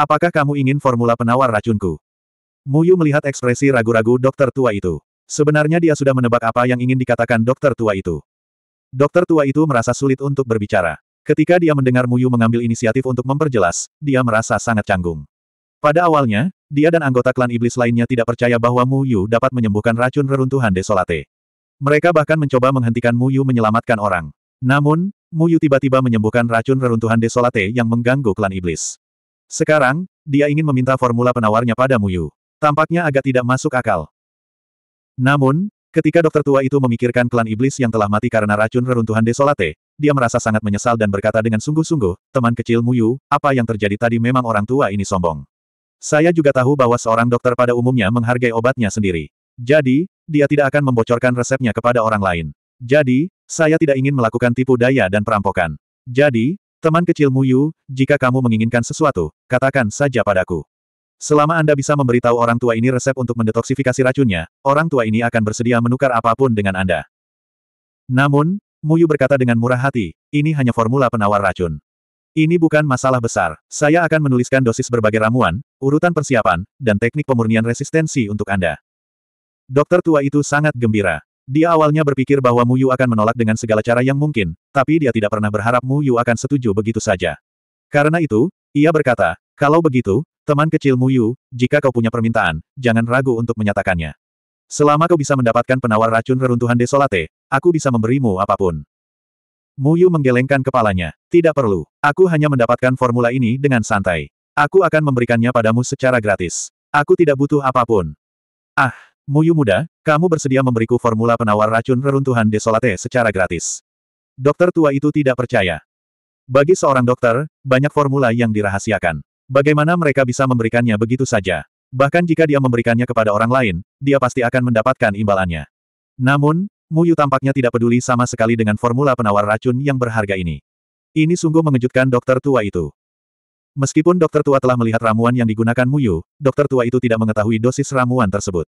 Apakah kamu ingin formula penawar racunku? Muyu melihat ekspresi ragu-ragu dokter tua itu. Sebenarnya dia sudah menebak apa yang ingin dikatakan dokter tua itu. Dokter tua itu merasa sulit untuk berbicara. Ketika dia mendengar Muyu mengambil inisiatif untuk memperjelas, dia merasa sangat canggung. Pada awalnya, dia dan anggota klan iblis lainnya tidak percaya bahwa Muyu dapat menyembuhkan racun reruntuhan desolate. Mereka bahkan mencoba menghentikan Muyu menyelamatkan orang. Namun, Muyu tiba-tiba menyembuhkan racun reruntuhan desolate yang mengganggu klan iblis. Sekarang, dia ingin meminta formula penawarnya pada Muyu. Tampaknya agak tidak masuk akal. Namun, ketika dokter tua itu memikirkan klan iblis yang telah mati karena racun reruntuhan desolate, dia merasa sangat menyesal dan berkata dengan sungguh-sungguh, teman kecil Muyu, apa yang terjadi tadi memang orang tua ini sombong. Saya juga tahu bahwa seorang dokter pada umumnya menghargai obatnya sendiri. Jadi, dia tidak akan membocorkan resepnya kepada orang lain. Jadi, saya tidak ingin melakukan tipu daya dan perampokan. Jadi, Teman kecilmu Yu, jika kamu menginginkan sesuatu, katakan saja padaku. Selama Anda bisa memberitahu orang tua ini resep untuk mendetoksifikasi racunnya, orang tua ini akan bersedia menukar apapun dengan Anda. Namun, Muyu berkata dengan murah hati, ini hanya formula penawar racun. Ini bukan masalah besar. Saya akan menuliskan dosis berbagai ramuan, urutan persiapan, dan teknik pemurnian resistensi untuk Anda. Dokter tua itu sangat gembira. Dia awalnya berpikir bahwa Mu Yu akan menolak dengan segala cara yang mungkin, tapi dia tidak pernah berharap Mu Yu akan setuju begitu saja. Karena itu, ia berkata, kalau begitu, teman kecil Mu Yu, jika kau punya permintaan, jangan ragu untuk menyatakannya. Selama kau bisa mendapatkan penawar racun reruntuhan desolate, aku bisa memberimu apapun. Mu Yu menggelengkan kepalanya. Tidak perlu. Aku hanya mendapatkan formula ini dengan santai. Aku akan memberikannya padamu secara gratis. Aku tidak butuh apapun. Ah, Muyu muda, kamu bersedia memberiku formula penawar racun reruntuhan desolate secara gratis. Dokter tua itu tidak percaya. Bagi seorang dokter, banyak formula yang dirahasiakan. Bagaimana mereka bisa memberikannya begitu saja? Bahkan jika dia memberikannya kepada orang lain, dia pasti akan mendapatkan imbalannya. Namun, Muyu tampaknya tidak peduli sama sekali dengan formula penawar racun yang berharga ini. Ini sungguh mengejutkan dokter tua itu. Meskipun dokter tua telah melihat ramuan yang digunakan Muyu, dokter tua itu tidak mengetahui dosis ramuan tersebut.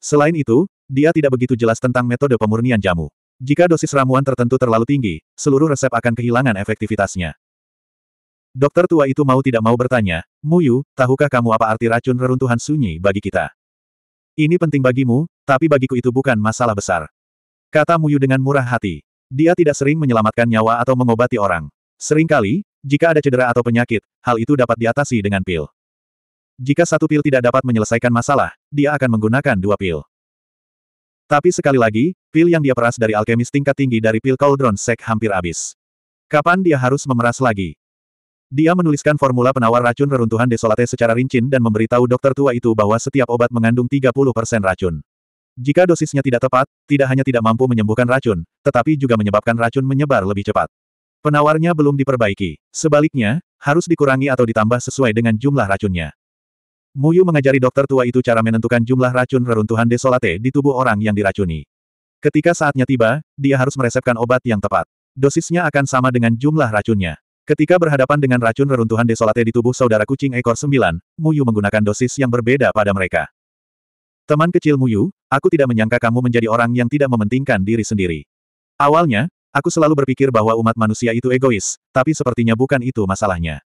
Selain itu, dia tidak begitu jelas tentang metode pemurnian jamu. Jika dosis ramuan tertentu terlalu tinggi, seluruh resep akan kehilangan efektivitasnya. Dokter tua itu mau tidak mau bertanya, Muyu, tahukah kamu apa arti racun reruntuhan sunyi bagi kita? Ini penting bagimu, tapi bagiku itu bukan masalah besar. Kata Muyu dengan murah hati. Dia tidak sering menyelamatkan nyawa atau mengobati orang. Seringkali, jika ada cedera atau penyakit, hal itu dapat diatasi dengan pil. Jika satu pil tidak dapat menyelesaikan masalah, dia akan menggunakan dua pil. Tapi sekali lagi, pil yang dia peras dari alkemis tingkat tinggi dari pil Cauldron Sek hampir habis. Kapan dia harus memeras lagi? Dia menuliskan formula penawar racun reruntuhan desolate secara rinci dan memberitahu dokter tua itu bahwa setiap obat mengandung 30% racun. Jika dosisnya tidak tepat, tidak hanya tidak mampu menyembuhkan racun, tetapi juga menyebabkan racun menyebar lebih cepat. Penawarnya belum diperbaiki. Sebaliknya, harus dikurangi atau ditambah sesuai dengan jumlah racunnya. Muyu mengajari dokter tua itu cara menentukan jumlah racun reruntuhan desolate di tubuh orang yang diracuni. Ketika saatnya tiba, dia harus meresepkan obat yang tepat. Dosisnya akan sama dengan jumlah racunnya. Ketika berhadapan dengan racun reruntuhan desolate di tubuh saudara kucing ekor sembilan, Muyu menggunakan dosis yang berbeda pada mereka. Teman kecil Muyu, aku tidak menyangka kamu menjadi orang yang tidak mementingkan diri sendiri. Awalnya, aku selalu berpikir bahwa umat manusia itu egois, tapi sepertinya bukan itu masalahnya.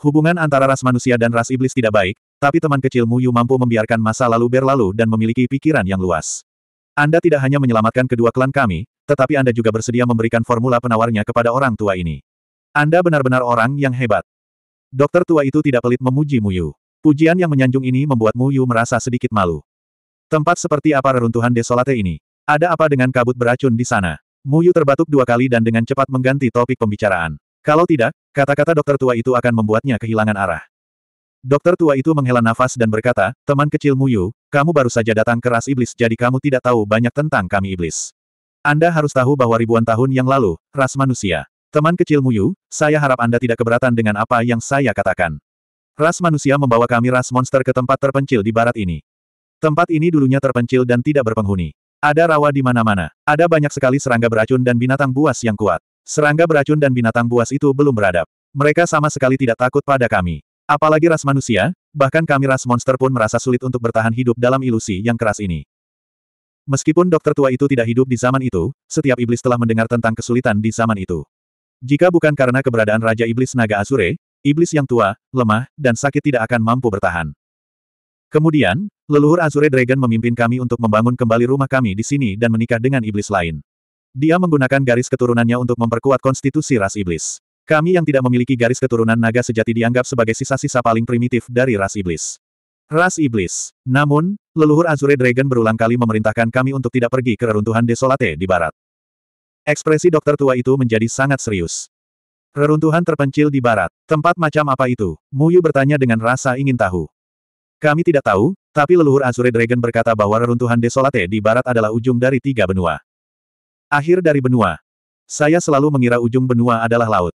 Hubungan antara ras manusia dan ras iblis tidak baik, tapi teman kecilmu Yu mampu membiarkan masa lalu berlalu dan memiliki pikiran yang luas. Anda tidak hanya menyelamatkan kedua klan kami, tetapi Anda juga bersedia memberikan formula penawarnya kepada orang tua ini. Anda benar-benar orang yang hebat. Dokter tua itu tidak pelit memuji Muyu. Pujian yang menyanjung ini membuat Muyu merasa sedikit malu. Tempat seperti apa reruntuhan desolate ini? Ada apa dengan kabut beracun di sana? Muyu terbatuk dua kali dan dengan cepat mengganti topik pembicaraan. Kalau tidak, kata-kata dokter tua itu akan membuatnya kehilangan arah. Dokter tua itu menghela nafas dan berkata, teman kecil Muyu, kamu baru saja datang ke ras iblis jadi kamu tidak tahu banyak tentang kami iblis. Anda harus tahu bahwa ribuan tahun yang lalu, ras manusia. Teman kecil Muyu, saya harap Anda tidak keberatan dengan apa yang saya katakan. Ras manusia membawa kami ras monster ke tempat terpencil di barat ini. Tempat ini dulunya terpencil dan tidak berpenghuni. Ada rawa di mana-mana. Ada banyak sekali serangga beracun dan binatang buas yang kuat. Serangga beracun dan binatang buas itu belum beradab. Mereka sama sekali tidak takut pada kami. Apalagi ras manusia, bahkan kami ras monster pun merasa sulit untuk bertahan hidup dalam ilusi yang keras ini. Meskipun dokter tua itu tidak hidup di zaman itu, setiap iblis telah mendengar tentang kesulitan di zaman itu. Jika bukan karena keberadaan Raja Iblis Naga Azure, iblis yang tua, lemah, dan sakit tidak akan mampu bertahan. Kemudian, leluhur Azure Dragon memimpin kami untuk membangun kembali rumah kami di sini dan menikah dengan iblis lain. Dia menggunakan garis keturunannya untuk memperkuat konstitusi ras iblis. Kami yang tidak memiliki garis keturunan naga sejati dianggap sebagai sisa-sisa paling primitif dari ras iblis. Ras iblis. Namun, leluhur Azure Dragon berulang kali memerintahkan kami untuk tidak pergi ke reruntuhan desolate di barat. Ekspresi dokter tua itu menjadi sangat serius. Reruntuhan terpencil di barat. Tempat macam apa itu? Muyu bertanya dengan rasa ingin tahu. Kami tidak tahu, tapi leluhur Azure Dragon berkata bahwa reruntuhan desolate di barat adalah ujung dari tiga benua. Akhir dari benua. Saya selalu mengira ujung benua adalah laut.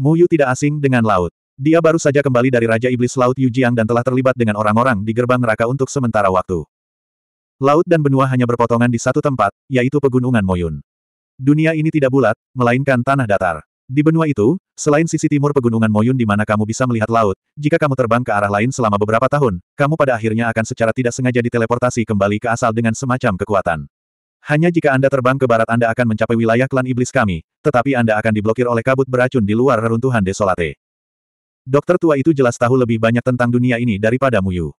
Mu Yu tidak asing dengan laut. Dia baru saja kembali dari Raja Iblis Laut Yu Jiang dan telah terlibat dengan orang-orang di gerbang neraka untuk sementara waktu. Laut dan benua hanya berpotongan di satu tempat, yaitu pegunungan Moyun. Dunia ini tidak bulat, melainkan tanah datar. Di benua itu, selain sisi timur pegunungan Moyun di mana kamu bisa melihat laut, jika kamu terbang ke arah lain selama beberapa tahun, kamu pada akhirnya akan secara tidak sengaja diteleportasi kembali ke asal dengan semacam kekuatan. Hanya jika Anda terbang ke barat Anda akan mencapai wilayah klan iblis kami, tetapi Anda akan diblokir oleh kabut beracun di luar reruntuhan desolate. Dokter tua itu jelas tahu lebih banyak tentang dunia ini daripada Muyu.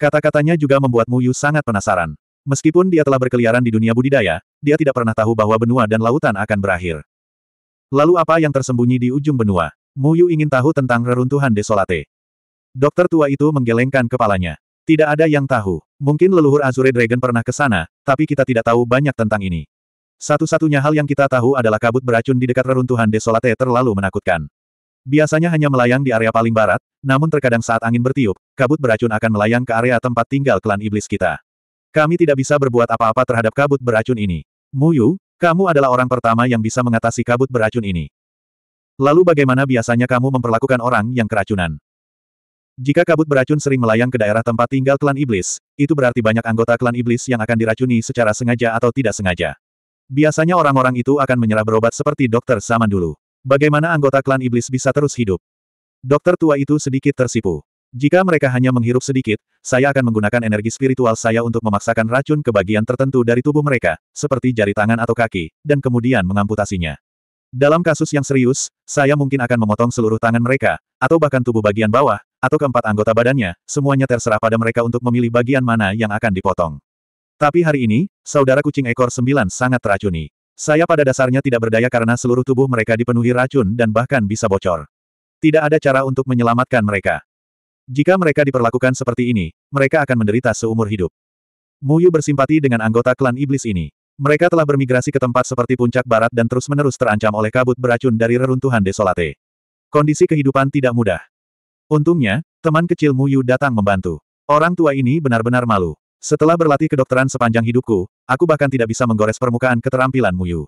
Kata-katanya juga membuat Muyu sangat penasaran. Meskipun dia telah berkeliaran di dunia budidaya, dia tidak pernah tahu bahwa benua dan lautan akan berakhir. Lalu apa yang tersembunyi di ujung benua? Muyu ingin tahu tentang reruntuhan desolate. Dokter tua itu menggelengkan kepalanya. Tidak ada yang tahu. Mungkin leluhur Azure Dragon pernah ke sana, tapi kita tidak tahu banyak tentang ini. Satu-satunya hal yang kita tahu adalah kabut beracun di dekat reruntuhan Desolate terlalu menakutkan. Biasanya hanya melayang di area paling barat, namun terkadang saat angin bertiup, kabut beracun akan melayang ke area tempat tinggal klan iblis kita. Kami tidak bisa berbuat apa-apa terhadap kabut beracun ini. Muyu, kamu adalah orang pertama yang bisa mengatasi kabut beracun ini. Lalu bagaimana biasanya kamu memperlakukan orang yang keracunan? Jika kabut beracun sering melayang ke daerah tempat tinggal klan iblis, itu berarti banyak anggota klan iblis yang akan diracuni secara sengaja atau tidak sengaja. Biasanya orang-orang itu akan menyerah berobat seperti dokter zaman dulu. Bagaimana anggota klan iblis bisa terus hidup? Dokter tua itu sedikit tersipu. Jika mereka hanya menghirup sedikit, saya akan menggunakan energi spiritual saya untuk memaksakan racun ke bagian tertentu dari tubuh mereka, seperti jari tangan atau kaki, dan kemudian mengamputasinya. Dalam kasus yang serius, saya mungkin akan memotong seluruh tangan mereka, atau bahkan tubuh bagian bawah, atau keempat anggota badannya, semuanya terserah pada mereka untuk memilih bagian mana yang akan dipotong. Tapi hari ini, saudara kucing ekor sembilan sangat teracuni. Saya pada dasarnya tidak berdaya karena seluruh tubuh mereka dipenuhi racun dan bahkan bisa bocor. Tidak ada cara untuk menyelamatkan mereka. Jika mereka diperlakukan seperti ini, mereka akan menderita seumur hidup. Muyu bersimpati dengan anggota klan iblis ini. Mereka telah bermigrasi ke tempat seperti puncak barat dan terus-menerus terancam oleh kabut beracun dari reruntuhan desolate. Kondisi kehidupan tidak mudah. Untungnya, teman kecilmu Yu datang membantu. Orang tua ini benar-benar malu. Setelah berlatih kedokteran sepanjang hidupku, aku bahkan tidak bisa menggores permukaan keterampilan Yu.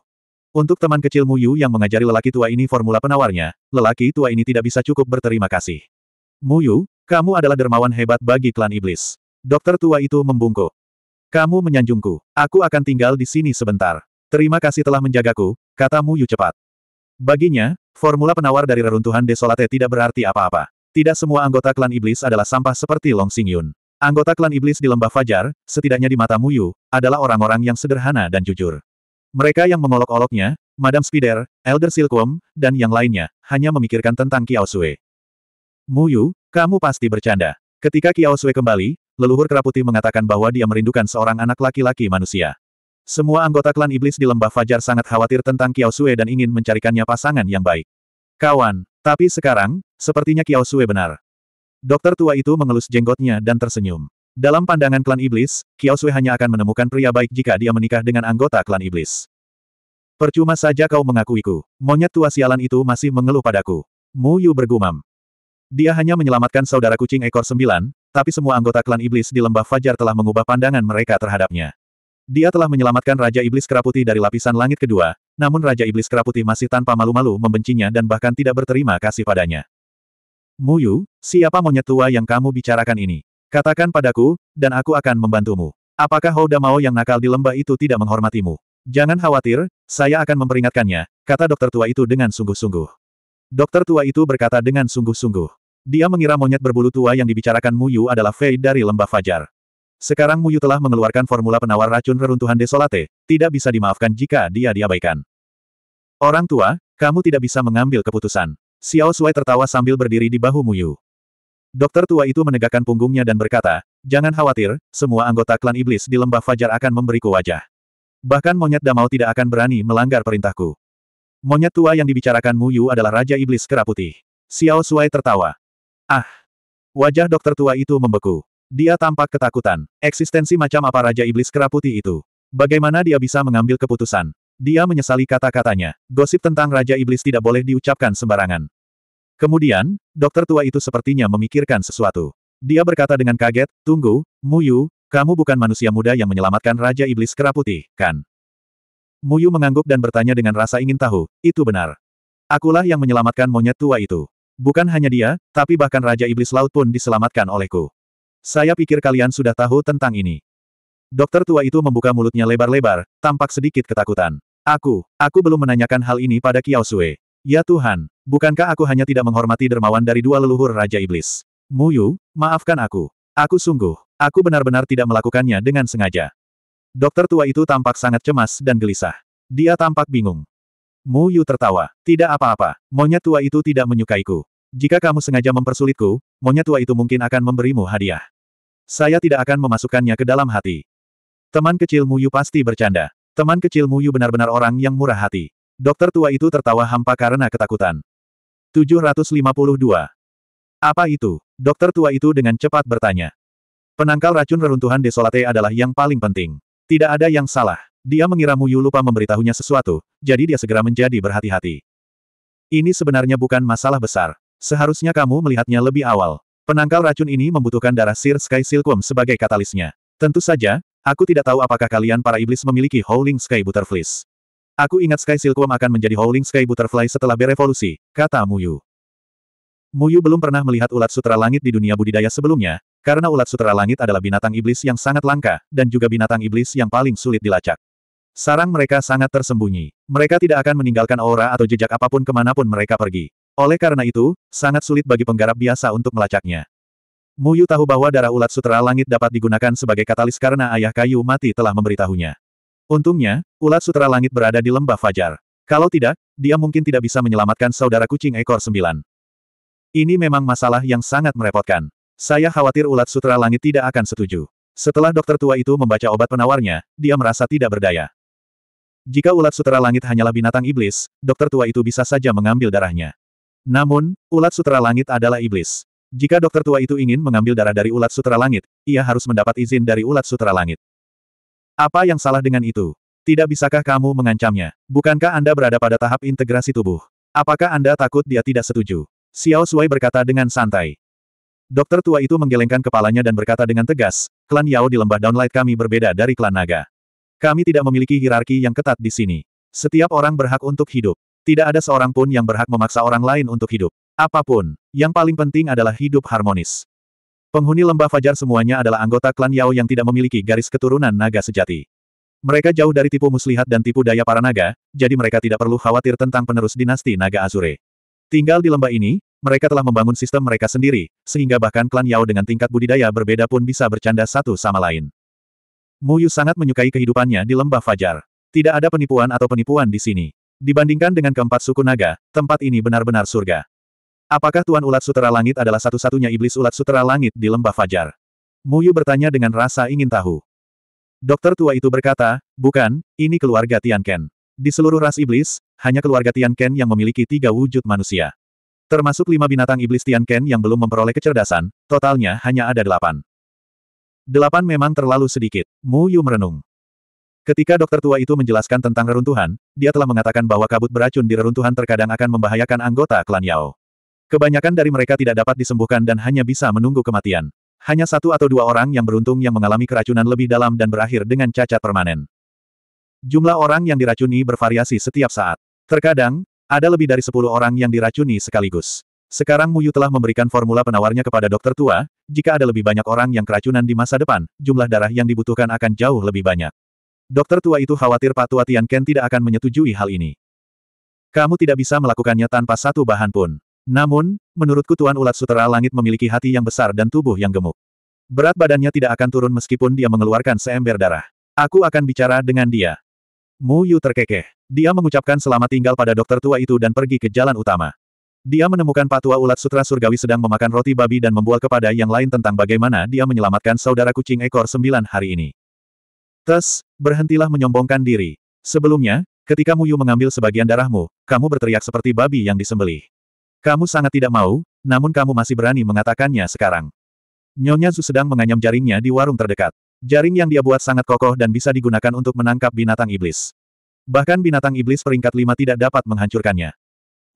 Untuk teman kecil Muyu yang mengajari lelaki tua ini formula penawarnya, lelaki tua ini tidak bisa cukup berterima kasih. Muyu, kamu adalah dermawan hebat bagi klan iblis. Dokter tua itu membungkuk. Kamu menyanjungku. Aku akan tinggal di sini sebentar. Terima kasih telah menjagaku, kata Muyu cepat. Baginya, formula penawar dari reruntuhan desolate tidak berarti apa-apa. Tidak semua anggota klan iblis adalah sampah seperti Long Xingyun. Anggota klan iblis di Lembah Fajar, setidaknya di mata Muyu, adalah orang-orang yang sederhana dan jujur. Mereka yang mengolok-oloknya, Madam Spider, Elder Silkworm, dan yang lainnya, hanya memikirkan tentang Kiao Sui. Muyu, kamu pasti bercanda. Ketika Kiao Sui kembali, leluhur Keraputi mengatakan bahwa dia merindukan seorang anak laki-laki manusia. Semua anggota klan iblis di Lembah Fajar sangat khawatir tentang Kiao Sui dan ingin mencarikannya pasangan yang baik. Kawan, tapi sekarang, sepertinya Kiao Sue benar. Dokter tua itu mengelus jenggotnya dan tersenyum. Dalam pandangan klan iblis, Kiao Sue hanya akan menemukan pria baik jika dia menikah dengan anggota klan iblis. Percuma saja kau mengakuiku. Monyet tua sialan itu masih mengeluh padaku. Mu Yu bergumam. Dia hanya menyelamatkan saudara kucing ekor sembilan, tapi semua anggota klan iblis di lembah Fajar telah mengubah pandangan mereka terhadapnya. Dia telah menyelamatkan Raja Iblis Keraputi dari lapisan langit kedua, namun Raja Iblis Keraputi masih tanpa malu-malu membencinya dan bahkan tidak berterima kasih padanya. Muyu, siapa monyet tua yang kamu bicarakan ini? Katakan padaku, dan aku akan membantumu. Apakah Houda Mao yang nakal di lembah itu tidak menghormatimu? Jangan khawatir, saya akan memperingatkannya, kata dokter tua itu dengan sungguh-sungguh. Dokter tua itu berkata dengan sungguh-sungguh. Dia mengira monyet berbulu tua yang dibicarakan Muyu adalah Fei dari lembah Fajar. Sekarang Muyu telah mengeluarkan formula penawar racun reruntuhan desolate, tidak bisa dimaafkan jika dia diabaikan. Orang tua, kamu tidak bisa mengambil keputusan. Xiao Sui tertawa sambil berdiri di bahu Muyu. Dokter tua itu menegakkan punggungnya dan berkata, jangan khawatir, semua anggota klan iblis di lembah fajar akan memberiku wajah. Bahkan monyet damau tidak akan berani melanggar perintahku. Monyet tua yang dibicarakan Muyu adalah Raja Iblis Kera Putih. Xiao Sui tertawa. Ah! Wajah dokter tua itu membeku. Dia tampak ketakutan. Eksistensi macam apa Raja Iblis Keraputi itu? Bagaimana dia bisa mengambil keputusan? Dia menyesali kata-katanya. Gosip tentang Raja Iblis tidak boleh diucapkan sembarangan. Kemudian, dokter tua itu sepertinya memikirkan sesuatu. Dia berkata dengan kaget, Tunggu, Muyu, kamu bukan manusia muda yang menyelamatkan Raja Iblis Keraputi, Putih, kan? Muyu mengangguk dan bertanya dengan rasa ingin tahu, itu benar. Akulah yang menyelamatkan monyet tua itu. Bukan hanya dia, tapi bahkan Raja Iblis Laut pun diselamatkan olehku. Saya pikir kalian sudah tahu tentang ini. Dokter tua itu membuka mulutnya lebar-lebar, tampak sedikit ketakutan. Aku, aku belum menanyakan hal ini pada Kiao Sue. Ya Tuhan, bukankah aku hanya tidak menghormati dermawan dari dua leluhur Raja Iblis? Muyu, maafkan aku. Aku sungguh, aku benar-benar tidak melakukannya dengan sengaja. Dokter tua itu tampak sangat cemas dan gelisah. Dia tampak bingung. Muyu tertawa. Tidak apa-apa, monyet tua itu tidak menyukaiku. Jika kamu sengaja mempersulitku, monyet tua itu mungkin akan memberimu hadiah. Saya tidak akan memasukkannya ke dalam hati. Teman kecil Yu pasti bercanda. Teman kecil Yu benar-benar orang yang murah hati. Dokter tua itu tertawa hampa karena ketakutan. 752. Apa itu? Dokter tua itu dengan cepat bertanya. Penangkal racun reruntuhan desolate adalah yang paling penting. Tidak ada yang salah. Dia mengira Muyu lupa memberitahunya sesuatu, jadi dia segera menjadi berhati-hati. Ini sebenarnya bukan masalah besar. Seharusnya kamu melihatnya lebih awal. Penangkal racun ini membutuhkan darah Sir Sky Silkworm sebagai katalisnya. Tentu saja, aku tidak tahu apakah kalian para iblis memiliki Howling Sky Butterfly. Aku ingat Sky Silkworm akan menjadi Howling Sky Butterfly setelah berevolusi, kata Muyu. Muyu belum pernah melihat ulat sutra langit di dunia budidaya sebelumnya, karena ulat sutra langit adalah binatang iblis yang sangat langka, dan juga binatang iblis yang paling sulit dilacak. Sarang mereka sangat tersembunyi. Mereka tidak akan meninggalkan aura atau jejak apapun kemanapun mereka pergi. Oleh karena itu, sangat sulit bagi penggarap biasa untuk melacaknya. Muyu tahu bahwa darah ulat sutera langit dapat digunakan sebagai katalis karena ayah kayu mati telah memberitahunya. Untungnya, ulat sutera langit berada di lembah fajar. Kalau tidak, dia mungkin tidak bisa menyelamatkan saudara kucing ekor sembilan. Ini memang masalah yang sangat merepotkan. Saya khawatir ulat sutera langit tidak akan setuju. Setelah dokter tua itu membaca obat penawarnya, dia merasa tidak berdaya. Jika ulat sutera langit hanyalah binatang iblis, dokter tua itu bisa saja mengambil darahnya. Namun, ulat sutera langit adalah iblis. Jika dokter tua itu ingin mengambil darah dari ulat sutera langit, ia harus mendapat izin dari ulat sutera langit. Apa yang salah dengan itu? Tidak bisakah kamu mengancamnya? Bukankah Anda berada pada tahap integrasi tubuh? Apakah Anda takut dia tidak setuju? Xiao Sui berkata dengan santai. Dokter tua itu menggelengkan kepalanya dan berkata dengan tegas, klan Yao di lembah downlight kami berbeda dari klan naga. Kami tidak memiliki hierarki yang ketat di sini. Setiap orang berhak untuk hidup. Tidak ada seorang pun yang berhak memaksa orang lain untuk hidup. Apapun, yang paling penting adalah hidup harmonis. Penghuni lembah Fajar semuanya adalah anggota klan Yao yang tidak memiliki garis keturunan naga sejati. Mereka jauh dari tipu muslihat dan tipu daya para naga, jadi mereka tidak perlu khawatir tentang penerus dinasti naga Azure. Tinggal di lembah ini, mereka telah membangun sistem mereka sendiri, sehingga bahkan klan Yao dengan tingkat budidaya berbeda pun bisa bercanda satu sama lain. Mu Yu sangat menyukai kehidupannya di lembah Fajar. Tidak ada penipuan atau penipuan di sini. Dibandingkan dengan keempat suku naga, tempat ini benar-benar surga. Apakah Tuan Ulat Sutera Langit adalah satu-satunya iblis ulat sutera langit di lembah Fajar? Muyu bertanya dengan rasa ingin tahu. Dokter tua itu berkata, bukan, ini keluarga Tianken. Di seluruh ras iblis, hanya keluarga Tianken yang memiliki tiga wujud manusia. Termasuk lima binatang iblis Tianken yang belum memperoleh kecerdasan, totalnya hanya ada delapan. Delapan memang terlalu sedikit. Mu Yu merenung. Ketika dokter tua itu menjelaskan tentang reruntuhan, dia telah mengatakan bahwa kabut beracun di reruntuhan terkadang akan membahayakan anggota klan Yao. Kebanyakan dari mereka tidak dapat disembuhkan dan hanya bisa menunggu kematian. Hanya satu atau dua orang yang beruntung yang mengalami keracunan lebih dalam dan berakhir dengan cacat permanen. Jumlah orang yang diracuni bervariasi setiap saat. Terkadang, ada lebih dari sepuluh orang yang diracuni sekaligus. Sekarang Muyu telah memberikan formula penawarnya kepada dokter tua, jika ada lebih banyak orang yang keracunan di masa depan, jumlah darah yang dibutuhkan akan jauh lebih banyak. Dokter tua itu khawatir Pak Tua Tian Ken tidak akan menyetujui hal ini. Kamu tidak bisa melakukannya tanpa satu bahan pun. Namun, menurutku Tuan Ulat Sutera Langit memiliki hati yang besar dan tubuh yang gemuk. Berat badannya tidak akan turun meskipun dia mengeluarkan seember darah. Aku akan bicara dengan dia. Mu Yu terkekeh. Dia mengucapkan selamat tinggal pada dokter tua itu dan pergi ke jalan utama. Dia menemukan patua ulat sutra surgawi sedang memakan roti babi dan membual kepada yang lain tentang bagaimana dia menyelamatkan saudara kucing ekor sembilan hari ini. Tes, berhentilah menyombongkan diri. Sebelumnya, ketika Muyu mengambil sebagian darahmu, kamu berteriak seperti babi yang disembelih. Kamu sangat tidak mau, namun kamu masih berani mengatakannya sekarang. Nyonya Zu sedang menganyam jaringnya di warung terdekat. Jaring yang dia buat sangat kokoh dan bisa digunakan untuk menangkap binatang iblis. Bahkan binatang iblis peringkat lima tidak dapat menghancurkannya.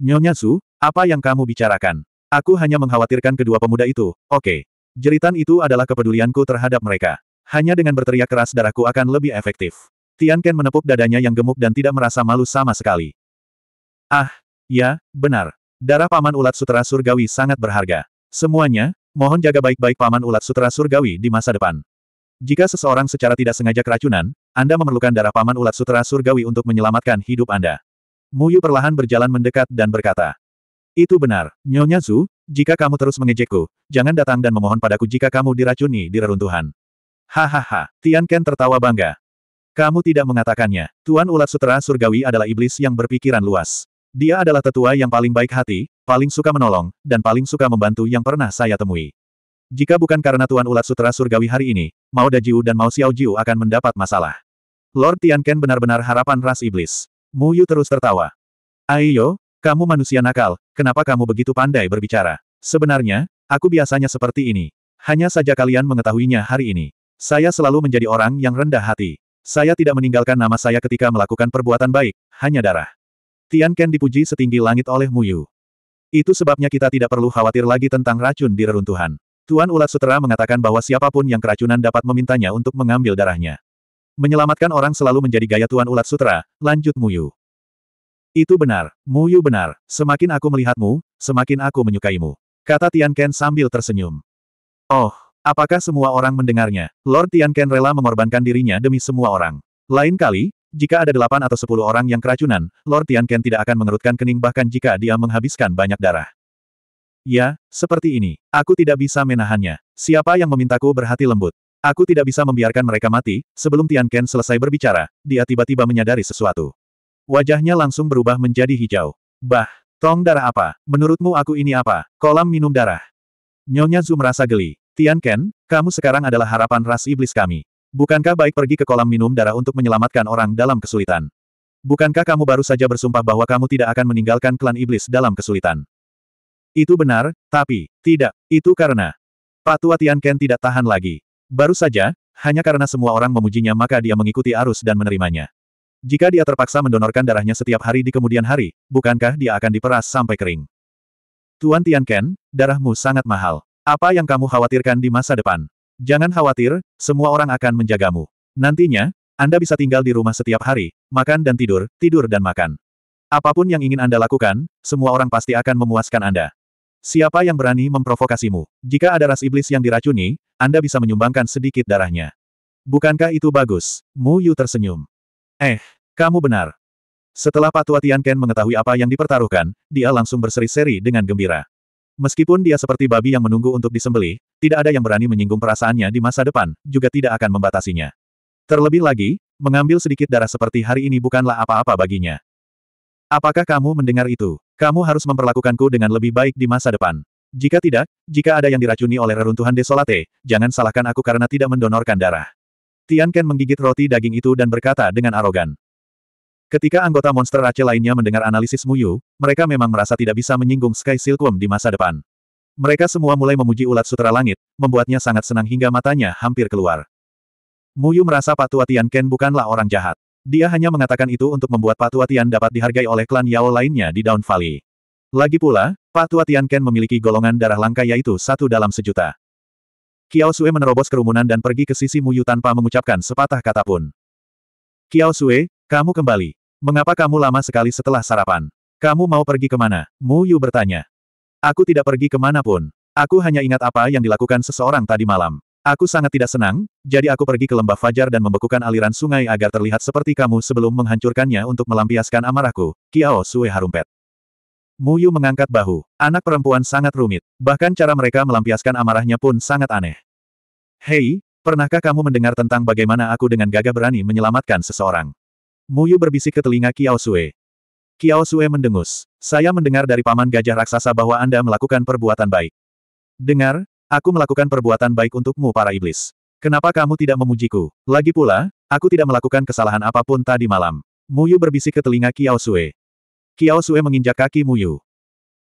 Nyonya Su, apa yang kamu bicarakan? Aku hanya mengkhawatirkan kedua pemuda itu, oke. Okay. Jeritan itu adalah kepedulianku terhadap mereka. Hanya dengan berteriak keras darahku akan lebih efektif. Tian Ken menepuk dadanya yang gemuk dan tidak merasa malu sama sekali. Ah, ya, benar. Darah Paman Ulat sutera Surgawi sangat berharga. Semuanya, mohon jaga baik-baik Paman Ulat sutera Surgawi di masa depan. Jika seseorang secara tidak sengaja keracunan, Anda memerlukan darah Paman Ulat sutera Surgawi untuk menyelamatkan hidup Anda. Muyu perlahan berjalan mendekat dan berkata, Itu benar, Nyonya Zhu, jika kamu terus mengejekku, jangan datang dan memohon padaku jika kamu diracuni di reruntuhan. Hahaha, Tian Ken tertawa bangga. Kamu tidak mengatakannya, Tuan Ulat Sutera Surgawi adalah iblis yang berpikiran luas. Dia adalah tetua yang paling baik hati, paling suka menolong, dan paling suka membantu yang pernah saya temui. Jika bukan karena Tuan Ulat Sutera Surgawi hari ini, Mao Dajiu dan Mao Xiaojiu akan mendapat masalah. Lord Tian Ken benar-benar harapan ras iblis. Mu Yu terus tertawa. Ayo, kamu manusia nakal, kenapa kamu begitu pandai berbicara? Sebenarnya, aku biasanya seperti ini. Hanya saja kalian mengetahuinya hari ini. Saya selalu menjadi orang yang rendah hati. Saya tidak meninggalkan nama saya ketika melakukan perbuatan baik, hanya darah. Tian Ken dipuji setinggi langit oleh Mu Yu. Itu sebabnya kita tidak perlu khawatir lagi tentang racun di reruntuhan. Tuan Ulat Sutera mengatakan bahwa siapapun yang keracunan dapat memintanya untuk mengambil darahnya. Menyelamatkan orang selalu menjadi gaya Tuan Ulat Sutera, lanjut Mu Yu. Itu benar, Mu Yu benar, semakin aku melihatmu, semakin aku menyukaimu. Kata Tian Ken sambil tersenyum. Oh, Apakah semua orang mendengarnya? Lord Tianken rela mengorbankan dirinya demi semua orang. Lain kali, jika ada delapan atau sepuluh orang yang keracunan, Lord Tianken tidak akan mengerutkan kening bahkan jika dia menghabiskan banyak darah. Ya, seperti ini. Aku tidak bisa menahannya. Siapa yang memintaku berhati lembut? Aku tidak bisa membiarkan mereka mati, sebelum Tianken selesai berbicara, dia tiba-tiba menyadari sesuatu. Wajahnya langsung berubah menjadi hijau. Bah, tong darah apa? Menurutmu aku ini apa? Kolam minum darah. Nyonya Zu merasa geli. Tian Ken, kamu sekarang adalah harapan ras iblis kami. Bukankah baik pergi ke kolam minum darah untuk menyelamatkan orang dalam kesulitan? Bukankah kamu baru saja bersumpah bahwa kamu tidak akan meninggalkan klan iblis dalam kesulitan? Itu benar, tapi, tidak, itu karena Patua Tian Ken tidak tahan lagi. Baru saja, hanya karena semua orang memujinya maka dia mengikuti arus dan menerimanya. Jika dia terpaksa mendonorkan darahnya setiap hari di kemudian hari, bukankah dia akan diperas sampai kering? Tuan Tian Ken, darahmu sangat mahal. Apa yang kamu khawatirkan di masa depan? Jangan khawatir, semua orang akan menjagamu. Nantinya, Anda bisa tinggal di rumah setiap hari, makan dan tidur, tidur dan makan. Apapun yang ingin Anda lakukan, semua orang pasti akan memuaskan Anda. Siapa yang berani memprovokasimu? Jika ada ras iblis yang diracuni, Anda bisa menyumbangkan sedikit darahnya. Bukankah itu bagus? Mu Yu tersenyum. Eh, kamu benar. Setelah Pak Tua Ken mengetahui apa yang dipertaruhkan, dia langsung berseri-seri dengan gembira. Meskipun dia seperti babi yang menunggu untuk disembelih, tidak ada yang berani menyinggung perasaannya di masa depan, juga tidak akan membatasinya. Terlebih lagi, mengambil sedikit darah seperti hari ini bukanlah apa-apa baginya. Apakah kamu mendengar itu? Kamu harus memperlakukanku dengan lebih baik di masa depan. Jika tidak, jika ada yang diracuni oleh reruntuhan desolate, jangan salahkan aku karena tidak mendonorkan darah. Tian Ken menggigit roti daging itu dan berkata dengan arogan. Ketika anggota monster Ace lainnya mendengar analisis Muyu, mereka memang merasa tidak bisa menyinggung Sky Silkworm di masa depan. Mereka semua mulai memuji ulat sutera langit, membuatnya sangat senang hingga matanya hampir keluar. Muyu merasa Patua Tian Ken bukanlah orang jahat. Dia hanya mengatakan itu untuk membuat Patua Tian dapat dihargai oleh klan Yao lainnya di Down Valley. Lagi pula, Patua Tian Ken memiliki golongan darah langka yaitu satu dalam sejuta. Kiao Sue menerobos kerumunan dan pergi ke sisi Muyu tanpa mengucapkan sepatah kata pun. Kiao Sue, kamu kembali. Mengapa kamu lama sekali setelah sarapan? Kamu mau pergi kemana? Mu Yu bertanya. Aku tidak pergi kemana pun. Aku hanya ingat apa yang dilakukan seseorang tadi malam. Aku sangat tidak senang, jadi aku pergi ke lembah Fajar dan membekukan aliran sungai agar terlihat seperti kamu sebelum menghancurkannya untuk melampiaskan amarahku, Kiao Sue Harumpet. Yu mengangkat bahu. Anak perempuan sangat rumit. Bahkan cara mereka melampiaskan amarahnya pun sangat aneh. Hei, pernahkah kamu mendengar tentang bagaimana aku dengan gagah berani menyelamatkan seseorang? Muyu berbisik ke telinga Kiao Sue. Kiao Sue mendengus. Saya mendengar dari paman gajah raksasa bahwa Anda melakukan perbuatan baik. Dengar, aku melakukan perbuatan baik untukmu para iblis. Kenapa kamu tidak memujiku? Lagi pula, aku tidak melakukan kesalahan apapun tadi malam. Muyu berbisik ke telinga Kiao Sue. Kiao Sue menginjak kaki Muyu.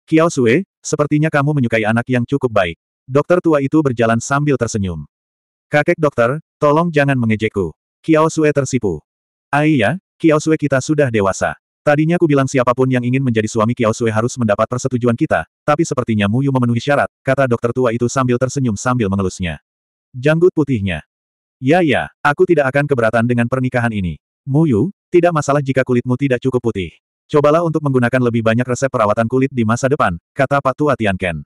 Kiao Sue, sepertinya kamu menyukai anak yang cukup baik. Dokter tua itu berjalan sambil tersenyum. Kakek dokter, tolong jangan mengejekku. Kiao Sue tersipu. Aiyah. Kiaosue kita sudah dewasa. Tadinya ku bilang siapapun yang ingin menjadi suami Kiaosue harus mendapat persetujuan kita, tapi sepertinya Muyu memenuhi syarat, kata dokter tua itu sambil tersenyum sambil mengelusnya. Janggut putihnya. Ya ya, aku tidak akan keberatan dengan pernikahan ini. Muyu, tidak masalah jika kulitmu tidak cukup putih. Cobalah untuk menggunakan lebih banyak resep perawatan kulit di masa depan, kata Patua Tianken.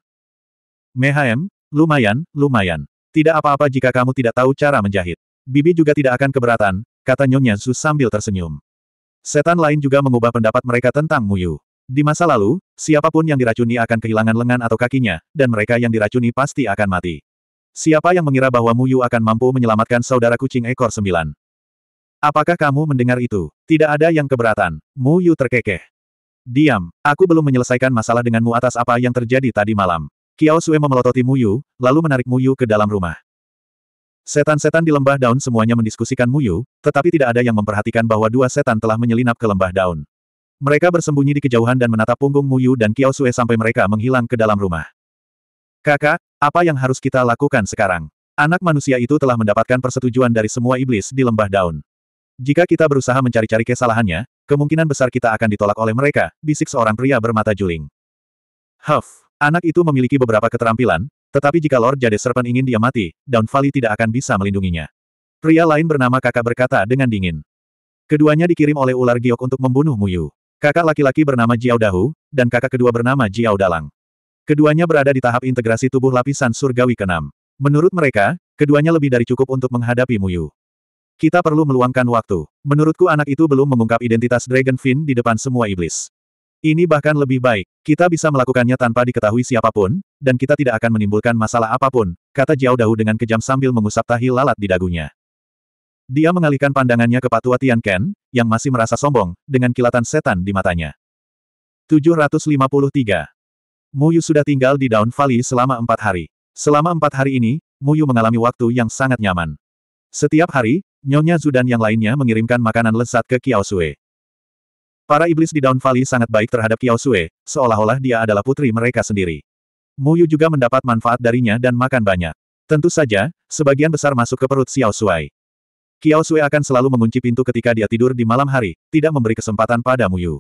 Mehaem, lumayan, lumayan. Tidak apa-apa jika kamu tidak tahu cara menjahit. Bibi juga tidak akan keberatan, kata Nyonya Zhu sambil tersenyum. Setan lain juga mengubah pendapat mereka tentang Mu Yu. Di masa lalu, siapapun yang diracuni akan kehilangan lengan atau kakinya, dan mereka yang diracuni pasti akan mati. Siapa yang mengira bahwa Mu Yu akan mampu menyelamatkan saudara kucing ekor sembilan? Apakah kamu mendengar itu? Tidak ada yang keberatan. Mu Yu terkekeh. Diam, aku belum menyelesaikan masalah denganmu atas apa yang terjadi tadi malam. Kiao Sue memelototi Mu Yu, lalu menarik Mu Yu ke dalam rumah. Setan-setan di lembah daun semuanya mendiskusikan Muyu, tetapi tidak ada yang memperhatikan bahwa dua setan telah menyelinap ke lembah daun. Mereka bersembunyi di kejauhan dan menatap punggung Muyu dan Kiao Sue sampai mereka menghilang ke dalam rumah. Kakak, apa yang harus kita lakukan sekarang? Anak manusia itu telah mendapatkan persetujuan dari semua iblis di lembah daun. Jika kita berusaha mencari-cari kesalahannya, kemungkinan besar kita akan ditolak oleh mereka, bisik seorang pria bermata juling. Huff, anak itu memiliki beberapa keterampilan, tetapi jika Lord Jade Serpent ingin dia mati, Down Valley tidak akan bisa melindunginya. Pria lain bernama kakak berkata dengan dingin. Keduanya dikirim oleh ular giok untuk membunuh Muyu. Kakak laki-laki bernama Jiao Dahu, dan kakak kedua bernama Jiao Dalang. Keduanya berada di tahap integrasi tubuh lapisan surgawi keenam. Menurut mereka, keduanya lebih dari cukup untuk menghadapi Muyu. Kita perlu meluangkan waktu. Menurutku anak itu belum mengungkap identitas Dragon Fin di depan semua iblis. Ini bahkan lebih baik. Kita bisa melakukannya tanpa diketahui siapapun, dan kita tidak akan menimbulkan masalah apapun, kata Jiao Dahu dengan kejam sambil mengusap tahi lalat di dagunya. Dia mengalihkan pandangannya ke Patua Ken, yang masih merasa sombong, dengan kilatan setan di matanya. 753. Muyu sudah tinggal di Daun Valley selama empat hari. Selama empat hari ini, Muyu mengalami waktu yang sangat nyaman. Setiap hari, Nyonya Zudan yang lainnya mengirimkan makanan lezat ke Kiao Sui. Para iblis di Daun Valley sangat baik terhadap Kiao Sue, seolah-olah dia adalah putri mereka sendiri. Mu Yu juga mendapat manfaat darinya dan makan banyak. Tentu saja, sebagian besar masuk ke perut Xiao Suai. Kiao Sui akan selalu mengunci pintu ketika dia tidur di malam hari, tidak memberi kesempatan pada Mu Yu.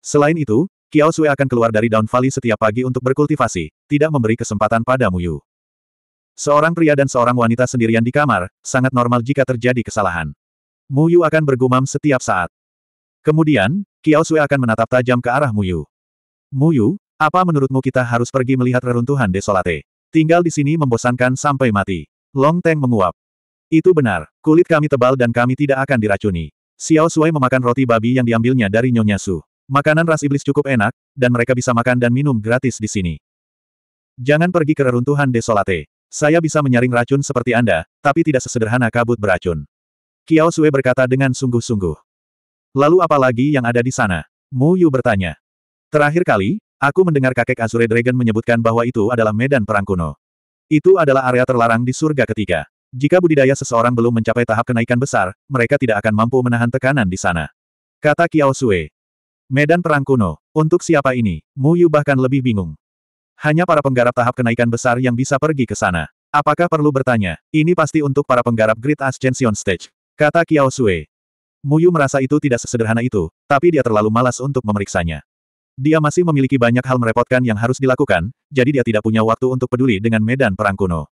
Selain itu, Kiao Sui akan keluar dari Daun Valley setiap pagi untuk berkultivasi, tidak memberi kesempatan pada Mu Yu. Seorang pria dan seorang wanita sendirian di kamar, sangat normal jika terjadi kesalahan. Mu Yu akan bergumam setiap saat. Kemudian, Kiao Sui akan menatap tajam ke arah Muyu. Muyu, apa menurutmu kita harus pergi melihat reruntuhan Desolate? Tinggal di sini membosankan sampai mati. Long Teng menguap. Itu benar, kulit kami tebal dan kami tidak akan diracuni. Xiao Sui memakan roti babi yang diambilnya dari Nyonya Su. Makanan ras iblis cukup enak, dan mereka bisa makan dan minum gratis di sini. Jangan pergi ke reruntuhan desolate. Saya bisa menyaring racun seperti Anda, tapi tidak sesederhana kabut beracun. Kiao Sui berkata dengan sungguh-sungguh. Lalu apa lagi yang ada di sana? Mu Yu bertanya. Terakhir kali, aku mendengar kakek Azure Dragon menyebutkan bahwa itu adalah medan perang kuno. Itu adalah area terlarang di surga ketiga. Jika budidaya seseorang belum mencapai tahap kenaikan besar, mereka tidak akan mampu menahan tekanan di sana. Kata Kiao Sue. Medan perang kuno, untuk siapa ini? Mu Yu bahkan lebih bingung. Hanya para penggarap tahap kenaikan besar yang bisa pergi ke sana. Apakah perlu bertanya? Ini pasti untuk para penggarap Great Ascension Stage. Kata Kiao Sue. Muyu merasa itu tidak sesederhana itu, tapi dia terlalu malas untuk memeriksanya. Dia masih memiliki banyak hal merepotkan yang harus dilakukan, jadi dia tidak punya waktu untuk peduli dengan medan perang kuno.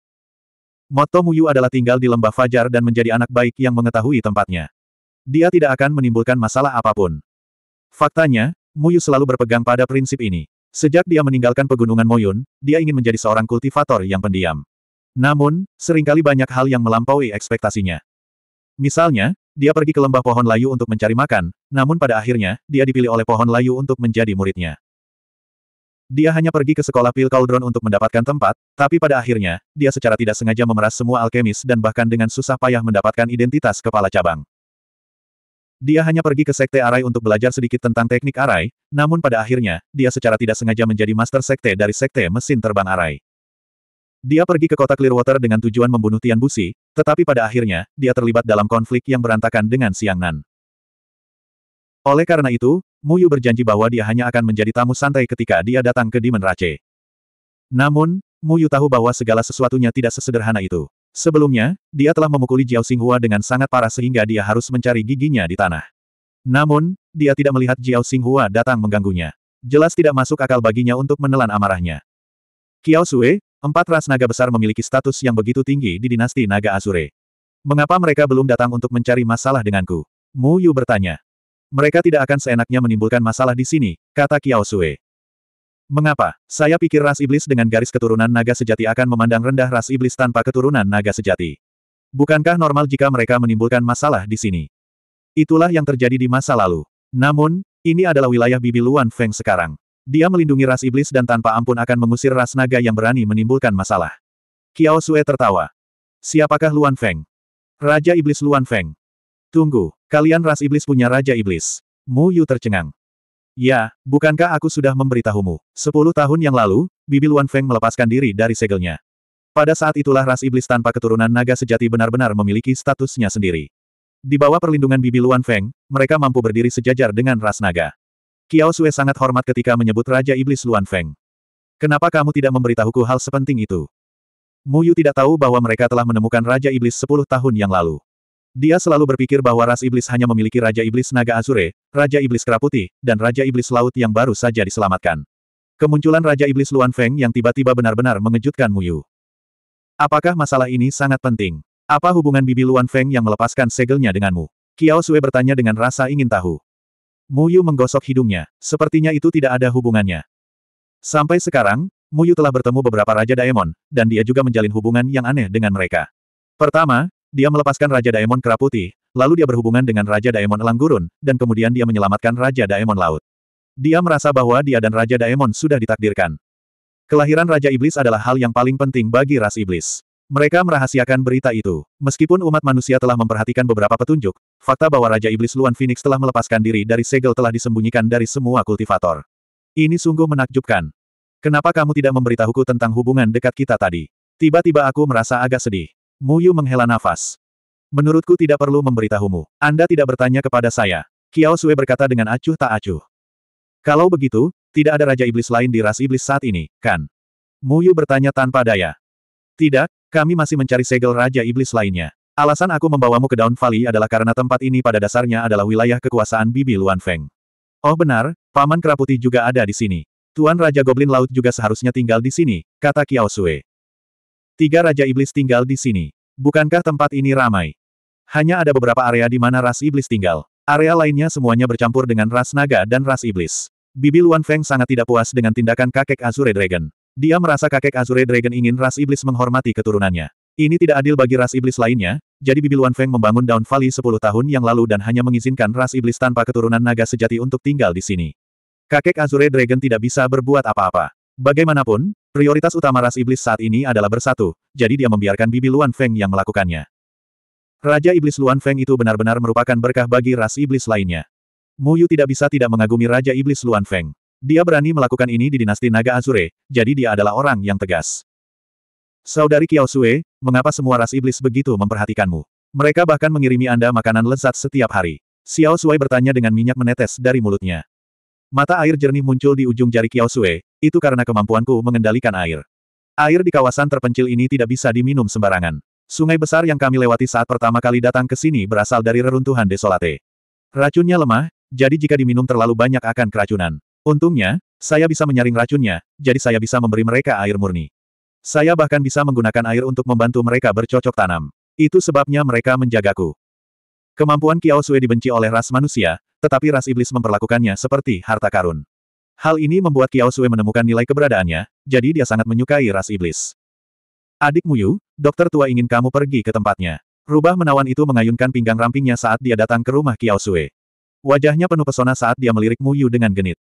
Moto Muyu adalah tinggal di lembah Fajar dan menjadi anak baik yang mengetahui tempatnya. Dia tidak akan menimbulkan masalah apapun. Faktanya, Muyu selalu berpegang pada prinsip ini. Sejak dia meninggalkan pegunungan Moyun, dia ingin menjadi seorang kultivator yang pendiam. Namun, seringkali banyak hal yang melampaui ekspektasinya. Misalnya, dia pergi ke lembah pohon layu untuk mencari makan, namun pada akhirnya, dia dipilih oleh pohon layu untuk menjadi muridnya. Dia hanya pergi ke sekolah Pil Cauldron untuk mendapatkan tempat, tapi pada akhirnya, dia secara tidak sengaja memeras semua alkemis dan bahkan dengan susah payah mendapatkan identitas kepala cabang. Dia hanya pergi ke Sekte Arai untuk belajar sedikit tentang teknik Arai, namun pada akhirnya, dia secara tidak sengaja menjadi master Sekte dari Sekte Mesin Terbang Arai. Dia pergi ke kota Clearwater dengan tujuan membunuh Tian Busi, tetapi pada akhirnya, dia terlibat dalam konflik yang berantakan dengan Siang Nan. Oleh karena itu, Mu Yu berjanji bahwa dia hanya akan menjadi tamu santai ketika dia datang ke Demon Rache. Namun, Yu tahu bahwa segala sesuatunya tidak sesederhana itu. Sebelumnya, dia telah memukuli Jiao Xinghua dengan sangat parah sehingga dia harus mencari giginya di tanah. Namun, dia tidak melihat Jiao Xinghua datang mengganggunya. Jelas tidak masuk akal baginya untuk menelan amarahnya. Kiao Sue, Empat ras naga besar memiliki status yang begitu tinggi di dinasti naga Azure. Mengapa mereka belum datang untuk mencari masalah denganku? Mu Yu bertanya. Mereka tidak akan seenaknya menimbulkan masalah di sini, kata Kiao Sue. Mengapa? Saya pikir ras iblis dengan garis keturunan naga sejati akan memandang rendah ras iblis tanpa keturunan naga sejati. Bukankah normal jika mereka menimbulkan masalah di sini? Itulah yang terjadi di masa lalu. Namun, ini adalah wilayah Bibi Luan Feng sekarang. Dia melindungi ras iblis dan tanpa ampun akan mengusir ras naga yang berani menimbulkan masalah. Kiao Sue tertawa. Siapakah Luan Feng? Raja Iblis Luan Feng. Tunggu, kalian ras iblis punya Raja Iblis. Mu Yu tercengang. Ya, bukankah aku sudah memberitahumu? Sepuluh tahun yang lalu, Bibi Luan Feng melepaskan diri dari segelnya. Pada saat itulah ras iblis tanpa keturunan naga sejati benar-benar memiliki statusnya sendiri. Di bawah perlindungan Bibi Luan Feng, mereka mampu berdiri sejajar dengan ras naga. Kiao Sue sangat hormat ketika menyebut Raja Iblis Luan Feng. Kenapa kamu tidak memberitahuku hal sepenting itu? Mu Yu tidak tahu bahwa mereka telah menemukan Raja Iblis 10 tahun yang lalu. Dia selalu berpikir bahwa ras iblis hanya memiliki Raja Iblis Naga Azure, Raja Iblis Keraputi, dan Raja Iblis Laut yang baru saja diselamatkan. Kemunculan Raja Iblis Luan Feng yang tiba-tiba benar-benar mengejutkan Mu Yu. Apakah masalah ini sangat penting? Apa hubungan bibi Luan Feng yang melepaskan segelnya denganmu? Kiao Sue bertanya dengan rasa ingin tahu. Muyu menggosok hidungnya, sepertinya itu tidak ada hubungannya. Sampai sekarang, Muyu telah bertemu beberapa Raja Daemon, dan dia juga menjalin hubungan yang aneh dengan mereka. Pertama, dia melepaskan Raja Daemon Keraputi, lalu dia berhubungan dengan Raja Daemon elang gurun, dan kemudian dia menyelamatkan Raja Daemon Laut. Dia merasa bahwa dia dan Raja Daemon sudah ditakdirkan. Kelahiran Raja Iblis adalah hal yang paling penting bagi ras iblis. Mereka merahasiakan berita itu. Meskipun umat manusia telah memperhatikan beberapa petunjuk, fakta bahwa Raja Iblis Luan Phoenix telah melepaskan diri dari segel telah disembunyikan dari semua kultivator. Ini sungguh menakjubkan. Kenapa kamu tidak memberitahuku tentang hubungan dekat kita tadi? Tiba-tiba aku merasa agak sedih. Muyu menghela nafas. Menurutku tidak perlu memberitahumu. Anda tidak bertanya kepada saya. Kiao Sui berkata dengan acuh tak acuh. Kalau begitu, tidak ada Raja Iblis lain di ras Iblis saat ini, kan? Muyu bertanya tanpa daya. Tidak, kami masih mencari segel Raja Iblis lainnya. Alasan aku membawamu ke Down Valley adalah karena tempat ini pada dasarnya adalah wilayah kekuasaan Bibi Luan Feng. Oh benar, Paman Keraputi juga ada di sini. Tuan Raja Goblin Laut juga seharusnya tinggal di sini, kata Kiao Sue. Tiga Raja Iblis tinggal di sini. Bukankah tempat ini ramai? Hanya ada beberapa area di mana ras iblis tinggal. Area lainnya semuanya bercampur dengan ras naga dan ras iblis. Bibi Luan Feng sangat tidak puas dengan tindakan kakek Azure Dragon. Dia merasa kakek Azure Dragon ingin ras iblis menghormati keturunannya. Ini tidak adil bagi ras iblis lainnya, jadi Bibi Luan Feng membangun Down Valley 10 tahun yang lalu dan hanya mengizinkan ras iblis tanpa keturunan naga sejati untuk tinggal di sini. Kakek Azure Dragon tidak bisa berbuat apa-apa. Bagaimanapun, prioritas utama ras iblis saat ini adalah bersatu, jadi dia membiarkan Bibi Luan Feng yang melakukannya. Raja Iblis Luan Feng itu benar-benar merupakan berkah bagi ras iblis lainnya. Mu Yu tidak bisa tidak mengagumi Raja Iblis Luan Feng. Dia berani melakukan ini di dinasti naga Azure, jadi dia adalah orang yang tegas. Saudari Kiao Sue, mengapa semua ras iblis begitu memperhatikanmu? Mereka bahkan mengirimi Anda makanan lezat setiap hari. Xiao Sui bertanya dengan minyak menetes dari mulutnya. Mata air jernih muncul di ujung jari Kiao Sui, itu karena kemampuanku mengendalikan air. Air di kawasan terpencil ini tidak bisa diminum sembarangan. Sungai besar yang kami lewati saat pertama kali datang ke sini berasal dari reruntuhan desolate. Racunnya lemah, jadi jika diminum terlalu banyak akan keracunan. Untungnya, saya bisa menyaring racunnya, jadi saya bisa memberi mereka air murni. Saya bahkan bisa menggunakan air untuk membantu mereka bercocok tanam. Itu sebabnya mereka menjagaku. Kemampuan Kiao Sui dibenci oleh ras manusia, tetapi ras iblis memperlakukannya seperti harta karun. Hal ini membuat Kiao Sui menemukan nilai keberadaannya, jadi dia sangat menyukai ras iblis. Adik Muyu, dokter tua ingin kamu pergi ke tempatnya. Rubah menawan itu mengayunkan pinggang rampingnya saat dia datang ke rumah Kiao Sui. Wajahnya penuh pesona saat dia melirik Muyu dengan genit.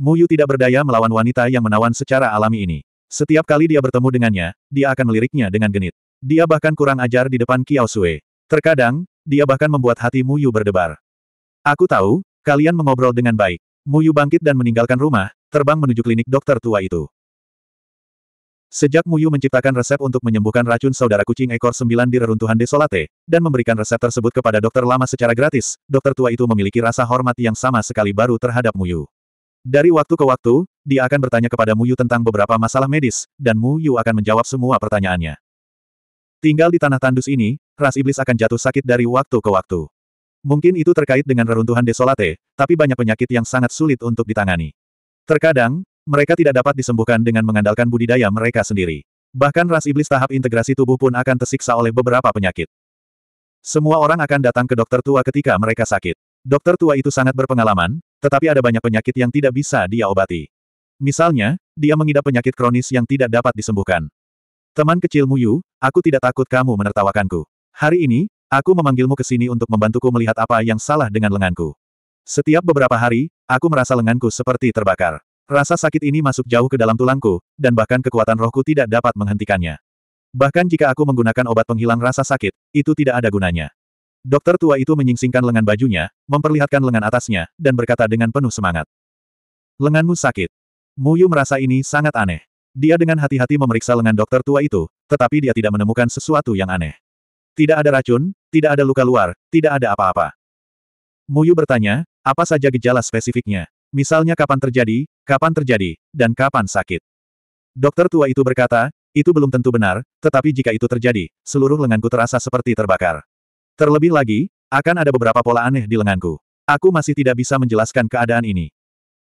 Muyu tidak berdaya melawan wanita yang menawan secara alami ini. Setiap kali dia bertemu dengannya, dia akan meliriknya dengan genit. Dia bahkan kurang ajar di depan Kiao Sue. Terkadang, dia bahkan membuat hati Muyu berdebar. Aku tahu, kalian mengobrol dengan baik. Muyu bangkit dan meninggalkan rumah, terbang menuju klinik dokter tua itu. Sejak Muyu menciptakan resep untuk menyembuhkan racun saudara kucing ekor sembilan di reruntuhan Desolate, dan memberikan resep tersebut kepada dokter lama secara gratis, dokter tua itu memiliki rasa hormat yang sama sekali baru terhadap Muyu. Dari waktu ke waktu, dia akan bertanya kepada Mu Yu tentang beberapa masalah medis, dan Mu Yu akan menjawab semua pertanyaannya. Tinggal di tanah tandus ini, ras iblis akan jatuh sakit dari waktu ke waktu. Mungkin itu terkait dengan reruntuhan desolate, tapi banyak penyakit yang sangat sulit untuk ditangani. Terkadang, mereka tidak dapat disembuhkan dengan mengandalkan budidaya mereka sendiri. Bahkan ras iblis tahap integrasi tubuh pun akan tersiksa oleh beberapa penyakit. Semua orang akan datang ke dokter tua ketika mereka sakit. Dokter tua itu sangat berpengalaman, tetapi ada banyak penyakit yang tidak bisa dia obati. Misalnya, dia mengidap penyakit kronis yang tidak dapat disembuhkan. Teman kecil Muyu, aku tidak takut kamu menertawakanku. Hari ini, aku memanggilmu ke sini untuk membantuku melihat apa yang salah dengan lenganku. Setiap beberapa hari, aku merasa lenganku seperti terbakar. Rasa sakit ini masuk jauh ke dalam tulangku, dan bahkan kekuatan rohku tidak dapat menghentikannya. Bahkan jika aku menggunakan obat penghilang rasa sakit, itu tidak ada gunanya. Dokter tua itu menyingsingkan lengan bajunya, memperlihatkan lengan atasnya, dan berkata dengan penuh semangat. Lenganmu sakit. Muyu merasa ini sangat aneh. Dia dengan hati-hati memeriksa lengan dokter tua itu, tetapi dia tidak menemukan sesuatu yang aneh. Tidak ada racun, tidak ada luka luar, tidak ada apa-apa. Muyu bertanya, apa saja gejala spesifiknya? Misalnya kapan terjadi, kapan terjadi, dan kapan sakit. Dokter tua itu berkata, itu belum tentu benar, tetapi jika itu terjadi, seluruh lenganku terasa seperti terbakar. Terlebih lagi, akan ada beberapa pola aneh di lenganku. Aku masih tidak bisa menjelaskan keadaan ini.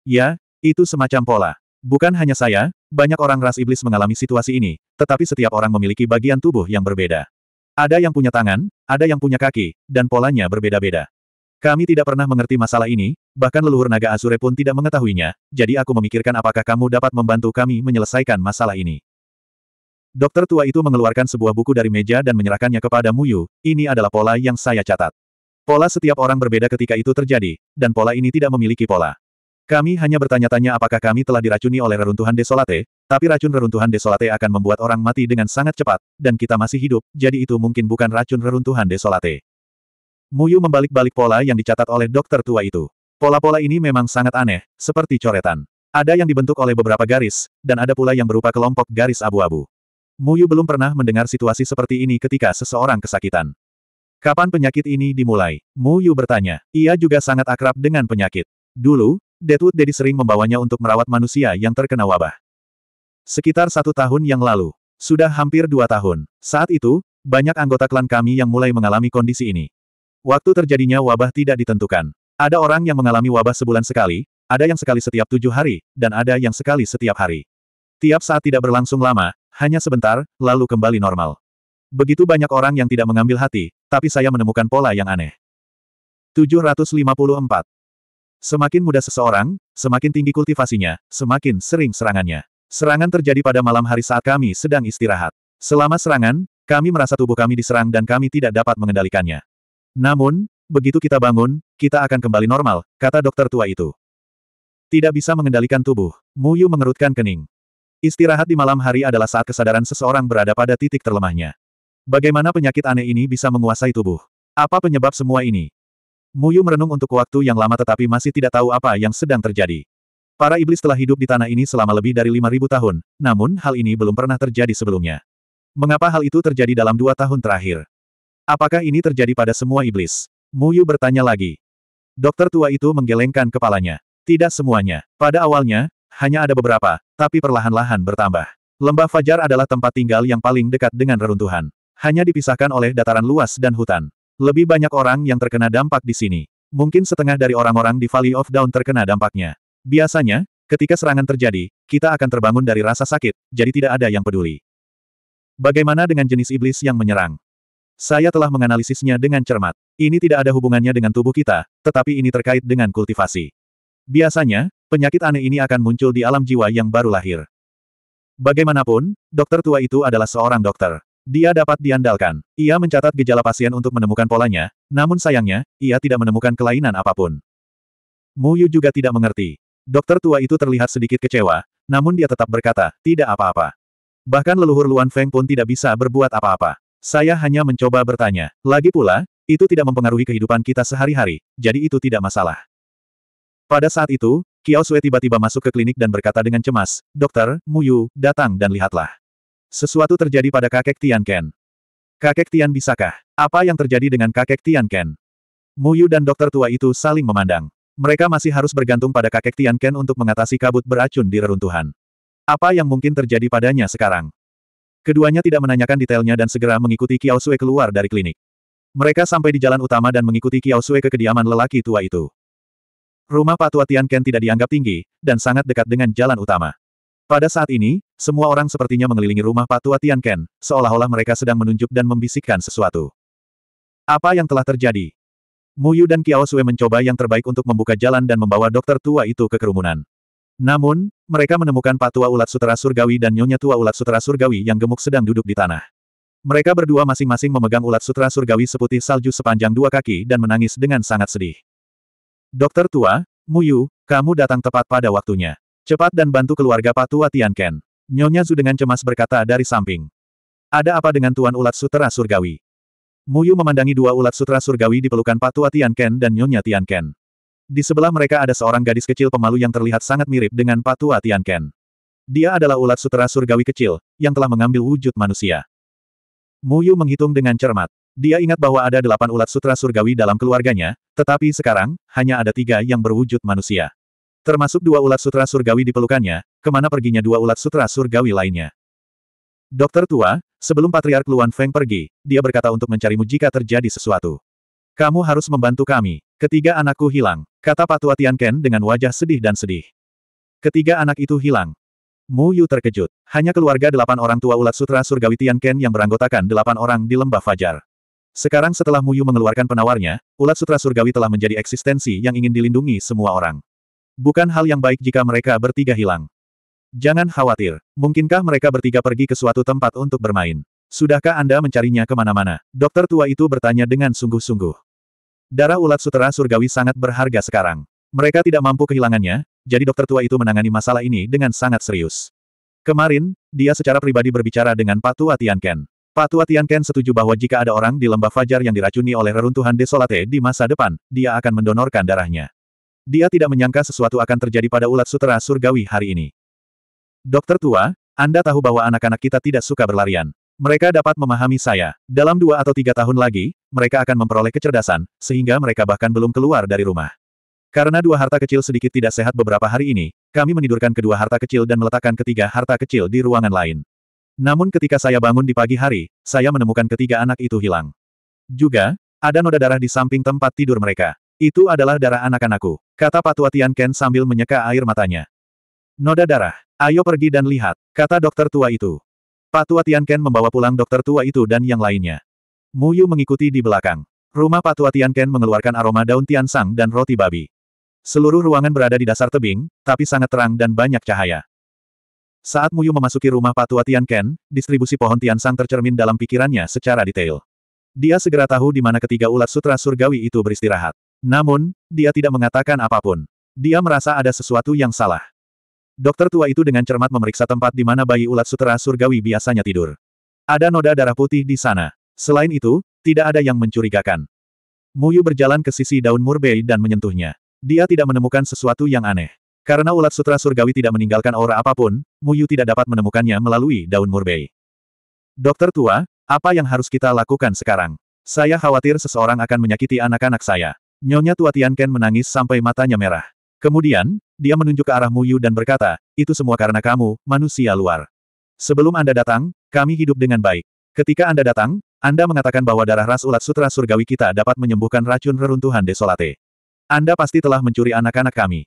Ya, itu semacam pola. Bukan hanya saya, banyak orang ras iblis mengalami situasi ini, tetapi setiap orang memiliki bagian tubuh yang berbeda. Ada yang punya tangan, ada yang punya kaki, dan polanya berbeda-beda. Kami tidak pernah mengerti masalah ini, bahkan leluhur naga Azure pun tidak mengetahuinya, jadi aku memikirkan apakah kamu dapat membantu kami menyelesaikan masalah ini. Dokter tua itu mengeluarkan sebuah buku dari meja dan menyerahkannya kepada Muyu, ini adalah pola yang saya catat. Pola setiap orang berbeda ketika itu terjadi, dan pola ini tidak memiliki pola. Kami hanya bertanya-tanya apakah kami telah diracuni oleh reruntuhan desolate, tapi racun reruntuhan desolate akan membuat orang mati dengan sangat cepat, dan kita masih hidup, jadi itu mungkin bukan racun reruntuhan desolate. Muyu membalik-balik pola yang dicatat oleh dokter tua itu. Pola-pola ini memang sangat aneh, seperti coretan. Ada yang dibentuk oleh beberapa garis, dan ada pula yang berupa kelompok garis abu-abu. Muyu belum pernah mendengar situasi seperti ini ketika seseorang kesakitan. Kapan penyakit ini dimulai? Muyu bertanya. Ia juga sangat akrab dengan penyakit. Dulu, Deadwood Daddy sering membawanya untuk merawat manusia yang terkena wabah. Sekitar satu tahun yang lalu. Sudah hampir dua tahun. Saat itu, banyak anggota klan kami yang mulai mengalami kondisi ini. Waktu terjadinya wabah tidak ditentukan. Ada orang yang mengalami wabah sebulan sekali, ada yang sekali setiap tujuh hari, dan ada yang sekali setiap hari. Tiap saat tidak berlangsung lama, hanya sebentar, lalu kembali normal. Begitu banyak orang yang tidak mengambil hati, tapi saya menemukan pola yang aneh. 754. Semakin mudah seseorang, semakin tinggi kultivasinya, semakin sering serangannya. Serangan terjadi pada malam hari saat kami sedang istirahat. Selama serangan, kami merasa tubuh kami diserang dan kami tidak dapat mengendalikannya. Namun, begitu kita bangun, kita akan kembali normal, kata dokter tua itu. Tidak bisa mengendalikan tubuh. Muyu mengerutkan kening. Istirahat di malam hari adalah saat kesadaran seseorang berada pada titik terlemahnya. Bagaimana penyakit aneh ini bisa menguasai tubuh? Apa penyebab semua ini? Muyu merenung untuk waktu yang lama tetapi masih tidak tahu apa yang sedang terjadi. Para iblis telah hidup di tanah ini selama lebih dari 5.000 tahun, namun hal ini belum pernah terjadi sebelumnya. Mengapa hal itu terjadi dalam dua tahun terakhir? Apakah ini terjadi pada semua iblis? Muyu bertanya lagi. Dokter tua itu menggelengkan kepalanya. Tidak semuanya. Pada awalnya, hanya ada beberapa, tapi perlahan-lahan bertambah. Lembah Fajar adalah tempat tinggal yang paling dekat dengan reruntuhan. Hanya dipisahkan oleh dataran luas dan hutan. Lebih banyak orang yang terkena dampak di sini. Mungkin setengah dari orang-orang di Valley of Dawn terkena dampaknya. Biasanya, ketika serangan terjadi, kita akan terbangun dari rasa sakit, jadi tidak ada yang peduli. Bagaimana dengan jenis iblis yang menyerang? Saya telah menganalisisnya dengan cermat. Ini tidak ada hubungannya dengan tubuh kita, tetapi ini terkait dengan kultivasi. Biasanya, penyakit aneh ini akan muncul di alam jiwa yang baru lahir. Bagaimanapun, dokter tua itu adalah seorang dokter. Dia dapat diandalkan. Ia mencatat gejala pasien untuk menemukan polanya, namun sayangnya, ia tidak menemukan kelainan apapun. Mu Yu juga tidak mengerti. Dokter tua itu terlihat sedikit kecewa, namun dia tetap berkata, tidak apa-apa. Bahkan leluhur Luan Feng pun tidak bisa berbuat apa-apa. Saya hanya mencoba bertanya. Lagi pula, itu tidak mempengaruhi kehidupan kita sehari-hari, jadi itu tidak masalah. Pada saat itu, Kiao Sue tiba-tiba masuk ke klinik dan berkata dengan cemas, Dokter, Mu Yu, datang dan lihatlah. Sesuatu terjadi pada kakek Tian Ken. Kakek Tian bisakah? Apa yang terjadi dengan kakek Tian Ken? Yu dan dokter tua itu saling memandang. Mereka masih harus bergantung pada kakek Tian Ken untuk mengatasi kabut beracun di reruntuhan. Apa yang mungkin terjadi padanya sekarang? Keduanya tidak menanyakan detailnya dan segera mengikuti Kiao Sue keluar dari klinik. Mereka sampai di jalan utama dan mengikuti Kiao Sue ke kediaman lelaki tua itu. Rumah Patua Tianken tidak dianggap tinggi, dan sangat dekat dengan jalan utama. Pada saat ini, semua orang sepertinya mengelilingi rumah Patua Tianken, seolah-olah mereka sedang menunjuk dan membisikkan sesuatu. Apa yang telah terjadi? Muyu dan Kiao Sue mencoba yang terbaik untuk membuka jalan dan membawa dokter tua itu ke kerumunan. Namun, mereka menemukan Patua Ulat Sutera Surgawi dan Nyonya Tua Ulat Sutera Surgawi yang gemuk sedang duduk di tanah. Mereka berdua masing-masing memegang ulat Sutera surgawi seputih salju sepanjang dua kaki dan menangis dengan sangat sedih. Dokter tua, Muyu, kamu datang tepat pada waktunya. Cepat dan bantu keluarga Patua Tianken. Nyonya Zu dengan cemas berkata dari samping. Ada apa dengan Tuan Ulat Sutera Surgawi? Muyu memandangi dua ulat sutra surgawi di pelukan Patua Tianken dan Nyonya Tianken. Di sebelah mereka ada seorang gadis kecil pemalu yang terlihat sangat mirip dengan Patua Tianken. Dia adalah ulat sutera surgawi kecil, yang telah mengambil wujud manusia. Muyu menghitung dengan cermat. Dia ingat bahwa ada delapan ulat sutra surgawi dalam keluarganya, tetapi sekarang, hanya ada tiga yang berwujud manusia. Termasuk dua ulat sutra surgawi di pelukannya, kemana perginya dua ulat sutra surgawi lainnya. Dokter tua, sebelum Patriark Luan Feng pergi, dia berkata untuk mencarimu jika terjadi sesuatu. Kamu harus membantu kami. Ketiga anakku hilang, kata Patua Ken dengan wajah sedih dan sedih. Ketiga anak itu hilang, Mu Yu terkejut. Hanya keluarga delapan orang tua ulat sutra surgawi Tian Ken yang beranggotakan delapan orang di lembah Fajar. Sekarang setelah Muyu mengeluarkan penawarnya, ulat sutra surgawi telah menjadi eksistensi yang ingin dilindungi semua orang. Bukan hal yang baik jika mereka bertiga hilang. Jangan khawatir, mungkinkah mereka bertiga pergi ke suatu tempat untuk bermain? Sudahkah Anda mencarinya kemana-mana? Dokter tua itu bertanya dengan sungguh-sungguh. Darah ulat sutera surgawi sangat berharga sekarang. Mereka tidak mampu kehilangannya, jadi dokter tua itu menangani masalah ini dengan sangat serius. Kemarin, dia secara pribadi berbicara dengan Pak Tua Tianken. Pak Tua Tianken setuju bahwa jika ada orang di lembah Fajar yang diracuni oleh reruntuhan Desolate di masa depan, dia akan mendonorkan darahnya. Dia tidak menyangka sesuatu akan terjadi pada ulat sutera surgawi hari ini. Dokter Tua, Anda tahu bahwa anak-anak kita tidak suka berlarian. Mereka dapat memahami saya. Dalam dua atau tiga tahun lagi, mereka akan memperoleh kecerdasan, sehingga mereka bahkan belum keluar dari rumah. Karena dua harta kecil sedikit tidak sehat beberapa hari ini, kami menidurkan kedua harta kecil dan meletakkan ketiga harta kecil di ruangan lain. Namun ketika saya bangun di pagi hari, saya menemukan ketiga anak itu hilang. Juga, ada noda darah di samping tempat tidur mereka. Itu adalah darah anak-anakku, kata Patua Ken sambil menyeka air matanya. Noda darah, ayo pergi dan lihat, kata dokter tua itu. Patua Ken membawa pulang dokter tua itu dan yang lainnya. Muyu mengikuti di belakang. Rumah Patua Ken mengeluarkan aroma daun Tian Sang dan roti babi. Seluruh ruangan berada di dasar tebing, tapi sangat terang dan banyak cahaya. Saat Muyu memasuki rumah Patua Ken, distribusi pohon Tian Sang tercermin dalam pikirannya secara detail. Dia segera tahu di mana ketiga ulat sutra surgawi itu beristirahat. Namun, dia tidak mengatakan apapun. Dia merasa ada sesuatu yang salah. Dokter tua itu dengan cermat memeriksa tempat di mana bayi ulat sutra surgawi biasanya tidur. Ada noda darah putih di sana. Selain itu, tidak ada yang mencurigakan. Muyu berjalan ke sisi daun murbei dan menyentuhnya. Dia tidak menemukan sesuatu yang aneh. Karena ulat sutra surgawi tidak meninggalkan aura apapun, Mu Yu tidak dapat menemukannya melalui daun murbei. Dokter tua, apa yang harus kita lakukan sekarang? Saya khawatir seseorang akan menyakiti anak-anak saya. Nyonya tua Tian Ken menangis sampai matanya merah. Kemudian, dia menunjuk ke arah Mu Yu dan berkata, itu semua karena kamu, manusia luar. Sebelum Anda datang, kami hidup dengan baik. Ketika Anda datang, Anda mengatakan bahwa darah ras ulat sutra surgawi kita dapat menyembuhkan racun reruntuhan desolate. Anda pasti telah mencuri anak-anak kami.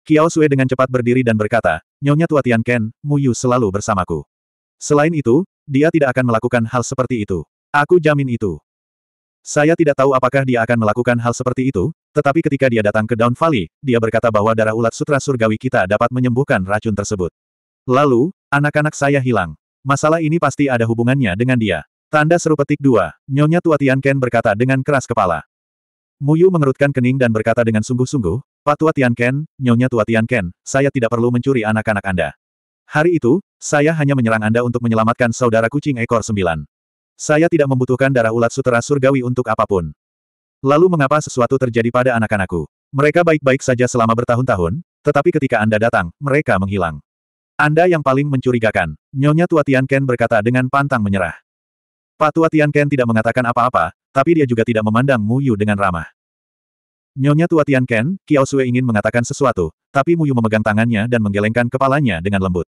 Kiao Sue dengan cepat berdiri dan berkata, Nyonya Tua Tian Ken, Muyu selalu bersamaku. Selain itu, dia tidak akan melakukan hal seperti itu. Aku jamin itu. Saya tidak tahu apakah dia akan melakukan hal seperti itu, tetapi ketika dia datang ke Down Valley, dia berkata bahwa darah ulat sutra surgawi kita dapat menyembuhkan racun tersebut. Lalu, anak-anak saya hilang. Masalah ini pasti ada hubungannya dengan dia. Tanda seru petik dua, Nyonya Tua Tian Ken berkata dengan keras kepala. Muyu mengerutkan kening dan berkata dengan sungguh-sungguh, Pak Tua Ken, Nyonya Tua Ken, saya tidak perlu mencuri anak-anak Anda. Hari itu, saya hanya menyerang Anda untuk menyelamatkan saudara kucing ekor sembilan. Saya tidak membutuhkan darah ulat sutera surgawi untuk apapun. Lalu mengapa sesuatu terjadi pada anak-anakku? Mereka baik-baik saja selama bertahun-tahun, tetapi ketika Anda datang, mereka menghilang. Anda yang paling mencurigakan, Nyonya Tua Ken berkata dengan pantang menyerah. Pak Tua Ken tidak mengatakan apa-apa, tapi dia juga tidak memandang Mu Yu dengan ramah. Nyonya tua Tian Ken, Kiao Sue ingin mengatakan sesuatu, tapi Muyu memegang tangannya dan menggelengkan kepalanya dengan lembut.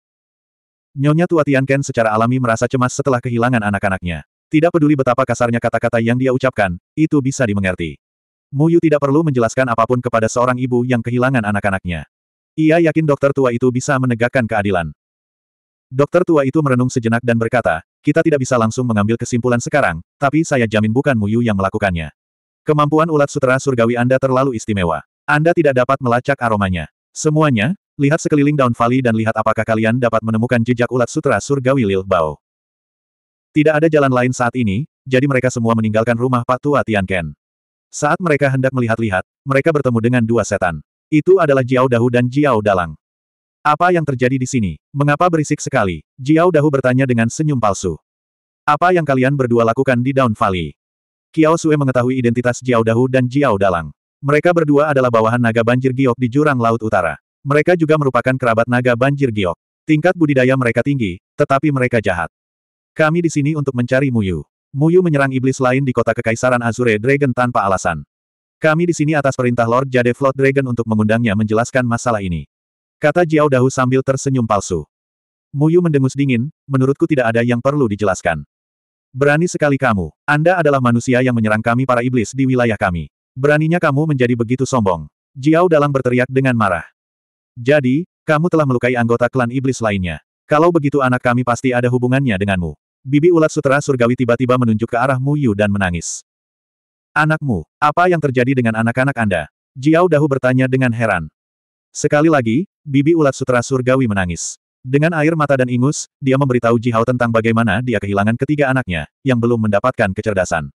Nyonya tua Tian Ken secara alami merasa cemas setelah kehilangan anak-anaknya. Tidak peduli betapa kasarnya kata-kata yang dia ucapkan, itu bisa dimengerti. Muyu tidak perlu menjelaskan apapun kepada seorang ibu yang kehilangan anak-anaknya. Ia yakin dokter tua itu bisa menegakkan keadilan. Dokter tua itu merenung sejenak dan berkata, kita tidak bisa langsung mengambil kesimpulan sekarang, tapi saya jamin bukan Muyu yang melakukannya. Kemampuan ulat sutera surgawi Anda terlalu istimewa. Anda tidak dapat melacak aromanya. Semuanya, lihat sekeliling daun Valley dan lihat apakah kalian dapat menemukan jejak ulat sutera surgawi Lil Bao. Tidak ada jalan lain saat ini, jadi mereka semua meninggalkan rumah Pak Tua Tian Ken. Saat mereka hendak melihat-lihat, mereka bertemu dengan dua setan. Itu adalah Jiao Dahu dan Jiao Dalang. Apa yang terjadi di sini? Mengapa berisik sekali? Jiao Dahu bertanya dengan senyum palsu. Apa yang kalian berdua lakukan di Down Valley? Kiao Sue mengetahui identitas Jiao Dahu dan Jiao Dalang. Mereka berdua adalah bawahan naga banjir giok di jurang laut utara. Mereka juga merupakan kerabat naga banjir giok. Tingkat budidaya mereka tinggi, tetapi mereka jahat. Kami di sini untuk mencari Muyu. Muyu menyerang iblis lain di kota Kekaisaran Azure Dragon tanpa alasan. Kami di sini atas perintah Lord Jade Flood Dragon untuk mengundangnya menjelaskan masalah ini. Kata Jiao Dahu sambil tersenyum palsu. Muyu mendengus dingin, menurutku tidak ada yang perlu dijelaskan. Berani sekali kamu. Anda adalah manusia yang menyerang kami para iblis di wilayah kami. Beraninya kamu menjadi begitu sombong. Jiao Dalang berteriak dengan marah. Jadi, kamu telah melukai anggota klan iblis lainnya. Kalau begitu anak kami pasti ada hubungannya denganmu. Bibi ulat sutera surgawi tiba-tiba menunjuk ke arah Mu Yu dan menangis. Anakmu, apa yang terjadi dengan anak-anak Anda? Jiao Dahu bertanya dengan heran. Sekali lagi, bibi ulat sutera surgawi menangis. Dengan air mata dan ingus, dia memberitahu Jihao tentang bagaimana dia kehilangan ketiga anaknya, yang belum mendapatkan kecerdasan.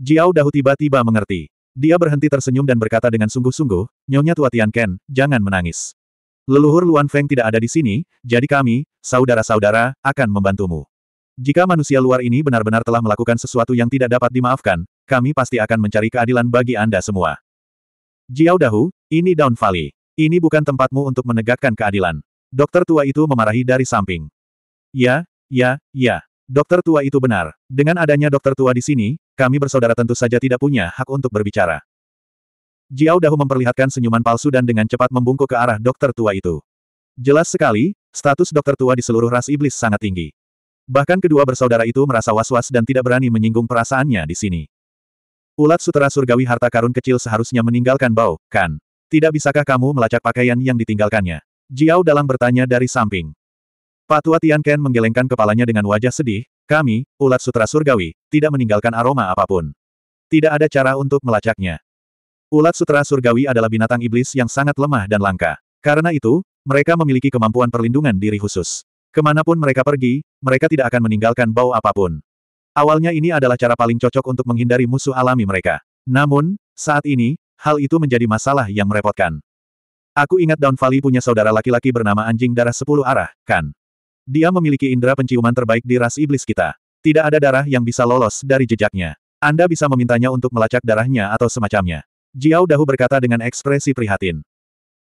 Jiao Dahu tiba-tiba mengerti. Dia berhenti tersenyum dan berkata dengan sungguh-sungguh, Nyonya Tua Tian Ken, jangan menangis. Leluhur Luan Feng tidak ada di sini, jadi kami, saudara-saudara, akan membantumu. Jika manusia luar ini benar-benar telah melakukan sesuatu yang tidak dapat dimaafkan, kami pasti akan mencari keadilan bagi Anda semua. Jiao Dahu, ini Down Valley. Ini bukan tempatmu untuk menegakkan keadilan. Dokter tua itu memarahi dari samping. Ya, ya, ya. Dokter tua itu benar. Dengan adanya dokter tua di sini, kami bersaudara tentu saja tidak punya hak untuk berbicara. Jiao Dahu memperlihatkan senyuman palsu dan dengan cepat membungkuk ke arah dokter tua itu. Jelas sekali, status dokter tua di seluruh ras iblis sangat tinggi. Bahkan kedua bersaudara itu merasa was-was dan tidak berani menyinggung perasaannya di sini. Ulat sutera surgawi harta karun kecil seharusnya meninggalkan bau, kan? Tidak bisakah kamu melacak pakaian yang ditinggalkannya? Jiao dalam bertanya dari samping. Patua Tianken menggelengkan kepalanya dengan wajah sedih, kami, ulat sutra surgawi, tidak meninggalkan aroma apapun. Tidak ada cara untuk melacaknya. Ulat sutra surgawi adalah binatang iblis yang sangat lemah dan langka. Karena itu, mereka memiliki kemampuan perlindungan diri khusus. Kemanapun mereka pergi, mereka tidak akan meninggalkan bau apapun. Awalnya ini adalah cara paling cocok untuk menghindari musuh alami mereka. Namun, saat ini, hal itu menjadi masalah yang merepotkan. Aku ingat Daun Valley punya saudara laki-laki bernama anjing darah sepuluh arah, kan? Dia memiliki indera penciuman terbaik di ras iblis kita. Tidak ada darah yang bisa lolos dari jejaknya. Anda bisa memintanya untuk melacak darahnya atau semacamnya. Jiao Dahu berkata dengan ekspresi prihatin.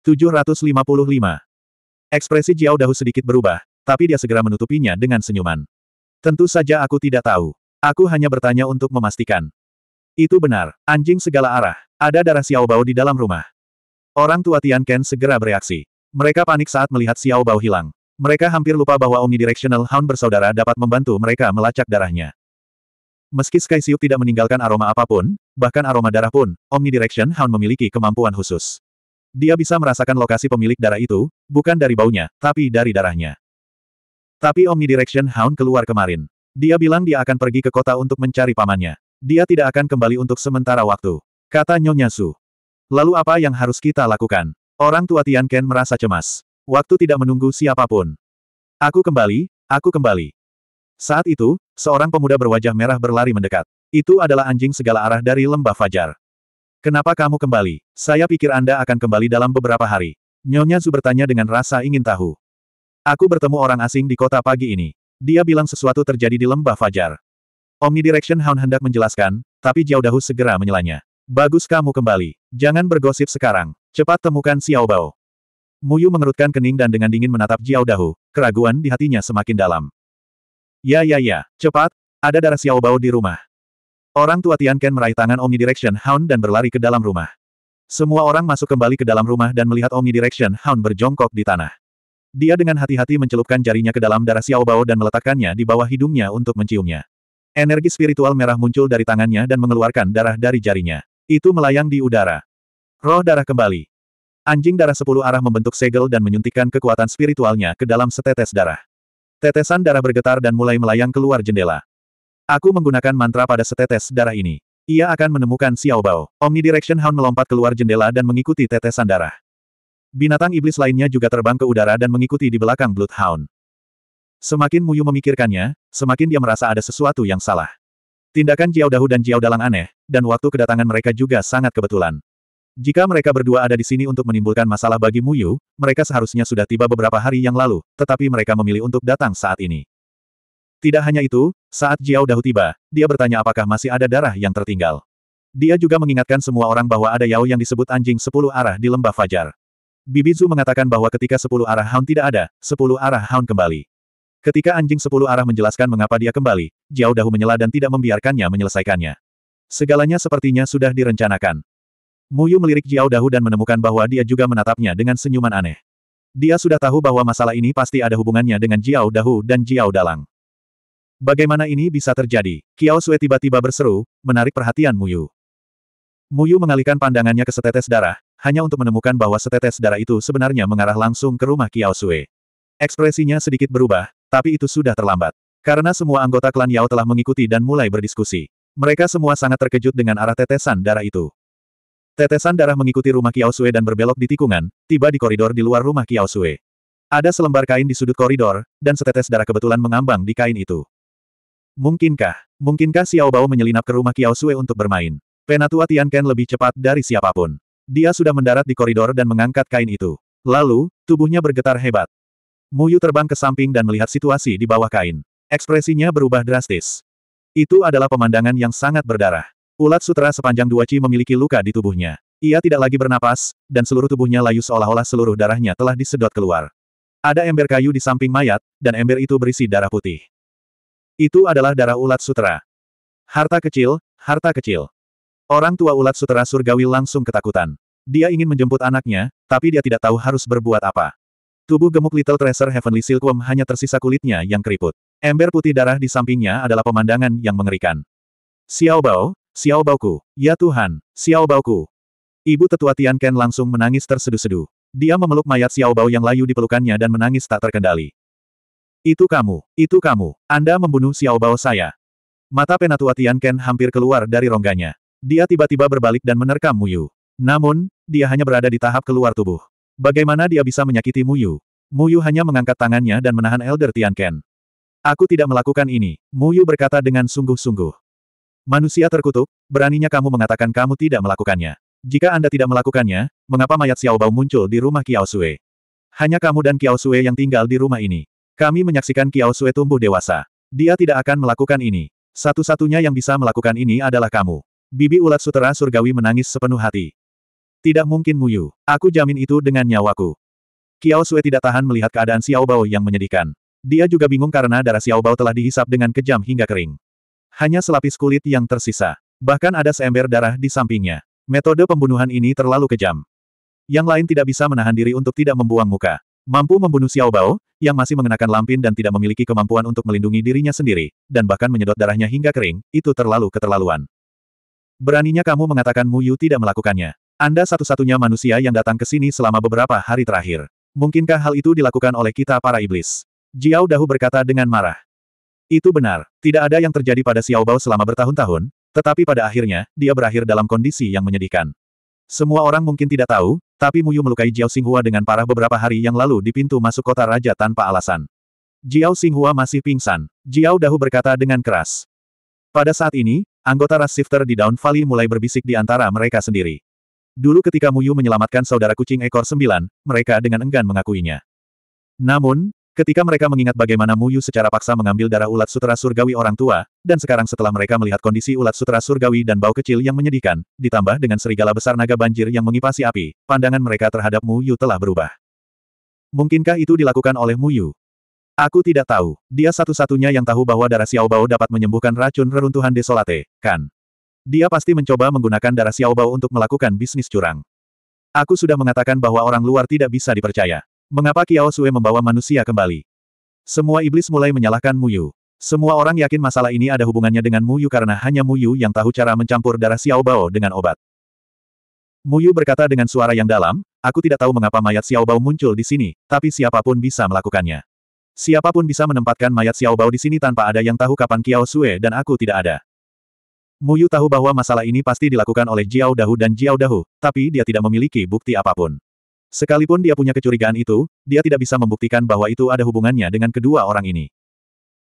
755. Ekspresi Jiao Dahu sedikit berubah, tapi dia segera menutupinya dengan senyuman. Tentu saja aku tidak tahu. Aku hanya bertanya untuk memastikan. Itu benar, anjing segala arah. Ada darah Bao di dalam rumah. Orang tua Tian Ken segera bereaksi. Mereka panik saat melihat Xiao Bao hilang. Mereka hampir lupa bahwa Omnidirectional Hound bersaudara dapat membantu mereka melacak darahnya. Meski Sky Siu tidak meninggalkan aroma apapun, bahkan aroma darah pun, Omnidirection Hound memiliki kemampuan khusus. Dia bisa merasakan lokasi pemilik darah itu, bukan dari baunya, tapi dari darahnya. Tapi Omnidirection Hound keluar kemarin. Dia bilang dia akan pergi ke kota untuk mencari pamannya. Dia tidak akan kembali untuk sementara waktu. Kata Nyonya Su. Lalu apa yang harus kita lakukan? Orang tua Tian Ken merasa cemas. Waktu tidak menunggu siapapun. Aku kembali, aku kembali. Saat itu, seorang pemuda berwajah merah berlari mendekat. Itu adalah anjing segala arah dari lembah Fajar. Kenapa kamu kembali? Saya pikir Anda akan kembali dalam beberapa hari. Nyonya Zu bertanya dengan rasa ingin tahu. Aku bertemu orang asing di kota pagi ini. Dia bilang sesuatu terjadi di lembah Fajar. Omnidirection Hound hendak menjelaskan, tapi Jiao Dahu segera menyelanya. Bagus kamu kembali. Jangan bergosip sekarang. Cepat temukan Xiao Bao. Muyu mengerutkan kening dan dengan dingin menatap Jiao Dahu, keraguan di hatinya semakin dalam. Ya ya ya, cepat, ada darah Xiao Bao di rumah. Orang tua Tian Ken meraih tangan Direction Hound dan berlari ke dalam rumah. Semua orang masuk kembali ke dalam rumah dan melihat Direction Hound berjongkok di tanah. Dia dengan hati-hati mencelupkan jarinya ke dalam darah Xiao Bao dan meletakkannya di bawah hidungnya untuk menciumnya. Energi spiritual merah muncul dari tangannya dan mengeluarkan darah dari jarinya. Itu melayang di udara. Roh darah kembali. Anjing darah sepuluh arah membentuk segel dan menyuntikkan kekuatan spiritualnya ke dalam setetes darah. Tetesan darah bergetar dan mulai melayang keluar jendela. Aku menggunakan mantra pada setetes darah ini. Ia akan menemukan Xiao Xiaobao. Omnidirection Hound melompat keluar jendela dan mengikuti tetesan darah. Binatang iblis lainnya juga terbang ke udara dan mengikuti di belakang Bloodhound. Semakin Muyu memikirkannya, semakin dia merasa ada sesuatu yang salah. Tindakan Jiao Dahu dan Jiao Dalang aneh, dan waktu kedatangan mereka juga sangat kebetulan. Jika mereka berdua ada di sini untuk menimbulkan masalah bagi Muyu, mereka seharusnya sudah tiba beberapa hari yang lalu, tetapi mereka memilih untuk datang saat ini. Tidak hanya itu, saat Jiao Dahu tiba, dia bertanya apakah masih ada darah yang tertinggal. Dia juga mengingatkan semua orang bahwa ada Yao yang disebut anjing sepuluh arah di lembah Fajar. Bibizu mengatakan bahwa ketika sepuluh arah Hound tidak ada, sepuluh arah Hound kembali. Ketika anjing sepuluh arah menjelaskan mengapa dia kembali, Jiao Dahu menyela dan tidak membiarkannya menyelesaikannya. Segalanya sepertinya sudah direncanakan. Mu Yu melirik Jiao Dahu dan menemukan bahwa dia juga menatapnya dengan senyuman aneh. Dia sudah tahu bahwa masalah ini pasti ada hubungannya dengan Jiao Dahu dan Jiao Dalang. Bagaimana ini bisa terjadi? Kiao Sue tiba-tiba berseru, menarik perhatian Mu Yu. Mu Yu mengalihkan pandangannya ke setetes darah, hanya untuk menemukan bahwa setetes darah itu sebenarnya mengarah langsung ke rumah Kiao Sue. Ekspresinya sedikit berubah, tapi itu sudah terlambat. Karena semua anggota klan Yao telah mengikuti dan mulai berdiskusi. Mereka semua sangat terkejut dengan arah tetesan darah itu. Tetesan darah mengikuti rumah Kiao Sue dan berbelok di tikungan, tiba di koridor di luar rumah Kiao Sue. Ada selembar kain di sudut koridor, dan setetes darah kebetulan mengambang di kain itu. Mungkinkah, mungkinkah Xiao Bao menyelinap ke rumah Kiao Sue untuk bermain? Penatua Tian Ken lebih cepat dari siapapun. Dia sudah mendarat di koridor dan mengangkat kain itu. Lalu, tubuhnya bergetar hebat. Muyu terbang ke samping dan melihat situasi di bawah kain. Ekspresinya berubah drastis. Itu adalah pemandangan yang sangat berdarah. Ulat sutra sepanjang dua chi memiliki luka di tubuhnya. Ia tidak lagi bernapas, dan seluruh tubuhnya layu seolah-olah seluruh darahnya telah disedot keluar. Ada ember kayu di samping mayat, dan ember itu berisi darah putih. Itu adalah darah ulat sutra. Harta kecil, harta kecil. Orang tua ulat sutera surgawi langsung ketakutan. Dia ingin menjemput anaknya, tapi dia tidak tahu harus berbuat apa. Tubuh gemuk Little Treasure Heavenly Silkworm hanya tersisa kulitnya yang keriput. Ember putih darah di sampingnya adalah pemandangan yang mengerikan. Xiao Bao, Xiao Bao ku, ya Tuhan, Xiao Bao ku. Ibu tetua Tian Ken langsung menangis terseduh-seduh. Dia memeluk mayat Xiao Bao yang layu di pelukannya dan menangis tak terkendali. Itu kamu, itu kamu, Anda membunuh Xiao Bao saya. Mata penatua Tian Ken hampir keluar dari rongganya. Dia tiba-tiba berbalik dan menerkam Muyu. Namun, dia hanya berada di tahap keluar tubuh. Bagaimana dia bisa menyakiti Muyu? Muyu hanya mengangkat tangannya dan menahan Elder Tianken. Aku tidak melakukan ini, Muyu berkata dengan sungguh-sungguh. Manusia terkutuk, beraninya kamu mengatakan kamu tidak melakukannya. Jika Anda tidak melakukannya, mengapa mayat Xiao Bao muncul di rumah Kiao Sue? Hanya kamu dan Kiao Sue yang tinggal di rumah ini. Kami menyaksikan Kiao Sue tumbuh dewasa. Dia tidak akan melakukan ini. Satu-satunya yang bisa melakukan ini adalah kamu. Bibi ulat sutera surgawi menangis sepenuh hati. Tidak mungkin Muyu. Aku jamin itu dengan nyawaku. Kiao Sue tidak tahan melihat keadaan Xiao Bao yang menyedihkan. Dia juga bingung karena darah Xiao Bao telah dihisap dengan kejam hingga kering. Hanya selapis kulit yang tersisa. Bahkan ada seember darah di sampingnya. Metode pembunuhan ini terlalu kejam. Yang lain tidak bisa menahan diri untuk tidak membuang muka. Mampu membunuh Xiao Bao, yang masih mengenakan lampin dan tidak memiliki kemampuan untuk melindungi dirinya sendiri, dan bahkan menyedot darahnya hingga kering, itu terlalu keterlaluan. Beraninya kamu mengatakan Mu Yu tidak melakukannya. Anda satu-satunya manusia yang datang ke sini selama beberapa hari terakhir. Mungkinkah hal itu dilakukan oleh kita para iblis? Jiao Dahu berkata dengan marah. Itu benar, tidak ada yang terjadi pada Xiao Bao selama bertahun-tahun, tetapi pada akhirnya, dia berakhir dalam kondisi yang menyedihkan. Semua orang mungkin tidak tahu, tapi Muyu melukai Jiao Xinghua dengan parah beberapa hari yang lalu di pintu masuk kota raja tanpa alasan. Jiao Xinghua masih pingsan. Jiao Dahu berkata dengan keras. Pada saat ini, anggota ras shifter di Down Valley mulai berbisik di antara mereka sendiri. Dulu ketika Muyu menyelamatkan saudara kucing ekor sembilan, mereka dengan enggan mengakuinya. Namun, ketika mereka mengingat bagaimana Muyu secara paksa mengambil darah ulat sutera surgawi orang tua, dan sekarang setelah mereka melihat kondisi ulat sutera surgawi dan bau kecil yang menyedihkan, ditambah dengan serigala besar naga banjir yang mengipasi api, pandangan mereka terhadap Muyu telah berubah. Mungkinkah itu dilakukan oleh Muyu? Aku tidak tahu. Dia satu-satunya yang tahu bahwa darah Xiao Bao dapat menyembuhkan racun reruntuhan desolate, kan? Dia pasti mencoba menggunakan darah Xiaobao untuk melakukan bisnis curang. Aku sudah mengatakan bahwa orang luar tidak bisa dipercaya. Mengapa Kiao Sue membawa manusia kembali? Semua iblis mulai menyalahkan Mu Yu. Semua orang yakin masalah ini ada hubungannya dengan Mu Yu karena hanya Mu Yu yang tahu cara mencampur darah Xiao Bao dengan obat. Mu Yu berkata dengan suara yang dalam, aku tidak tahu mengapa mayat Xiao Bao muncul di sini, tapi siapapun bisa melakukannya. Siapapun bisa menempatkan mayat Xiao Bao di sini tanpa ada yang tahu kapan Kiao Sue dan aku tidak ada. Mu Yu tahu bahwa masalah ini pasti dilakukan oleh Jiao Dahu dan Jiao Dahu, tapi dia tidak memiliki bukti apapun. Sekalipun dia punya kecurigaan itu, dia tidak bisa membuktikan bahwa itu ada hubungannya dengan kedua orang ini.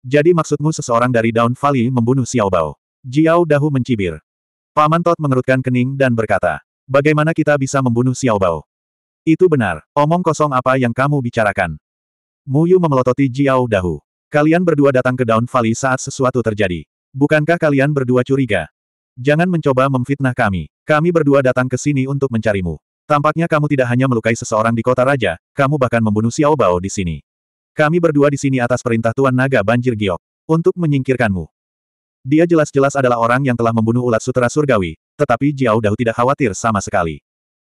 Jadi maksudmu seseorang dari Down Valley membunuh Xiao Bao? Jiao Dahu mencibir. Paman Tot mengerutkan kening dan berkata, Bagaimana kita bisa membunuh Xiao Bao? Itu benar, omong kosong apa yang kamu bicarakan. Mu Yu memelototi Jiao Dahu. Kalian berdua datang ke Down Valley saat sesuatu terjadi. Bukankah kalian berdua curiga? Jangan mencoba memfitnah kami. Kami berdua datang ke sini untuk mencarimu. Tampaknya kamu tidak hanya melukai seseorang di kota raja, kamu bahkan membunuh Xiao Bao di sini. Kami berdua di sini atas perintah Tuan Naga Banjir Giok. Untuk menyingkirkanmu. Dia jelas-jelas adalah orang yang telah membunuh ulat sutera surgawi, tetapi Jiao Dao tidak khawatir sama sekali.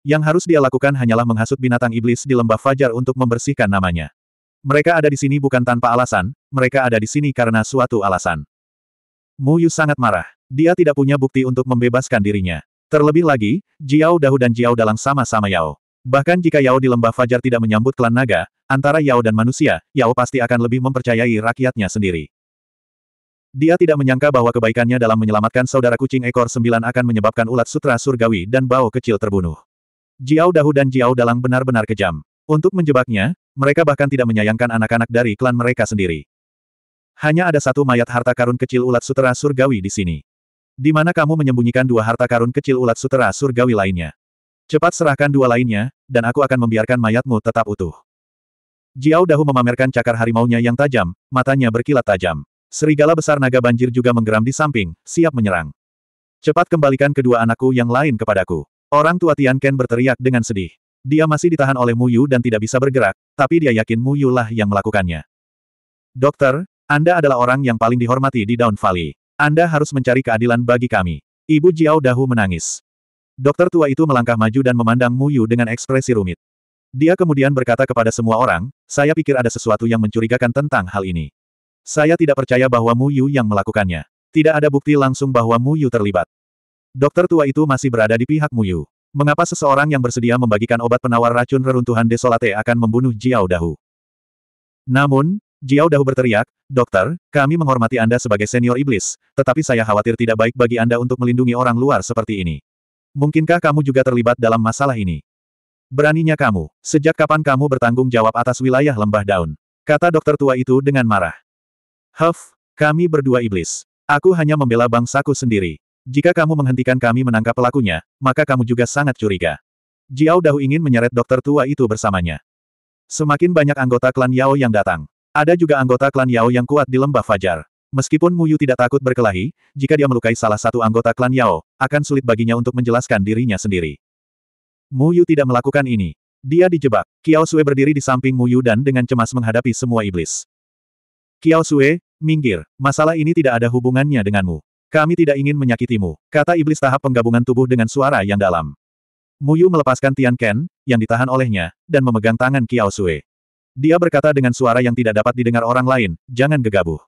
Yang harus dia lakukan hanyalah menghasut binatang iblis di lembah Fajar untuk membersihkan namanya. Mereka ada di sini bukan tanpa alasan, mereka ada di sini karena suatu alasan. Mu Yu sangat marah. Dia tidak punya bukti untuk membebaskan dirinya. Terlebih lagi, Jiao Dahu dan Jiao Dalang sama-sama Yao. Bahkan jika Yao di lembah Fajar tidak menyambut klan naga, antara Yao dan manusia, Yao pasti akan lebih mempercayai rakyatnya sendiri. Dia tidak menyangka bahwa kebaikannya dalam menyelamatkan saudara kucing ekor sembilan akan menyebabkan ulat sutra surgawi dan bau kecil terbunuh. Jiao Dahu dan Jiao Dalang benar-benar kejam. Untuk menjebaknya, mereka bahkan tidak menyayangkan anak-anak dari klan mereka sendiri. Hanya ada satu mayat harta karun kecil ulat sutera surgawi di sini. Di mana kamu menyembunyikan dua harta karun kecil ulat sutera surgawi lainnya? Cepat serahkan dua lainnya, dan aku akan membiarkan mayatmu tetap utuh. Jiao Dahu memamerkan cakar harimaunya yang tajam, matanya berkilat tajam. Serigala besar naga banjir juga menggeram di samping, siap menyerang. Cepat kembalikan kedua anakku yang lain kepadaku. Orang tua Tian Ken berteriak dengan sedih. Dia masih ditahan oleh Mu Yu dan tidak bisa bergerak, tapi dia yakin Mu Yu lah yang melakukannya. Dokter, anda adalah orang yang paling dihormati di Down Valley. Anda harus mencari keadilan bagi kami. Ibu Jiao Dahu menangis. Dokter tua itu melangkah maju dan memandang Mu Yu dengan ekspresi rumit. Dia kemudian berkata kepada semua orang, saya pikir ada sesuatu yang mencurigakan tentang hal ini. Saya tidak percaya bahwa Mu Yu yang melakukannya. Tidak ada bukti langsung bahwa Mu Yu terlibat. Dokter tua itu masih berada di pihak Mu Yu. Mengapa seseorang yang bersedia membagikan obat penawar racun reruntuhan desolate akan membunuh Jiao Dahu? Namun, Jiao Dahu berteriak, Dokter, kami menghormati Anda sebagai senior iblis, tetapi saya khawatir tidak baik bagi Anda untuk melindungi orang luar seperti ini. Mungkinkah kamu juga terlibat dalam masalah ini? Beraninya kamu, sejak kapan kamu bertanggung jawab atas wilayah lembah daun? Kata dokter tua itu dengan marah. Huff, kami berdua iblis. Aku hanya membela bangsaku sendiri. Jika kamu menghentikan kami menangkap pelakunya, maka kamu juga sangat curiga. Jiao Dahu ingin menyeret dokter tua itu bersamanya. Semakin banyak anggota klan Yao yang datang, ada juga anggota klan Yao yang kuat di lembah Fajar. Meskipun Muyu tidak takut berkelahi, jika dia melukai salah satu anggota klan Yao, akan sulit baginya untuk menjelaskan dirinya sendiri. Muyu tidak melakukan ini. Dia dijebak. Kiao Sue berdiri di samping Muyu dan dengan cemas menghadapi semua iblis. Kiao Sue, minggir. Masalah ini tidak ada hubungannya denganmu. Kami tidak ingin menyakitimu, kata iblis tahap penggabungan tubuh dengan suara yang dalam. Muyu melepaskan Tian Ken, yang ditahan olehnya, dan memegang tangan Kiao Sue. Dia berkata dengan suara yang tidak dapat didengar orang lain, jangan gegabah.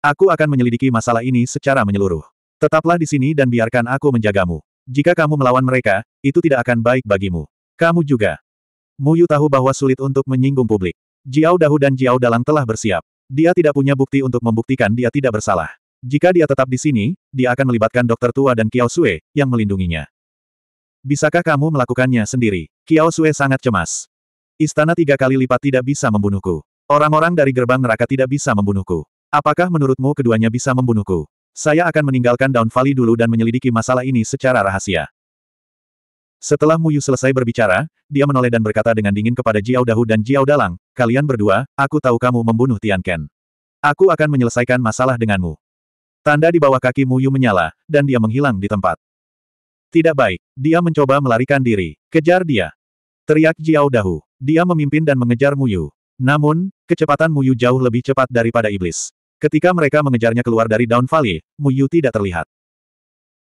Aku akan menyelidiki masalah ini secara menyeluruh. Tetaplah di sini dan biarkan aku menjagamu. Jika kamu melawan mereka, itu tidak akan baik bagimu. Kamu juga. Mu Yu tahu bahwa sulit untuk menyinggung publik. Jiao Dahu dan Jiao Dalang telah bersiap. Dia tidak punya bukti untuk membuktikan dia tidak bersalah. Jika dia tetap di sini, dia akan melibatkan dokter tua dan Kiao Sue, yang melindunginya. Bisakah kamu melakukannya sendiri? Kiao Sue sangat cemas. Istana tiga kali lipat tidak bisa membunuhku. Orang-orang dari gerbang neraka tidak bisa membunuhku. Apakah menurutmu keduanya bisa membunuhku? Saya akan meninggalkan Daun Valley dulu dan menyelidiki masalah ini secara rahasia. Setelah Muyu selesai berbicara, dia menoleh dan berkata dengan dingin kepada Jiao Dahu dan Jiao Dalang, kalian berdua, aku tahu kamu membunuh Tian Ken. Aku akan menyelesaikan masalah denganmu. Tanda di bawah kaki Muyu menyala, dan dia menghilang di tempat. Tidak baik, dia mencoba melarikan diri. Kejar dia. Teriak Jiao Dahu. Dia memimpin dan mengejar Muyu. Namun, kecepatan Muyu jauh lebih cepat daripada iblis. Ketika mereka mengejarnya keluar dari Daun Valley, Muyu tidak terlihat.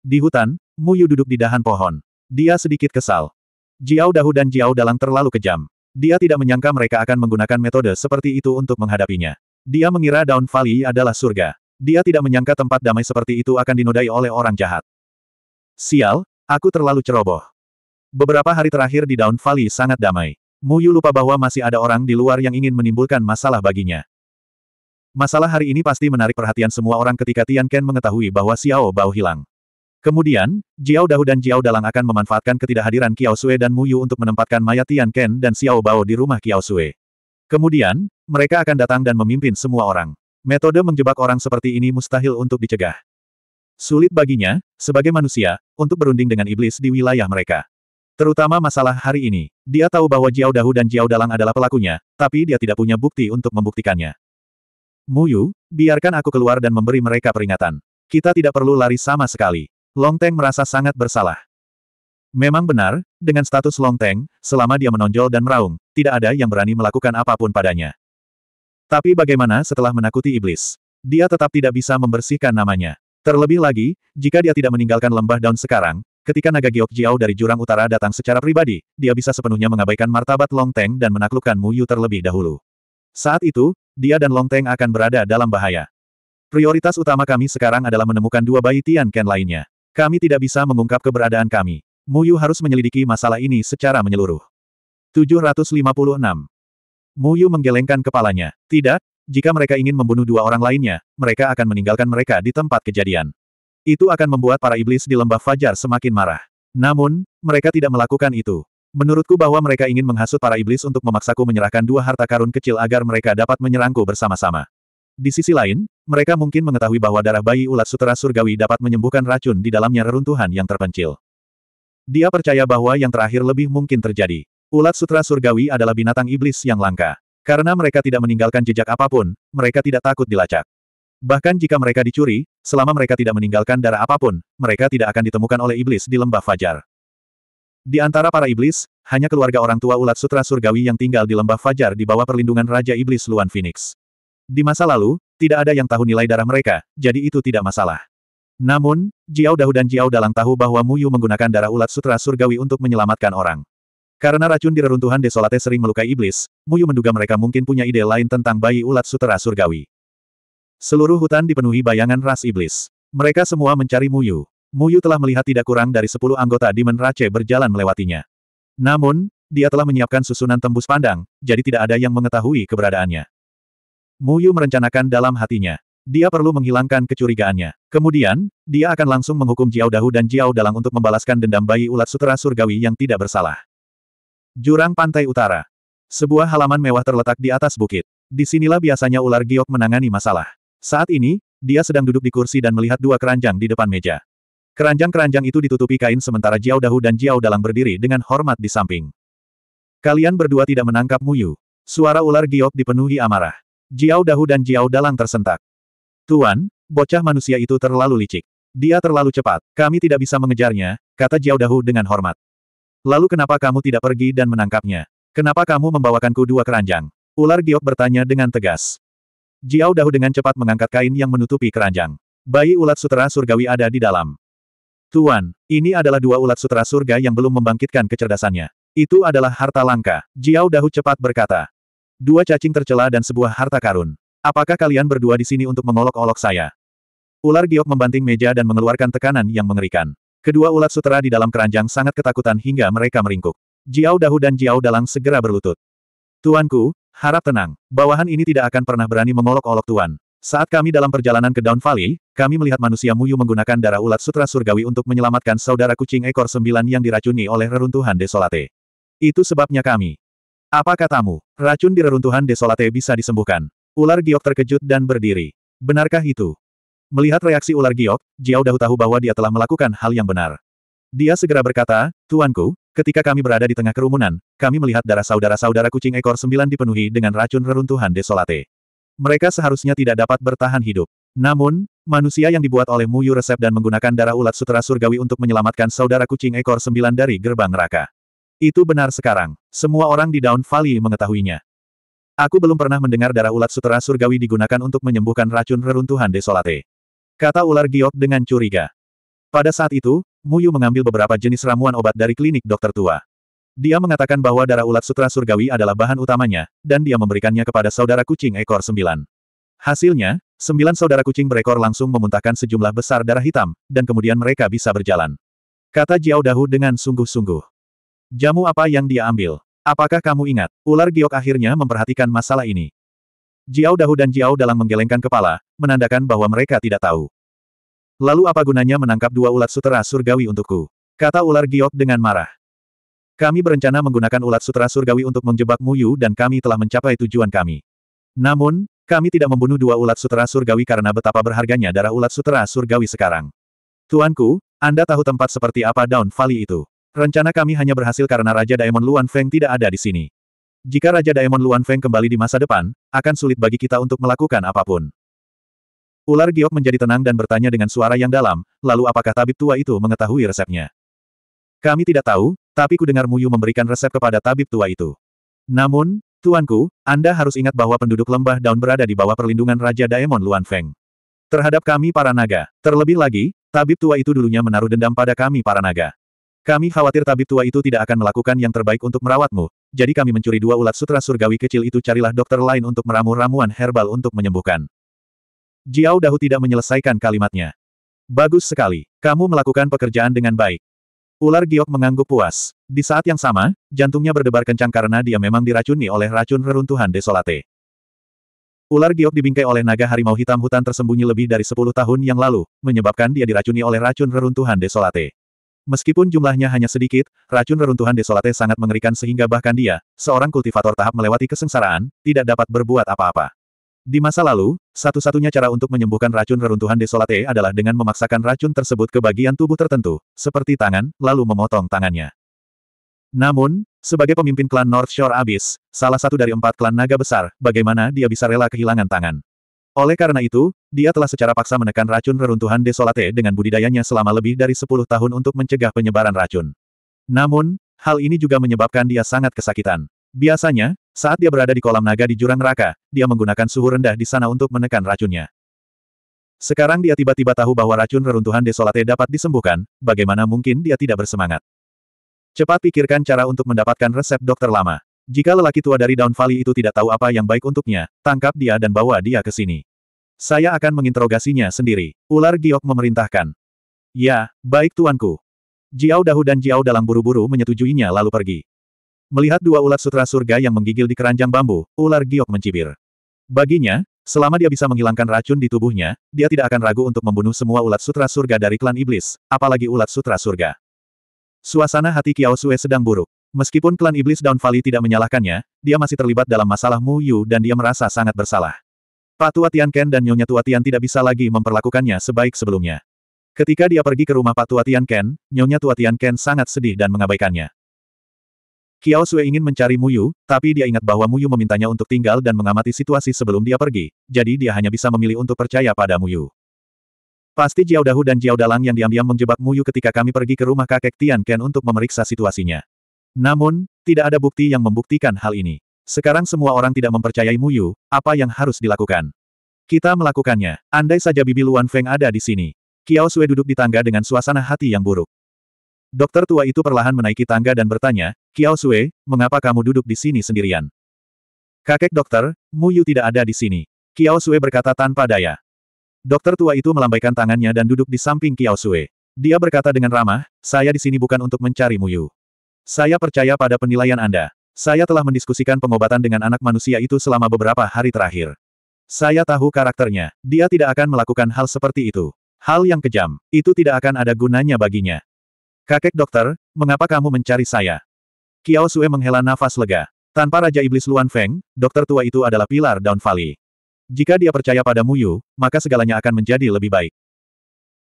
Di hutan, Muyu duduk di dahan pohon. Dia sedikit kesal. Jiao Dahu dan Jiao Dalang terlalu kejam. Dia tidak menyangka mereka akan menggunakan metode seperti itu untuk menghadapinya. Dia mengira Daun Valley adalah surga. Dia tidak menyangka tempat damai seperti itu akan dinodai oleh orang jahat. Sial, aku terlalu ceroboh. Beberapa hari terakhir di daun Valley sangat damai. Mu Yu lupa bahwa masih ada orang di luar yang ingin menimbulkan masalah baginya. Masalah hari ini pasti menarik perhatian semua orang ketika Tian Ken mengetahui bahwa Xiao Bao hilang. Kemudian, Jiao Dahu dan Jiao Dalang akan memanfaatkan ketidakhadiran Qiao Sue dan Mu Yu untuk menempatkan mayat Tian Ken dan Xiao Bao di rumah Qiao Sue. Kemudian, mereka akan datang dan memimpin semua orang. Metode menjebak orang seperti ini mustahil untuk dicegah. Sulit baginya, sebagai manusia, untuk berunding dengan iblis di wilayah mereka. Terutama masalah hari ini, dia tahu bahwa Jiao Dahu dan Jiao Dalang adalah pelakunya, tapi dia tidak punya bukti untuk membuktikannya. Muyu, biarkan aku keluar dan memberi mereka peringatan. Kita tidak perlu lari sama sekali. Long Longteng merasa sangat bersalah. Memang benar, dengan status Long Longteng, selama dia menonjol dan meraung, tidak ada yang berani melakukan apapun padanya. Tapi bagaimana setelah menakuti iblis? Dia tetap tidak bisa membersihkan namanya. Terlebih lagi, jika dia tidak meninggalkan lembah daun sekarang, Ketika naga Giok Jiao dari jurang utara datang secara pribadi, dia bisa sepenuhnya mengabaikan martabat Long Teng dan menaklukkan Mu Yu terlebih dahulu. Saat itu, dia dan Long Teng akan berada dalam bahaya. Prioritas utama kami sekarang adalah menemukan dua bayi Tian Ken lainnya. Kami tidak bisa mengungkap keberadaan kami. Mu Yu harus menyelidiki masalah ini secara menyeluruh. 756. Mu Yu menggelengkan kepalanya. Tidak, jika mereka ingin membunuh dua orang lainnya, mereka akan meninggalkan mereka di tempat kejadian. Itu akan membuat para iblis di lembah Fajar semakin marah. Namun, mereka tidak melakukan itu. Menurutku bahwa mereka ingin menghasut para iblis untuk memaksaku menyerahkan dua harta karun kecil agar mereka dapat menyerangku bersama-sama. Di sisi lain, mereka mungkin mengetahui bahwa darah bayi ulat sutera surgawi dapat menyembuhkan racun di dalamnya reruntuhan yang terpencil. Dia percaya bahwa yang terakhir lebih mungkin terjadi. Ulat sutra surgawi adalah binatang iblis yang langka. Karena mereka tidak meninggalkan jejak apapun, mereka tidak takut dilacak. Bahkan jika mereka dicuri, selama mereka tidak meninggalkan darah apapun, mereka tidak akan ditemukan oleh iblis di lembah Fajar. Di antara para iblis, hanya keluarga orang tua ulat sutra surgawi yang tinggal di lembah Fajar di bawah perlindungan Raja Iblis Luan Phoenix. Di masa lalu, tidak ada yang tahu nilai darah mereka, jadi itu tidak masalah. Namun, Jiao Dahu dan Jiao Dalang tahu bahwa Muyu menggunakan darah ulat sutra surgawi untuk menyelamatkan orang. Karena racun di reruntuhan Desolate sering melukai iblis, Muyu menduga mereka mungkin punya ide lain tentang bayi ulat sutra surgawi. Seluruh hutan dipenuhi bayangan ras iblis. Mereka semua mencari Muyu. Muyu telah melihat tidak kurang dari sepuluh anggota Demon Rache berjalan melewatinya. Namun, dia telah menyiapkan susunan tembus pandang, jadi tidak ada yang mengetahui keberadaannya. Muyu merencanakan dalam hatinya. Dia perlu menghilangkan kecurigaannya. Kemudian, dia akan langsung menghukum Jiao Dahu dan Jiao Dalang untuk membalaskan dendam bayi ulat sutera surgawi yang tidak bersalah. Jurang Pantai Utara. Sebuah halaman mewah terletak di atas bukit. Disinilah biasanya ular giok menangani masalah. Saat ini, dia sedang duduk di kursi dan melihat dua keranjang di depan meja. Keranjang-keranjang itu ditutupi kain sementara Jiao Dahu dan Jiao Dalang berdiri dengan hormat di samping. Kalian berdua tidak menangkap Muyu. Suara ular giok dipenuhi amarah. Jiao Dahu dan Jiao Dalang tersentak. Tuan, bocah manusia itu terlalu licik. Dia terlalu cepat, kami tidak bisa mengejarnya, kata Jiao Dahu dengan hormat. Lalu kenapa kamu tidak pergi dan menangkapnya? Kenapa kamu membawakanku dua keranjang? Ular giok bertanya dengan tegas. Jiao Dahu dengan cepat mengangkat kain yang menutupi keranjang. Bayi ulat sutera surgawi ada di dalam. Tuan, ini adalah dua ulat sutera surga yang belum membangkitkan kecerdasannya. Itu adalah harta langka, Jiao Dahu cepat berkata. Dua cacing tercela dan sebuah harta karun. Apakah kalian berdua di sini untuk mengolok-olok saya? Ular giok membanting meja dan mengeluarkan tekanan yang mengerikan. Kedua ulat sutera di dalam keranjang sangat ketakutan hingga mereka meringkuk. Jiao Dahu dan Jiao Dalang segera berlutut. Tuanku, Harap tenang, bawahan ini tidak akan pernah berani mengolok-olok Tuan. Saat kami dalam perjalanan ke Down Valley, kami melihat manusia Muyu menggunakan darah ulat sutra surgawi untuk menyelamatkan saudara kucing ekor sembilan yang diracuni oleh reruntuhan Desolate. Itu sebabnya kami. Apa katamu, racun di reruntuhan Desolate bisa disembuhkan? Ular giok terkejut dan berdiri. Benarkah itu? Melihat reaksi ular giok, Jiao Dahu tahu bahwa dia telah melakukan hal yang benar. Dia segera berkata, Tuanku, Ketika kami berada di tengah kerumunan, kami melihat darah saudara-saudara kucing ekor sembilan dipenuhi dengan racun reruntuhan desolate. Mereka seharusnya tidak dapat bertahan hidup. Namun, manusia yang dibuat oleh Muyu Resep dan menggunakan darah ulat sutera surgawi untuk menyelamatkan saudara kucing ekor sembilan dari gerbang neraka. Itu benar sekarang. Semua orang di Daun Valley mengetahuinya. Aku belum pernah mendengar darah ulat sutera surgawi digunakan untuk menyembuhkan racun reruntuhan desolate. Kata ular giok dengan curiga. Pada saat itu, Muyu mengambil beberapa jenis ramuan obat dari klinik dokter tua. Dia mengatakan bahwa darah ulat sutra surgawi adalah bahan utamanya, dan dia memberikannya kepada saudara kucing ekor sembilan. Hasilnya, sembilan saudara kucing berekor langsung memuntahkan sejumlah besar darah hitam, dan kemudian mereka bisa berjalan. Kata Jiao Dahu dengan sungguh-sungguh. Jamu apa yang dia ambil? Apakah kamu ingat, ular giok akhirnya memperhatikan masalah ini. Jiao Dahu dan Jiao Dalang menggelengkan kepala, menandakan bahwa mereka tidak tahu. Lalu apa gunanya menangkap dua ulat sutera surgawi untukku? Kata ular giok dengan marah. Kami berencana menggunakan ulat sutera surgawi untuk menjebak Muyu dan kami telah mencapai tujuan kami. Namun, kami tidak membunuh dua ulat sutera surgawi karena betapa berharganya darah ulat sutera surgawi sekarang. Tuanku, Anda tahu tempat seperti apa Down Valley itu. Rencana kami hanya berhasil karena Raja Daemon Luan Feng tidak ada di sini. Jika Raja Daemon Luan Feng kembali di masa depan, akan sulit bagi kita untuk melakukan apapun. Ular giok menjadi tenang dan bertanya dengan suara yang dalam, lalu apakah tabib tua itu mengetahui resepnya? Kami tidak tahu, tapi kudengar Muyu memberikan resep kepada tabib tua itu. Namun, tuanku, Anda harus ingat bahwa penduduk lembah daun berada di bawah perlindungan Raja Daemon Luan Feng. Terhadap kami para naga, terlebih lagi, tabib tua itu dulunya menaruh dendam pada kami para naga. Kami khawatir tabib tua itu tidak akan melakukan yang terbaik untuk merawatmu, jadi kami mencuri dua ulat sutra surgawi kecil itu carilah dokter lain untuk meramu ramuan herbal untuk menyembuhkan. Jiao Dahu tidak menyelesaikan kalimatnya. Bagus sekali. Kamu melakukan pekerjaan dengan baik. Ular giok mengangguk puas. Di saat yang sama, jantungnya berdebar kencang karena dia memang diracuni oleh racun reruntuhan desolate. Ular giok dibingkai oleh naga harimau hitam hutan tersembunyi lebih dari 10 tahun yang lalu, menyebabkan dia diracuni oleh racun reruntuhan desolate. Meskipun jumlahnya hanya sedikit, racun reruntuhan desolate sangat mengerikan sehingga bahkan dia, seorang kultivator tahap melewati kesengsaraan, tidak dapat berbuat apa-apa. Di masa lalu, satu-satunya cara untuk menyembuhkan racun reruntuhan desolate adalah dengan memaksakan racun tersebut ke bagian tubuh tertentu, seperti tangan, lalu memotong tangannya. Namun, sebagai pemimpin klan North Shore Abyss, salah satu dari empat klan naga besar, bagaimana dia bisa rela kehilangan tangan? Oleh karena itu, dia telah secara paksa menekan racun reruntuhan desolate dengan budidayanya selama lebih dari 10 tahun untuk mencegah penyebaran racun. Namun, hal ini juga menyebabkan dia sangat kesakitan. Biasanya, saat dia berada di kolam naga di jurang neraka, dia menggunakan suhu rendah di sana untuk menekan racunnya. Sekarang dia tiba-tiba tahu bahwa racun reruntuhan Desolate dapat disembuhkan, bagaimana mungkin dia tidak bersemangat. Cepat pikirkan cara untuk mendapatkan resep dokter lama. Jika lelaki tua dari Down Valley itu tidak tahu apa yang baik untuknya, tangkap dia dan bawa dia ke sini. Saya akan menginterogasinya sendiri. Ular Giok memerintahkan. Ya, baik tuanku. Jiao Dahu dan Jiao Dalang buru-buru menyetujuinya lalu pergi. Melihat dua ulat sutra surga yang menggigil di keranjang bambu, ular giok mencibir. Baginya, selama dia bisa menghilangkan racun di tubuhnya, dia tidak akan ragu untuk membunuh semua ulat sutra surga dari klan iblis, apalagi ulat sutra surga. Suasana hati Kiao Sue sedang buruk. Meskipun klan iblis Down Valley tidak menyalahkannya, dia masih terlibat dalam masalah Mu Yu dan dia merasa sangat bersalah. Pak Tua Tian Ken dan Nyonya Tua Tian tidak bisa lagi memperlakukannya sebaik sebelumnya. Ketika dia pergi ke rumah Pak Tua Tian Ken, Nyonya Tua Tian Ken sangat sedih dan mengabaikannya. Qiao Sue ingin mencari Muyu, tapi dia ingat bahwa Muyu memintanya untuk tinggal dan mengamati situasi sebelum dia pergi, jadi dia hanya bisa memilih untuk percaya pada Muyu. Pasti Jiao Dahu dan Jiao Dalang yang diam-diam menjebak Muyu ketika kami pergi ke rumah kakek Tian Ken untuk memeriksa situasinya. Namun, tidak ada bukti yang membuktikan hal ini. Sekarang semua orang tidak mempercayai Muyu, apa yang harus dilakukan? Kita melakukannya. Andai saja Bibi Luan Feng ada di sini. Kiao Sue duduk di tangga dengan suasana hati yang buruk. Dokter tua itu perlahan menaiki tangga dan bertanya, Kiao Sui, mengapa kamu duduk di sini sendirian? Kakek dokter, Mu Yu tidak ada di sini. Kiao Sui berkata tanpa daya. Dokter tua itu melambaikan tangannya dan duduk di samping Kiao Sui. Dia berkata dengan ramah, saya di sini bukan untuk mencari Mu Yu. Saya percaya pada penilaian Anda. Saya telah mendiskusikan pengobatan dengan anak manusia itu selama beberapa hari terakhir. Saya tahu karakternya, dia tidak akan melakukan hal seperti itu. Hal yang kejam, itu tidak akan ada gunanya baginya. Kakek dokter, mengapa kamu mencari saya? Kiao Sue menghela nafas lega. Tanpa Raja Iblis Luan Feng, dokter tua itu adalah pilar Down Valley. Jika dia percaya pada Muyu, maka segalanya akan menjadi lebih baik.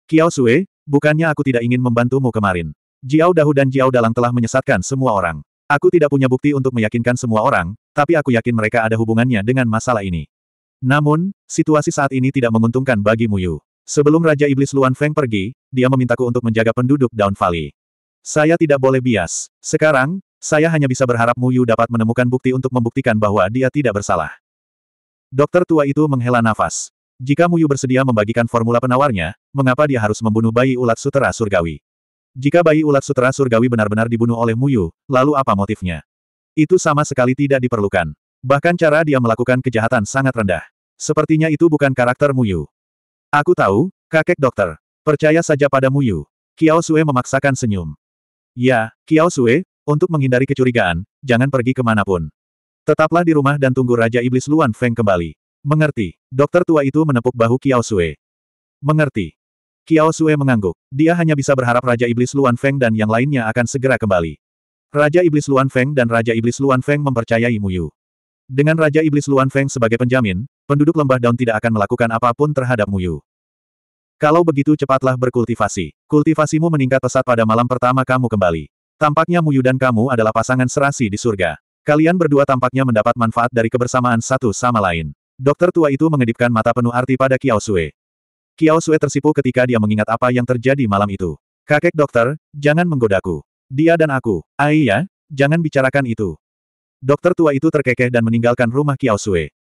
Kiao Sue, bukannya aku tidak ingin membantumu kemarin. Jiao Dahu dan Jiao Dalang telah menyesatkan semua orang. Aku tidak punya bukti untuk meyakinkan semua orang, tapi aku yakin mereka ada hubungannya dengan masalah ini. Namun, situasi saat ini tidak menguntungkan bagi Muyu. Sebelum Raja Iblis Luan Feng pergi, dia memintaku untuk menjaga penduduk Daun Valley. Saya tidak boleh bias. Sekarang, saya hanya bisa berharap Mu Yu dapat menemukan bukti untuk membuktikan bahwa dia tidak bersalah. Dokter tua itu menghela nafas. Jika Mu Yu bersedia membagikan formula penawarnya, mengapa dia harus membunuh bayi ulat sutera surgawi? Jika bayi ulat sutera surgawi benar-benar dibunuh oleh Mu Yu, lalu apa motifnya? Itu sama sekali tidak diperlukan. Bahkan cara dia melakukan kejahatan sangat rendah. Sepertinya itu bukan karakter Mu Yu. Aku tahu, kakek dokter. Percaya saja pada Muyu. Kiao Sue memaksakan senyum. Ya, Kiao Sue, untuk menghindari kecurigaan, jangan pergi kemanapun. Tetaplah di rumah dan tunggu Raja Iblis Luan Feng kembali. Mengerti. Dokter tua itu menepuk bahu Kiao Sue. Mengerti. Kiao Sue mengangguk. Dia hanya bisa berharap Raja Iblis Luan Feng dan yang lainnya akan segera kembali. Raja Iblis Luan Feng dan Raja Iblis Luan Feng mempercayai Muyu. Dengan Raja Iblis Luan Feng sebagai penjamin, Penduduk lembah daun tidak akan melakukan apapun terhadap Muyu. Kalau begitu cepatlah berkultivasi. Kultivasimu meningkat pesat pada malam pertama kamu kembali. Tampaknya Muyu dan kamu adalah pasangan serasi di surga. Kalian berdua tampaknya mendapat manfaat dari kebersamaan satu sama lain. Dokter tua itu mengedipkan mata penuh arti pada Kiao Sue. Kiao Sue tersipu ketika dia mengingat apa yang terjadi malam itu. Kakek dokter, jangan menggodaku. Dia dan aku. ayah, iya, jangan bicarakan itu. Dokter tua itu terkekeh dan meninggalkan rumah Kiao Sue.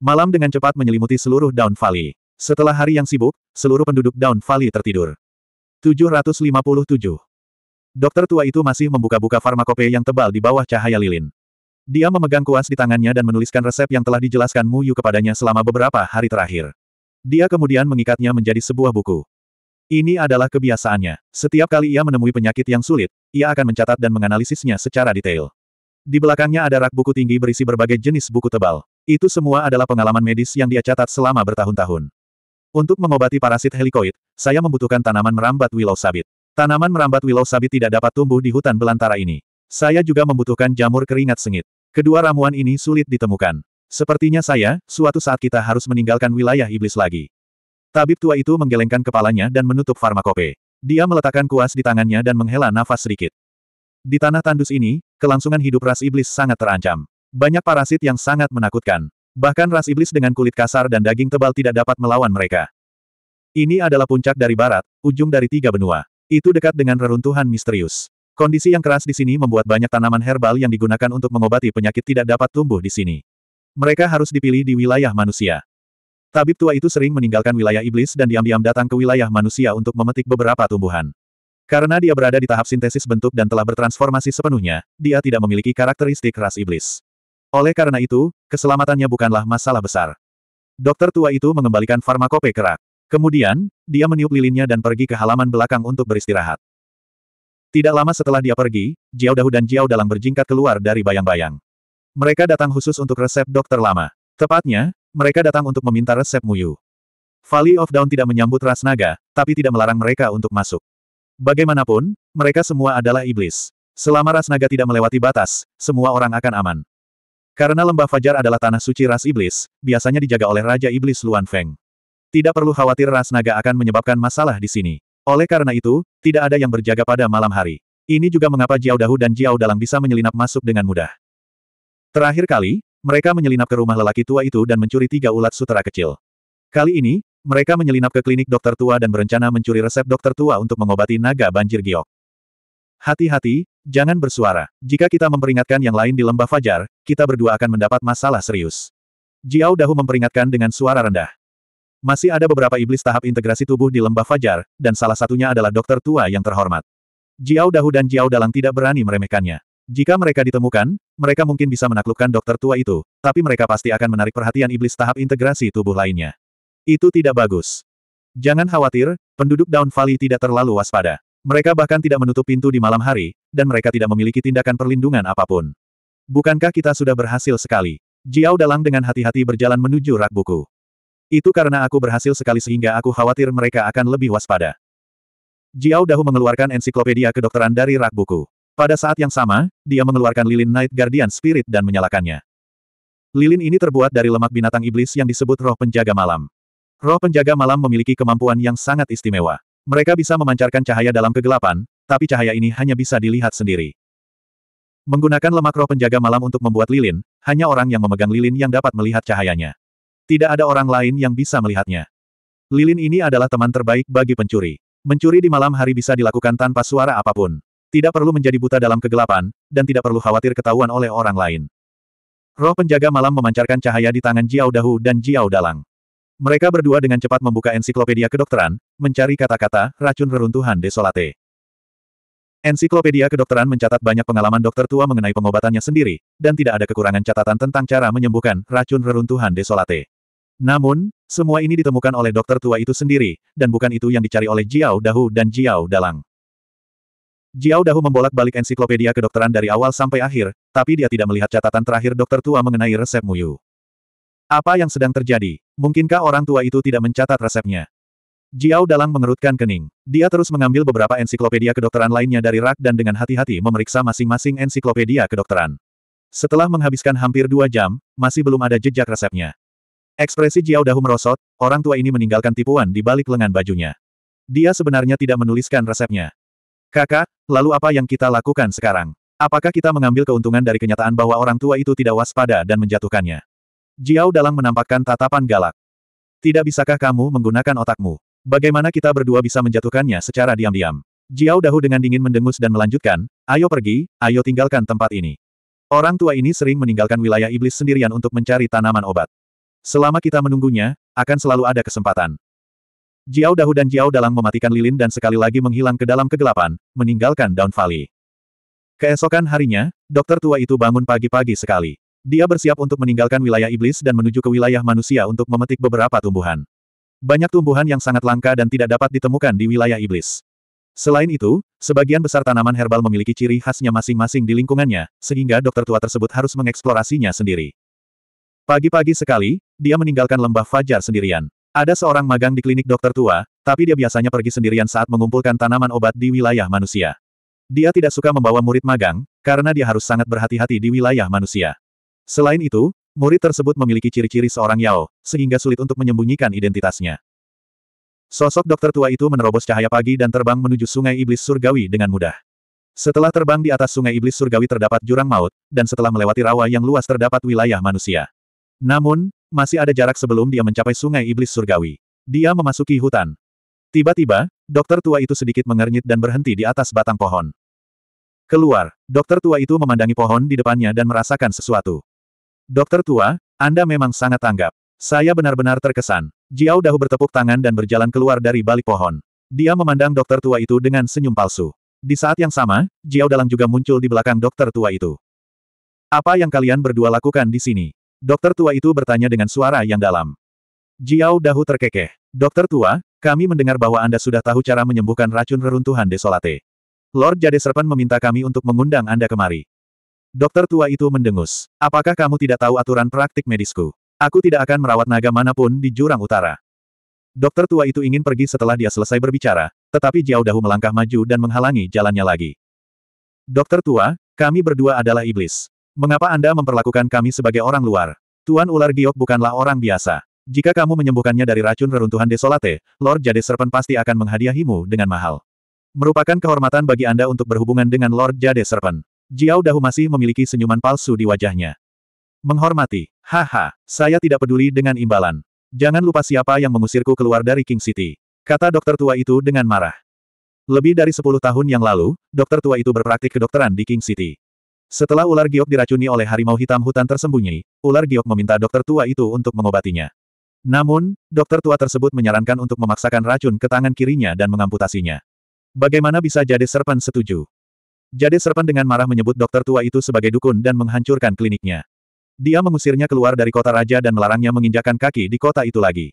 Malam dengan cepat menyelimuti seluruh Down Valley. Setelah hari yang sibuk, seluruh penduduk Down Valley tertidur. 757. Dokter tua itu masih membuka-buka farmakope yang tebal di bawah cahaya lilin. Dia memegang kuas di tangannya dan menuliskan resep yang telah dijelaskan Mu Yu kepadanya selama beberapa hari terakhir. Dia kemudian mengikatnya menjadi sebuah buku. Ini adalah kebiasaannya. Setiap kali ia menemui penyakit yang sulit, ia akan mencatat dan menganalisisnya secara detail. Di belakangnya ada rak buku tinggi berisi berbagai jenis buku tebal. Itu semua adalah pengalaman medis yang dia catat selama bertahun-tahun. Untuk mengobati parasit helikoid, saya membutuhkan tanaman merambat willow sabit. Tanaman merambat willow sabit tidak dapat tumbuh di hutan belantara ini. Saya juga membutuhkan jamur keringat sengit. Kedua ramuan ini sulit ditemukan. Sepertinya saya, suatu saat kita harus meninggalkan wilayah iblis lagi. Tabib tua itu menggelengkan kepalanya dan menutup farmakope. Dia meletakkan kuas di tangannya dan menghela nafas sedikit. Di tanah tandus ini, kelangsungan hidup ras iblis sangat terancam. Banyak parasit yang sangat menakutkan. Bahkan ras iblis dengan kulit kasar dan daging tebal tidak dapat melawan mereka. Ini adalah puncak dari barat, ujung dari tiga benua. Itu dekat dengan reruntuhan misterius. Kondisi yang keras di sini membuat banyak tanaman herbal yang digunakan untuk mengobati penyakit tidak dapat tumbuh di sini. Mereka harus dipilih di wilayah manusia. Tabib tua itu sering meninggalkan wilayah iblis dan diam-diam datang ke wilayah manusia untuk memetik beberapa tumbuhan. Karena dia berada di tahap sintesis bentuk dan telah bertransformasi sepenuhnya, dia tidak memiliki karakteristik ras iblis. Oleh karena itu, keselamatannya bukanlah masalah besar. Dokter tua itu mengembalikan farmakope kerak. Kemudian, dia meniup lilinnya dan pergi ke halaman belakang untuk beristirahat. Tidak lama setelah dia pergi, Jiao Dahu dan Jiao Dalang berjingkat keluar dari bayang-bayang. Mereka datang khusus untuk resep dokter lama. Tepatnya, mereka datang untuk meminta resep Muyu. Valley of Dawn tidak menyambut ras naga, tapi tidak melarang mereka untuk masuk. Bagaimanapun, mereka semua adalah iblis. Selama ras naga tidak melewati batas, semua orang akan aman. Karena lembah Fajar adalah tanah suci ras iblis, biasanya dijaga oleh Raja Iblis Luan Feng. Tidak perlu khawatir ras naga akan menyebabkan masalah di sini. Oleh karena itu, tidak ada yang berjaga pada malam hari. Ini juga mengapa Jiao Dahu dan Jiao Dalang bisa menyelinap masuk dengan mudah. Terakhir kali, mereka menyelinap ke rumah lelaki tua itu dan mencuri tiga ulat sutera kecil. Kali ini, mereka menyelinap ke klinik dokter tua dan berencana mencuri resep dokter tua untuk mengobati naga banjir giok. Hati-hati, Jangan bersuara. Jika kita memperingatkan yang lain di lembah Fajar, kita berdua akan mendapat masalah serius. Jiao Dahu memperingatkan dengan suara rendah. Masih ada beberapa iblis tahap integrasi tubuh di lembah Fajar, dan salah satunya adalah dokter tua yang terhormat. Jiao Dahu dan Jiao Dalang tidak berani meremehkannya. Jika mereka ditemukan, mereka mungkin bisa menaklukkan dokter tua itu, tapi mereka pasti akan menarik perhatian iblis tahap integrasi tubuh lainnya. Itu tidak bagus. Jangan khawatir, penduduk Daun Valley tidak terlalu waspada. Mereka bahkan tidak menutup pintu di malam hari, dan mereka tidak memiliki tindakan perlindungan apapun. Bukankah kita sudah berhasil sekali? Jiao Dalang dengan hati-hati berjalan menuju rak buku. Itu karena aku berhasil sekali sehingga aku khawatir mereka akan lebih waspada. Jiao Dahu mengeluarkan ensiklopedia kedokteran dari rak buku. Pada saat yang sama, dia mengeluarkan lilin Night Guardian Spirit dan menyalakannya. Lilin ini terbuat dari lemak binatang iblis yang disebut roh penjaga malam. Roh penjaga malam memiliki kemampuan yang sangat istimewa. Mereka bisa memancarkan cahaya dalam kegelapan, tapi cahaya ini hanya bisa dilihat sendiri. Menggunakan lemak roh penjaga malam untuk membuat lilin, hanya orang yang memegang lilin yang dapat melihat cahayanya. Tidak ada orang lain yang bisa melihatnya. Lilin ini adalah teman terbaik bagi pencuri. Mencuri di malam hari bisa dilakukan tanpa suara apapun. Tidak perlu menjadi buta dalam kegelapan, dan tidak perlu khawatir ketahuan oleh orang lain. Roh penjaga malam memancarkan cahaya di tangan Jiao Dahu dan Jiao Dalang. Mereka berdua dengan cepat membuka ensiklopedia kedokteran, mencari kata-kata, racun reruntuhan desolate. Ensiklopedia kedokteran mencatat banyak pengalaman dokter tua mengenai pengobatannya sendiri, dan tidak ada kekurangan catatan tentang cara menyembuhkan racun reruntuhan desolate. Namun, semua ini ditemukan oleh dokter tua itu sendiri, dan bukan itu yang dicari oleh Jiao Dahu dan Jiao Dalang. Jiao Dahu membolak-balik ensiklopedia kedokteran dari awal sampai akhir, tapi dia tidak melihat catatan terakhir dokter tua mengenai resep Muyu. Apa yang sedang terjadi? Mungkinkah orang tua itu tidak mencatat resepnya? Jiao Dalang mengerutkan kening. Dia terus mengambil beberapa ensiklopedia kedokteran lainnya dari rak dan dengan hati-hati memeriksa masing-masing ensiklopedia kedokteran. Setelah menghabiskan hampir dua jam, masih belum ada jejak resepnya. Ekspresi Jiao Dahu merosot, orang tua ini meninggalkan tipuan di balik lengan bajunya. Dia sebenarnya tidak menuliskan resepnya. Kakak, lalu apa yang kita lakukan sekarang? Apakah kita mengambil keuntungan dari kenyataan bahwa orang tua itu tidak waspada dan menjatuhkannya? Jiao Dalang menampakkan tatapan galak. Tidak bisakah kamu menggunakan otakmu? Bagaimana kita berdua bisa menjatuhkannya secara diam-diam? Jiao Dahu dengan dingin mendengus dan melanjutkan, ayo pergi, ayo tinggalkan tempat ini. Orang tua ini sering meninggalkan wilayah iblis sendirian untuk mencari tanaman obat. Selama kita menunggunya, akan selalu ada kesempatan. Jiao Dahu dan Jiao Dalang mematikan lilin dan sekali lagi menghilang ke dalam kegelapan, meninggalkan Down Valley. Keesokan harinya, dokter tua itu bangun pagi-pagi sekali. Dia bersiap untuk meninggalkan wilayah iblis dan menuju ke wilayah manusia untuk memetik beberapa tumbuhan. Banyak tumbuhan yang sangat langka dan tidak dapat ditemukan di wilayah iblis. Selain itu, sebagian besar tanaman herbal memiliki ciri khasnya masing-masing di lingkungannya, sehingga dokter tua tersebut harus mengeksplorasinya sendiri. Pagi-pagi sekali, dia meninggalkan lembah fajar sendirian. Ada seorang magang di klinik dokter tua, tapi dia biasanya pergi sendirian saat mengumpulkan tanaman obat di wilayah manusia. Dia tidak suka membawa murid magang, karena dia harus sangat berhati-hati di wilayah manusia. Selain itu, murid tersebut memiliki ciri-ciri seorang Yao, sehingga sulit untuk menyembunyikan identitasnya. Sosok dokter tua itu menerobos cahaya pagi dan terbang menuju sungai iblis surgawi dengan mudah. Setelah terbang di atas sungai iblis surgawi terdapat jurang maut, dan setelah melewati rawa yang luas terdapat wilayah manusia. Namun, masih ada jarak sebelum dia mencapai sungai iblis surgawi. Dia memasuki hutan. Tiba-tiba, dokter tua itu sedikit mengernyit dan berhenti di atas batang pohon. Keluar, dokter tua itu memandangi pohon di depannya dan merasakan sesuatu. Dokter tua, Anda memang sangat tanggap. Saya benar-benar terkesan. Jiao Dahu bertepuk tangan dan berjalan keluar dari balik pohon. Dia memandang dokter tua itu dengan senyum palsu. Di saat yang sama, Jiao Dalang juga muncul di belakang dokter tua itu. Apa yang kalian berdua lakukan di sini? Dokter tua itu bertanya dengan suara yang dalam. Jiao Dahu terkekeh. Dokter tua, kami mendengar bahwa Anda sudah tahu cara menyembuhkan racun reruntuhan desolate. Lord Jade Serpen meminta kami untuk mengundang Anda kemari. Dokter tua itu mendengus. Apakah kamu tidak tahu aturan praktik medisku? Aku tidak akan merawat naga manapun di jurang utara. Dokter tua itu ingin pergi setelah dia selesai berbicara, tetapi Jiao Dahu melangkah maju dan menghalangi jalannya lagi. Dokter tua, kami berdua adalah iblis. Mengapa Anda memperlakukan kami sebagai orang luar? Tuan ular giok bukanlah orang biasa. Jika kamu menyembuhkannya dari racun reruntuhan desolate, Lord Jade Serpent pasti akan menghadiahimu dengan mahal. Merupakan kehormatan bagi Anda untuk berhubungan dengan Lord Jade Serpent. Jiao Dahu masih memiliki senyuman palsu di wajahnya. Menghormati. Haha, saya tidak peduli dengan imbalan. Jangan lupa siapa yang mengusirku keluar dari King City. Kata dokter tua itu dengan marah. Lebih dari sepuluh tahun yang lalu, dokter tua itu berpraktik kedokteran di King City. Setelah ular giok diracuni oleh harimau hitam hutan tersembunyi, ular giok meminta dokter tua itu untuk mengobatinya. Namun, dokter tua tersebut menyarankan untuk memaksakan racun ke tangan kirinya dan mengamputasinya. Bagaimana bisa jadi serpan setuju? Jade Serpan dengan marah menyebut dokter tua itu sebagai dukun dan menghancurkan kliniknya. Dia mengusirnya keluar dari kota raja dan melarangnya menginjakan kaki di kota itu lagi.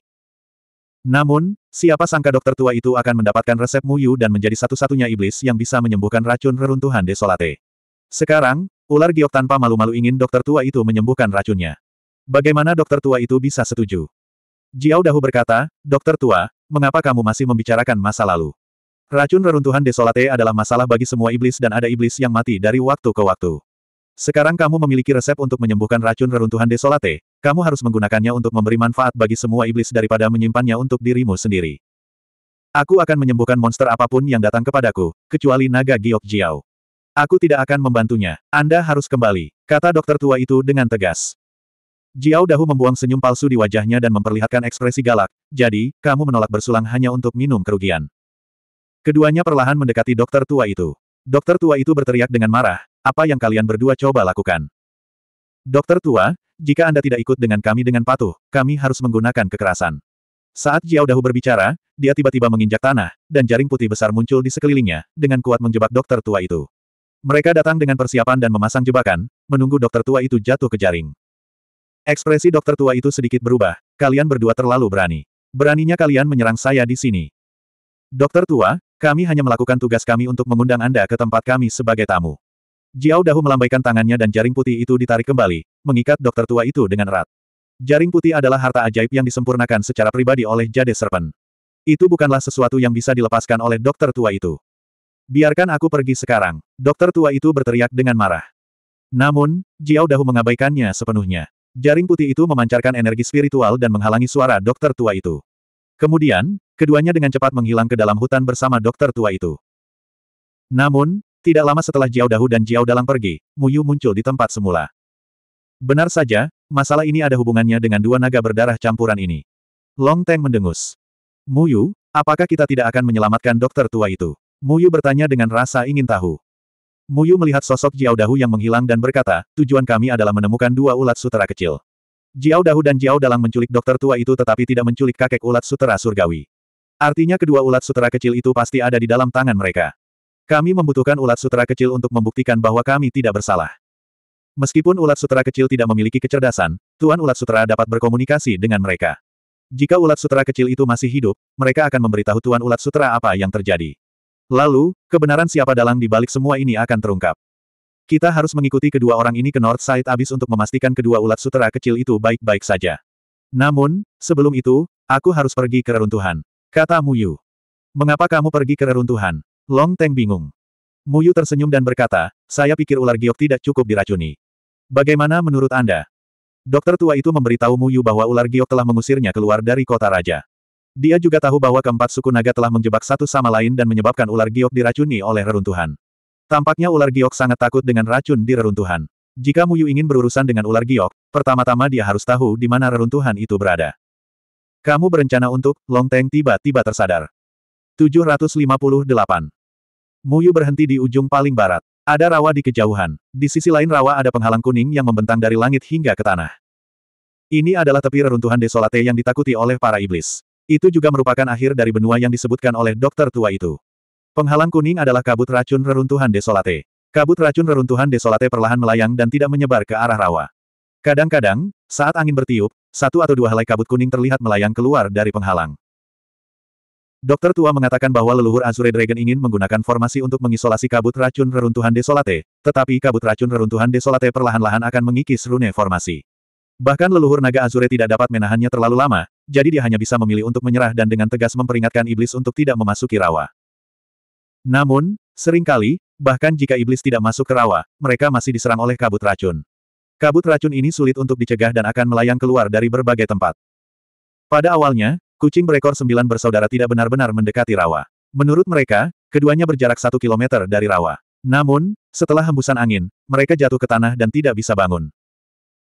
Namun, siapa sangka dokter tua itu akan mendapatkan resep Muyu dan menjadi satu-satunya iblis yang bisa menyembuhkan racun reruntuhan desolate. Sekarang, ular giok tanpa malu-malu ingin dokter tua itu menyembuhkan racunnya. Bagaimana dokter tua itu bisa setuju? Jiao Dahu berkata, Dokter tua, mengapa kamu masih membicarakan masa lalu? Racun reruntuhan desolate adalah masalah bagi semua iblis dan ada iblis yang mati dari waktu ke waktu. Sekarang kamu memiliki resep untuk menyembuhkan racun reruntuhan desolate, kamu harus menggunakannya untuk memberi manfaat bagi semua iblis daripada menyimpannya untuk dirimu sendiri. Aku akan menyembuhkan monster apapun yang datang kepadaku, kecuali naga Giok Jiao. Aku tidak akan membantunya. Anda harus kembali, kata dokter tua itu dengan tegas. Jiao Dahu membuang senyum palsu di wajahnya dan memperlihatkan ekspresi galak, jadi, kamu menolak bersulang hanya untuk minum kerugian. Keduanya perlahan mendekati dokter tua itu. Dokter tua itu berteriak dengan marah, apa yang kalian berdua coba lakukan? Dokter tua, jika Anda tidak ikut dengan kami dengan patuh, kami harus menggunakan kekerasan. Saat Jiao Dahu berbicara, dia tiba-tiba menginjak tanah, dan jaring putih besar muncul di sekelilingnya, dengan kuat menjebak dokter tua itu. Mereka datang dengan persiapan dan memasang jebakan, menunggu dokter tua itu jatuh ke jaring. Ekspresi dokter tua itu sedikit berubah, kalian berdua terlalu berani. Beraninya kalian menyerang saya di sini. Dokter tua, kami hanya melakukan tugas kami untuk mengundang Anda ke tempat kami sebagai tamu. Jiao Dahu melambaikan tangannya dan jaring putih itu ditarik kembali, mengikat dokter tua itu dengan erat. Jaring putih adalah harta ajaib yang disempurnakan secara pribadi oleh Jade Serpent. Itu bukanlah sesuatu yang bisa dilepaskan oleh dokter tua itu. Biarkan aku pergi sekarang, dokter tua itu berteriak dengan marah. Namun, Jiao Dahu mengabaikannya sepenuhnya. Jaring putih itu memancarkan energi spiritual dan menghalangi suara dokter tua itu. Kemudian, Keduanya dengan cepat menghilang ke dalam hutan bersama dokter tua itu. Namun, tidak lama setelah Jiao Dahu dan Jiao Dalang pergi, Yu muncul di tempat semula. Benar saja, masalah ini ada hubungannya dengan dua naga berdarah campuran ini. Long Teng mendengus. Mu Yu, apakah kita tidak akan menyelamatkan dokter tua itu? Mu Yu bertanya dengan rasa ingin tahu. Mu Yu melihat sosok Jiao Dahu yang menghilang dan berkata, tujuan kami adalah menemukan dua ulat sutera kecil. Jiao Dahu dan Jiao Dalang menculik dokter tua itu tetapi tidak menculik kakek ulat sutera surgawi. Artinya kedua ulat sutera kecil itu pasti ada di dalam tangan mereka. Kami membutuhkan ulat sutera kecil untuk membuktikan bahwa kami tidak bersalah. Meskipun ulat sutera kecil tidak memiliki kecerdasan, Tuan Ulat Sutera dapat berkomunikasi dengan mereka. Jika ulat sutera kecil itu masih hidup, mereka akan memberitahu Tuan Ulat Sutera apa yang terjadi. Lalu, kebenaran siapa dalang di balik semua ini akan terungkap. Kita harus mengikuti kedua orang ini ke North Side abis untuk memastikan kedua ulat sutera kecil itu baik-baik saja. Namun, sebelum itu, aku harus pergi ke reruntuhan. Kata Muyu. Mengapa kamu pergi ke reruntuhan? Long Teng bingung. Muyu tersenyum dan berkata, saya pikir ular giok tidak cukup diracuni. Bagaimana menurut Anda? Dokter tua itu memberitahu Muyu bahwa ular giok telah mengusirnya keluar dari kota raja. Dia juga tahu bahwa keempat suku naga telah menjebak satu sama lain dan menyebabkan ular giok diracuni oleh reruntuhan. Tampaknya ular giok sangat takut dengan racun di reruntuhan. Jika Muyu ingin berurusan dengan ular giok, pertama-tama dia harus tahu di mana reruntuhan itu berada. Kamu berencana untuk, Long Teng tiba-tiba tersadar. 758. Muyu berhenti di ujung paling barat. Ada rawa di kejauhan. Di sisi lain rawa ada penghalang kuning yang membentang dari langit hingga ke tanah. Ini adalah tepi reruntuhan desolate yang ditakuti oleh para iblis. Itu juga merupakan akhir dari benua yang disebutkan oleh dokter tua itu. Penghalang kuning adalah kabut racun reruntuhan desolate. Kabut racun reruntuhan desolate perlahan melayang dan tidak menyebar ke arah rawa. Kadang-kadang, saat angin bertiup, satu atau dua helai kabut kuning terlihat melayang keluar dari penghalang. Dokter tua mengatakan bahwa leluhur Azure Dragon ingin menggunakan formasi untuk mengisolasi kabut racun reruntuhan Desolate, tetapi kabut racun reruntuhan Desolate perlahan-lahan akan mengikis rune formasi. Bahkan leluhur naga Azure tidak dapat menahannya terlalu lama, jadi dia hanya bisa memilih untuk menyerah dan dengan tegas memperingatkan iblis untuk tidak memasuki rawa. Namun, seringkali, bahkan jika iblis tidak masuk ke rawa, mereka masih diserang oleh kabut racun. Kabut racun ini sulit untuk dicegah dan akan melayang keluar dari berbagai tempat. Pada awalnya, kucing berekor sembilan bersaudara tidak benar-benar mendekati rawa. Menurut mereka, keduanya berjarak satu kilometer dari rawa. Namun, setelah hembusan angin, mereka jatuh ke tanah dan tidak bisa bangun.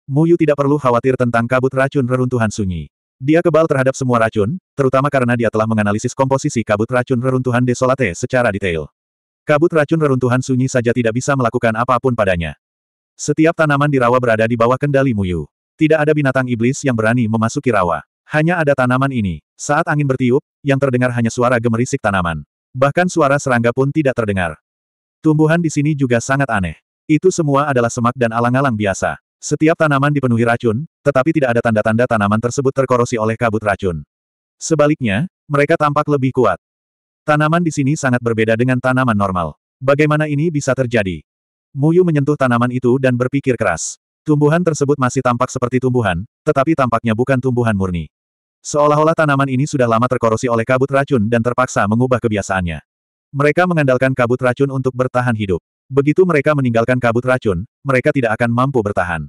Muyu tidak perlu khawatir tentang kabut racun reruntuhan sunyi. Dia kebal terhadap semua racun, terutama karena dia telah menganalisis komposisi kabut racun reruntuhan desolate secara detail. Kabut racun reruntuhan sunyi saja tidak bisa melakukan apapun padanya. Setiap tanaman di rawa berada di bawah kendali Muyu. Tidak ada binatang iblis yang berani memasuki rawa. Hanya ada tanaman ini. Saat angin bertiup, yang terdengar hanya suara gemerisik tanaman. Bahkan suara serangga pun tidak terdengar. Tumbuhan di sini juga sangat aneh. Itu semua adalah semak dan alang-alang biasa. Setiap tanaman dipenuhi racun, tetapi tidak ada tanda-tanda tanaman tersebut terkorosi oleh kabut racun. Sebaliknya, mereka tampak lebih kuat. Tanaman di sini sangat berbeda dengan tanaman normal. Bagaimana ini bisa terjadi? Muyu menyentuh tanaman itu dan berpikir keras. Tumbuhan tersebut masih tampak seperti tumbuhan, tetapi tampaknya bukan tumbuhan murni. Seolah-olah tanaman ini sudah lama terkorosi oleh kabut racun dan terpaksa mengubah kebiasaannya. Mereka mengandalkan kabut racun untuk bertahan hidup. Begitu mereka meninggalkan kabut racun, mereka tidak akan mampu bertahan.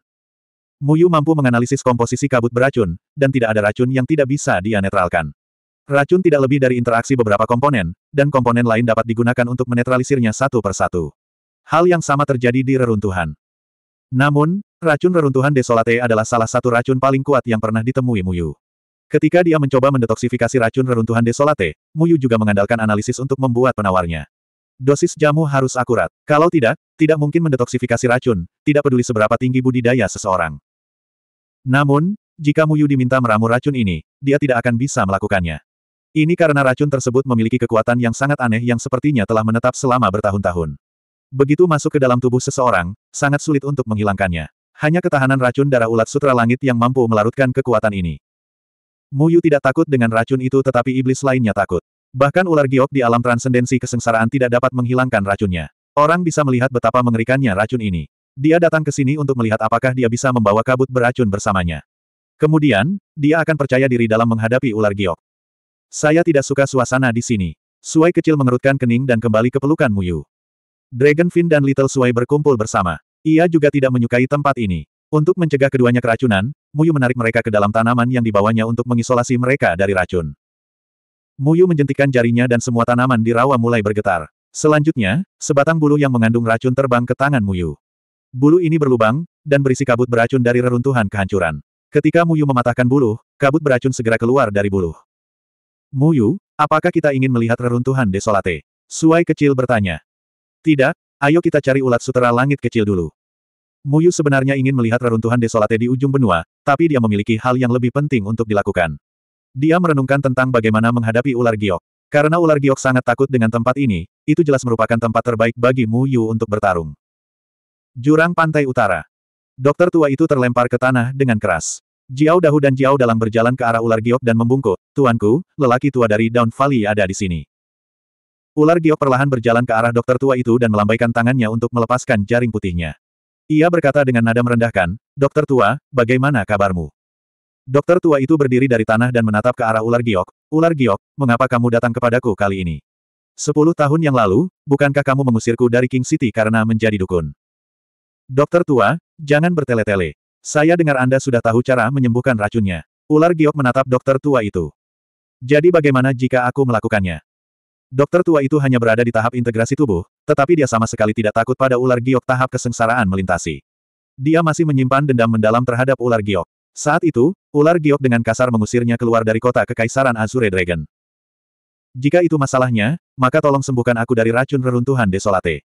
Muyu mampu menganalisis komposisi kabut beracun, dan tidak ada racun yang tidak bisa dia netralkan. Racun tidak lebih dari interaksi beberapa komponen, dan komponen lain dapat digunakan untuk menetralisirnya satu per satu. Hal yang sama terjadi di reruntuhan. Namun, racun reruntuhan Desolate adalah salah satu racun paling kuat yang pernah ditemui Muyu. Ketika dia mencoba mendetoksifikasi racun reruntuhan Desolate, Muyu juga mengandalkan analisis untuk membuat penawarnya. Dosis jamu harus akurat. Kalau tidak, tidak mungkin mendetoksifikasi racun, tidak peduli seberapa tinggi budidaya seseorang. Namun, jika Muyu diminta meramu racun ini, dia tidak akan bisa melakukannya. Ini karena racun tersebut memiliki kekuatan yang sangat aneh yang sepertinya telah menetap selama bertahun-tahun. Begitu masuk ke dalam tubuh seseorang, sangat sulit untuk menghilangkannya. Hanya ketahanan racun darah ulat sutra langit yang mampu melarutkan kekuatan ini. Muyu tidak takut dengan racun itu tetapi iblis lainnya takut. Bahkan ular giok di alam transendensi kesengsaraan tidak dapat menghilangkan racunnya. Orang bisa melihat betapa mengerikannya racun ini. Dia datang ke sini untuk melihat apakah dia bisa membawa kabut beracun bersamanya. Kemudian, dia akan percaya diri dalam menghadapi ular giok. Saya tidak suka suasana di sini. Suai kecil mengerutkan kening dan kembali ke pelukan Muyu. Dragonfin dan Little Sway berkumpul bersama. Ia juga tidak menyukai tempat ini. Untuk mencegah keduanya keracunan, Muyu menarik mereka ke dalam tanaman yang dibawanya untuk mengisolasi mereka dari racun. Muyu menjentikan jarinya dan semua tanaman di rawa mulai bergetar. Selanjutnya, sebatang bulu yang mengandung racun terbang ke tangan Muyu. Bulu ini berlubang, dan berisi kabut beracun dari reruntuhan kehancuran. Ketika Muyu mematahkan bulu, kabut beracun segera keluar dari bulu. Muyu, apakah kita ingin melihat reruntuhan desolate? Suai kecil bertanya. Tidak, ayo kita cari ulat sutera langit kecil dulu. Muyu sebenarnya ingin melihat reruntuhan desolate di ujung benua, tapi dia memiliki hal yang lebih penting untuk dilakukan. Dia merenungkan tentang bagaimana menghadapi ular giok. Karena ular giok sangat takut dengan tempat ini, itu jelas merupakan tempat terbaik bagi Muyu untuk bertarung. Jurang Pantai Utara. Dokter tua itu terlempar ke tanah dengan keras. Jiao Dahu dan Jiao dalam berjalan ke arah ular giok dan membungkuk, Tuanku, lelaki tua dari Down Valley ada di sini. Ular giok perlahan berjalan ke arah dokter tua itu dan melambaikan tangannya untuk melepaskan jaring putihnya. Ia berkata dengan nada merendahkan, Dokter tua, bagaimana kabarmu? Dokter tua itu berdiri dari tanah dan menatap ke arah ular giok. Ular giok, mengapa kamu datang kepadaku kali ini? Sepuluh tahun yang lalu, bukankah kamu mengusirku dari King City karena menjadi dukun? Dokter tua, jangan bertele-tele. Saya dengar Anda sudah tahu cara menyembuhkan racunnya. Ular giok menatap dokter tua itu. Jadi bagaimana jika aku melakukannya? Dokter tua itu hanya berada di tahap integrasi tubuh, tetapi dia sama sekali tidak takut pada ular giok tahap kesengsaraan melintasi. Dia masih menyimpan dendam mendalam terhadap ular giok. Saat itu, ular giok dengan kasar mengusirnya keluar dari kota kekaisaran Azure Dragon. Jika itu masalahnya, maka tolong sembuhkan aku dari racun reruntuhan desolate.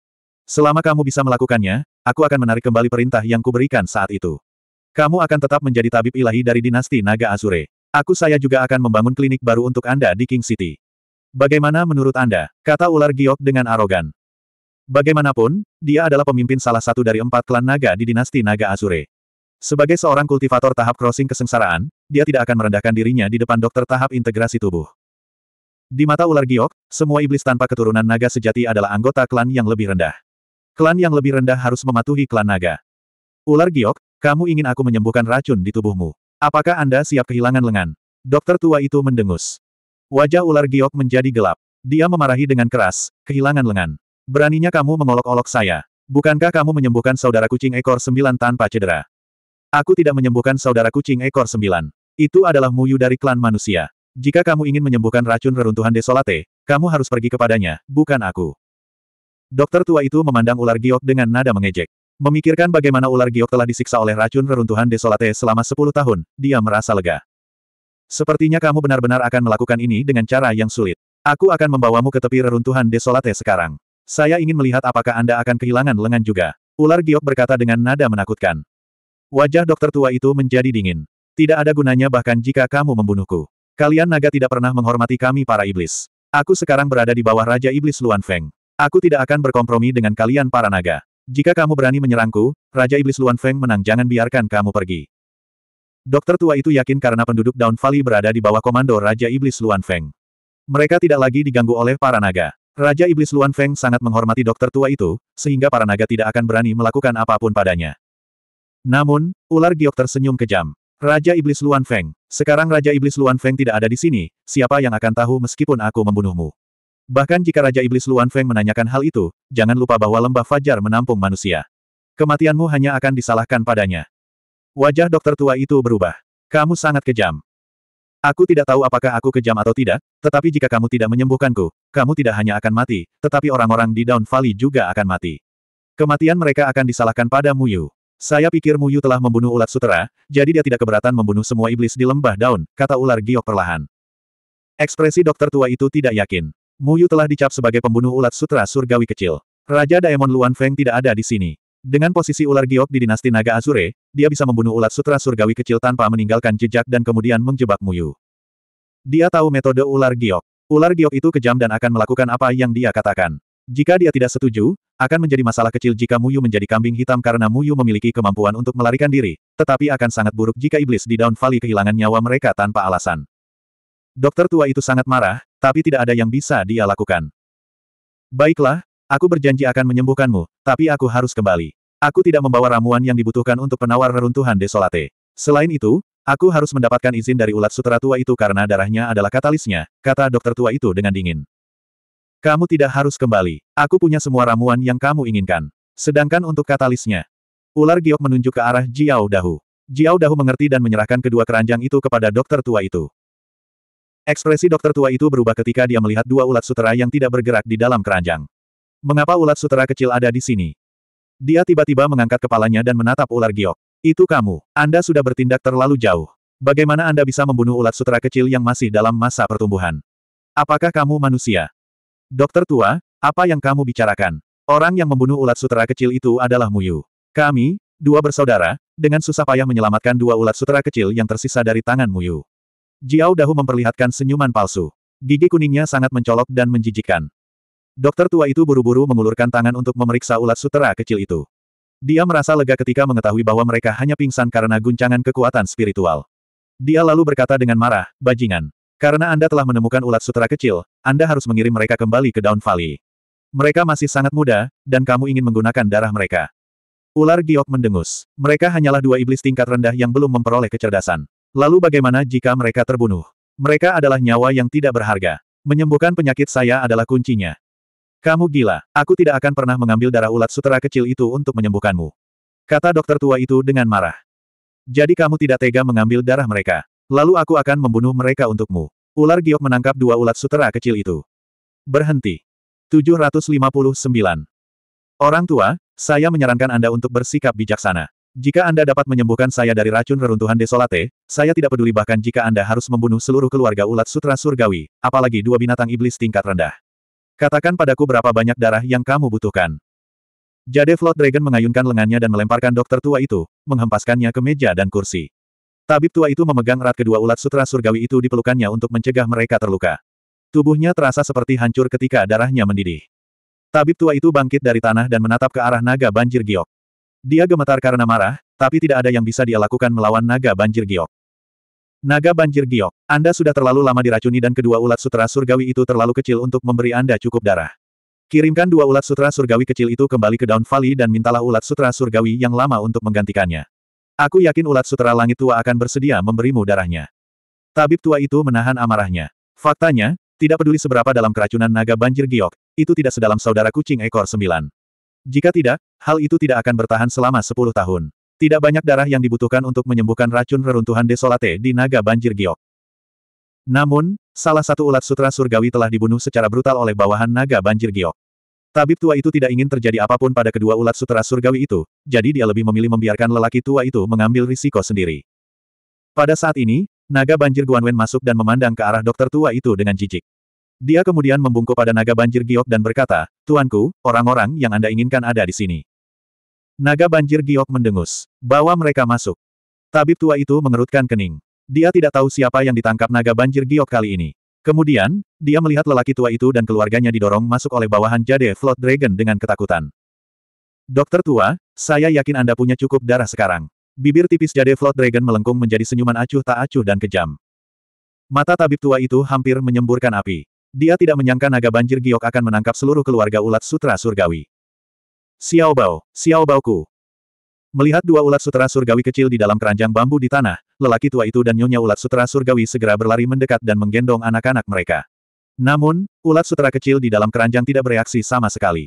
Selama kamu bisa melakukannya, aku akan menarik kembali perintah yang kuberikan saat itu. Kamu akan tetap menjadi tabib ilahi dari dinasti Naga Azure. Aku saya juga akan membangun klinik baru untuk Anda di King City. Bagaimana menurut Anda? Kata ular giok dengan arogan. Bagaimanapun, dia adalah pemimpin salah satu dari empat klan naga di dinasti naga Azure. Sebagai seorang kultivator tahap crossing kesengsaraan, dia tidak akan merendahkan dirinya di depan dokter tahap integrasi tubuh. Di mata ular giok, semua iblis tanpa keturunan naga sejati adalah anggota klan yang lebih rendah. Klan yang lebih rendah harus mematuhi klan naga. Ular giok, kamu ingin aku menyembuhkan racun di tubuhmu. Apakah Anda siap kehilangan lengan? Dokter tua itu mendengus. Wajah ular giok menjadi gelap. Dia memarahi dengan keras, kehilangan lengan. Beraninya kamu mengolok-olok saya. Bukankah kamu menyembuhkan saudara kucing ekor sembilan tanpa cedera? Aku tidak menyembuhkan saudara kucing ekor sembilan. Itu adalah muyu dari klan manusia. Jika kamu ingin menyembuhkan racun reruntuhan desolate, kamu harus pergi kepadanya, bukan aku. Dokter tua itu memandang ular giok dengan nada mengejek. Memikirkan bagaimana ular giok telah disiksa oleh racun reruntuhan desolate selama sepuluh tahun, dia merasa lega. Sepertinya kamu benar-benar akan melakukan ini dengan cara yang sulit. Aku akan membawamu ke tepi reruntuhan desolate sekarang. Saya ingin melihat apakah Anda akan kehilangan lengan juga. Ular giok berkata dengan nada menakutkan. Wajah dokter tua itu menjadi dingin. Tidak ada gunanya bahkan jika kamu membunuhku. Kalian naga tidak pernah menghormati kami para iblis. Aku sekarang berada di bawah Raja Iblis Luan Feng. Aku tidak akan berkompromi dengan kalian para naga. Jika kamu berani menyerangku, Raja Iblis Luan Feng menang jangan biarkan kamu pergi. Dokter tua itu yakin karena penduduk daun Valley berada di bawah komando Raja Iblis Luan Feng. Mereka tidak lagi diganggu oleh para naga. Raja Iblis Luan Feng sangat menghormati dokter tua itu, sehingga para naga tidak akan berani melakukan apapun padanya. Namun, ular giok tersenyum kejam. Raja Iblis Luan Feng, sekarang Raja Iblis Luan Feng tidak ada di sini, siapa yang akan tahu meskipun aku membunuhmu? Bahkan jika Raja Iblis Luan Feng menanyakan hal itu, jangan lupa bahwa lembah Fajar menampung manusia. Kematianmu hanya akan disalahkan padanya. Wajah dokter tua itu berubah. Kamu sangat kejam. Aku tidak tahu apakah aku kejam atau tidak, tetapi jika kamu tidak menyembuhkanku, kamu tidak hanya akan mati, tetapi orang-orang di Down Valley juga akan mati. Kematian mereka akan disalahkan pada Muyu. Saya pikir Muyu telah membunuh ulat sutera, jadi dia tidak keberatan membunuh semua iblis di lembah daun, kata ular giok perlahan. Ekspresi dokter tua itu tidak yakin. Muyu telah dicap sebagai pembunuh ulat sutera surgawi kecil. Raja Daemon Luan Feng tidak ada di sini. Dengan posisi ular giok di dinasti naga Azure, dia bisa membunuh ulat sutra surgawi kecil tanpa meninggalkan jejak dan kemudian menjebak Muyu. Dia tahu metode ular giok. Ular giok itu kejam dan akan melakukan apa yang dia katakan. Jika dia tidak setuju, akan menjadi masalah kecil jika Muyu menjadi kambing hitam karena Muyu memiliki kemampuan untuk melarikan diri, tetapi akan sangat buruk jika iblis di Down Valley kehilangan nyawa mereka tanpa alasan. Dokter tua itu sangat marah, tapi tidak ada yang bisa dia lakukan. Baiklah, Aku berjanji akan menyembuhkanmu, tapi aku harus kembali. Aku tidak membawa ramuan yang dibutuhkan untuk penawar reruntuhan desolate. Selain itu, aku harus mendapatkan izin dari ulat sutera tua itu karena darahnya adalah katalisnya, kata dokter tua itu dengan dingin. Kamu tidak harus kembali. Aku punya semua ramuan yang kamu inginkan. Sedangkan untuk katalisnya, ular giok menunjuk ke arah Jiao Dahu. Jiao Dahu mengerti dan menyerahkan kedua keranjang itu kepada dokter tua itu. Ekspresi dokter tua itu berubah ketika dia melihat dua ulat sutera yang tidak bergerak di dalam keranjang. Mengapa ulat sutera kecil ada di sini? Dia tiba-tiba mengangkat kepalanya dan menatap ular giok. Itu kamu. Anda sudah bertindak terlalu jauh. Bagaimana Anda bisa membunuh ulat sutera kecil yang masih dalam masa pertumbuhan? Apakah kamu manusia? Dokter tua, apa yang kamu bicarakan? Orang yang membunuh ulat sutera kecil itu adalah Muyu. Kami, dua bersaudara, dengan susah payah menyelamatkan dua ulat sutera kecil yang tersisa dari tangan Muyu. Jiao Dahu memperlihatkan senyuman palsu. Gigi kuningnya sangat mencolok dan menjijikan. Dokter tua itu buru-buru mengulurkan tangan untuk memeriksa ulat sutera kecil itu. Dia merasa lega ketika mengetahui bahwa mereka hanya pingsan karena guncangan kekuatan spiritual. Dia lalu berkata dengan marah, bajingan. Karena Anda telah menemukan ulat sutera kecil, Anda harus mengirim mereka kembali ke Down Valley. Mereka masih sangat muda, dan kamu ingin menggunakan darah mereka. Ular giok mendengus. Mereka hanyalah dua iblis tingkat rendah yang belum memperoleh kecerdasan. Lalu bagaimana jika mereka terbunuh? Mereka adalah nyawa yang tidak berharga. Menyembuhkan penyakit saya adalah kuncinya. Kamu gila, aku tidak akan pernah mengambil darah ulat sutera kecil itu untuk menyembuhkanmu. Kata dokter tua itu dengan marah. Jadi kamu tidak tega mengambil darah mereka. Lalu aku akan membunuh mereka untukmu. Ular giok menangkap dua ulat sutera kecil itu. Berhenti. 759. Orang tua, saya menyarankan Anda untuk bersikap bijaksana. Jika Anda dapat menyembuhkan saya dari racun reruntuhan desolate, saya tidak peduli bahkan jika Anda harus membunuh seluruh keluarga ulat sutra surgawi, apalagi dua binatang iblis tingkat rendah. Katakan padaku berapa banyak darah yang kamu butuhkan. Jade Flood Dragon mengayunkan lengannya dan melemparkan dokter tua itu, menghempaskannya ke meja dan kursi. Tabib tua itu memegang erat kedua ulat sutra surgawi itu di pelukannya untuk mencegah mereka terluka. Tubuhnya terasa seperti hancur ketika darahnya mendidih. Tabib tua itu bangkit dari tanah dan menatap ke arah naga banjir giok. Dia gemetar karena marah, tapi tidak ada yang bisa dia lakukan melawan naga banjir giok. Naga banjir giok. Anda sudah terlalu lama diracuni dan kedua ulat sutra surgawi itu terlalu kecil untuk memberi Anda cukup darah. Kirimkan dua ulat sutra surgawi kecil itu kembali ke daun Valley dan mintalah ulat sutra surgawi yang lama untuk menggantikannya. Aku yakin ulat sutra langit tua akan bersedia memberimu darahnya. Tabib tua itu menahan amarahnya. Faktanya, tidak peduli seberapa dalam keracunan naga banjir giok, itu tidak sedalam saudara kucing ekor sembilan. Jika tidak, hal itu tidak akan bertahan selama sepuluh tahun. Tidak banyak darah yang dibutuhkan untuk menyembuhkan racun reruntuhan desolate di naga banjir giok. Namun, salah satu ulat sutra surgawi telah dibunuh secara brutal oleh bawahan naga banjir giok. Tabib tua itu tidak ingin terjadi apapun pada kedua ulat sutra surgawi itu, jadi dia lebih memilih membiarkan lelaki tua itu mengambil risiko sendiri. Pada saat ini, naga banjir Guanwen masuk dan memandang ke arah dokter tua itu dengan jijik. Dia kemudian membungkuk pada naga banjir giok dan berkata, Tuanku, orang-orang yang Anda inginkan ada di sini. Naga banjir giok mendengus. Bawa mereka masuk. Tabib tua itu mengerutkan kening. Dia tidak tahu siapa yang ditangkap naga banjir giok kali ini. Kemudian, dia melihat lelaki tua itu dan keluarganya didorong masuk oleh bawahan Jade Flood Dragon dengan ketakutan. Dokter tua, saya yakin Anda punya cukup darah sekarang. Bibir tipis Jade Flood Dragon melengkung menjadi senyuman acuh tak acuh dan kejam. Mata tabib tua itu hampir menyemburkan api. Dia tidak menyangka naga banjir giok akan menangkap seluruh keluarga ulat sutra surgawi. Xiaobao, Xiaobaoku. Melihat dua ulat sutera surgawi kecil di dalam keranjang bambu di tanah, lelaki tua itu dan nyonya ulat sutera surgawi segera berlari mendekat dan menggendong anak-anak mereka. Namun, ulat sutera kecil di dalam keranjang tidak bereaksi sama sekali.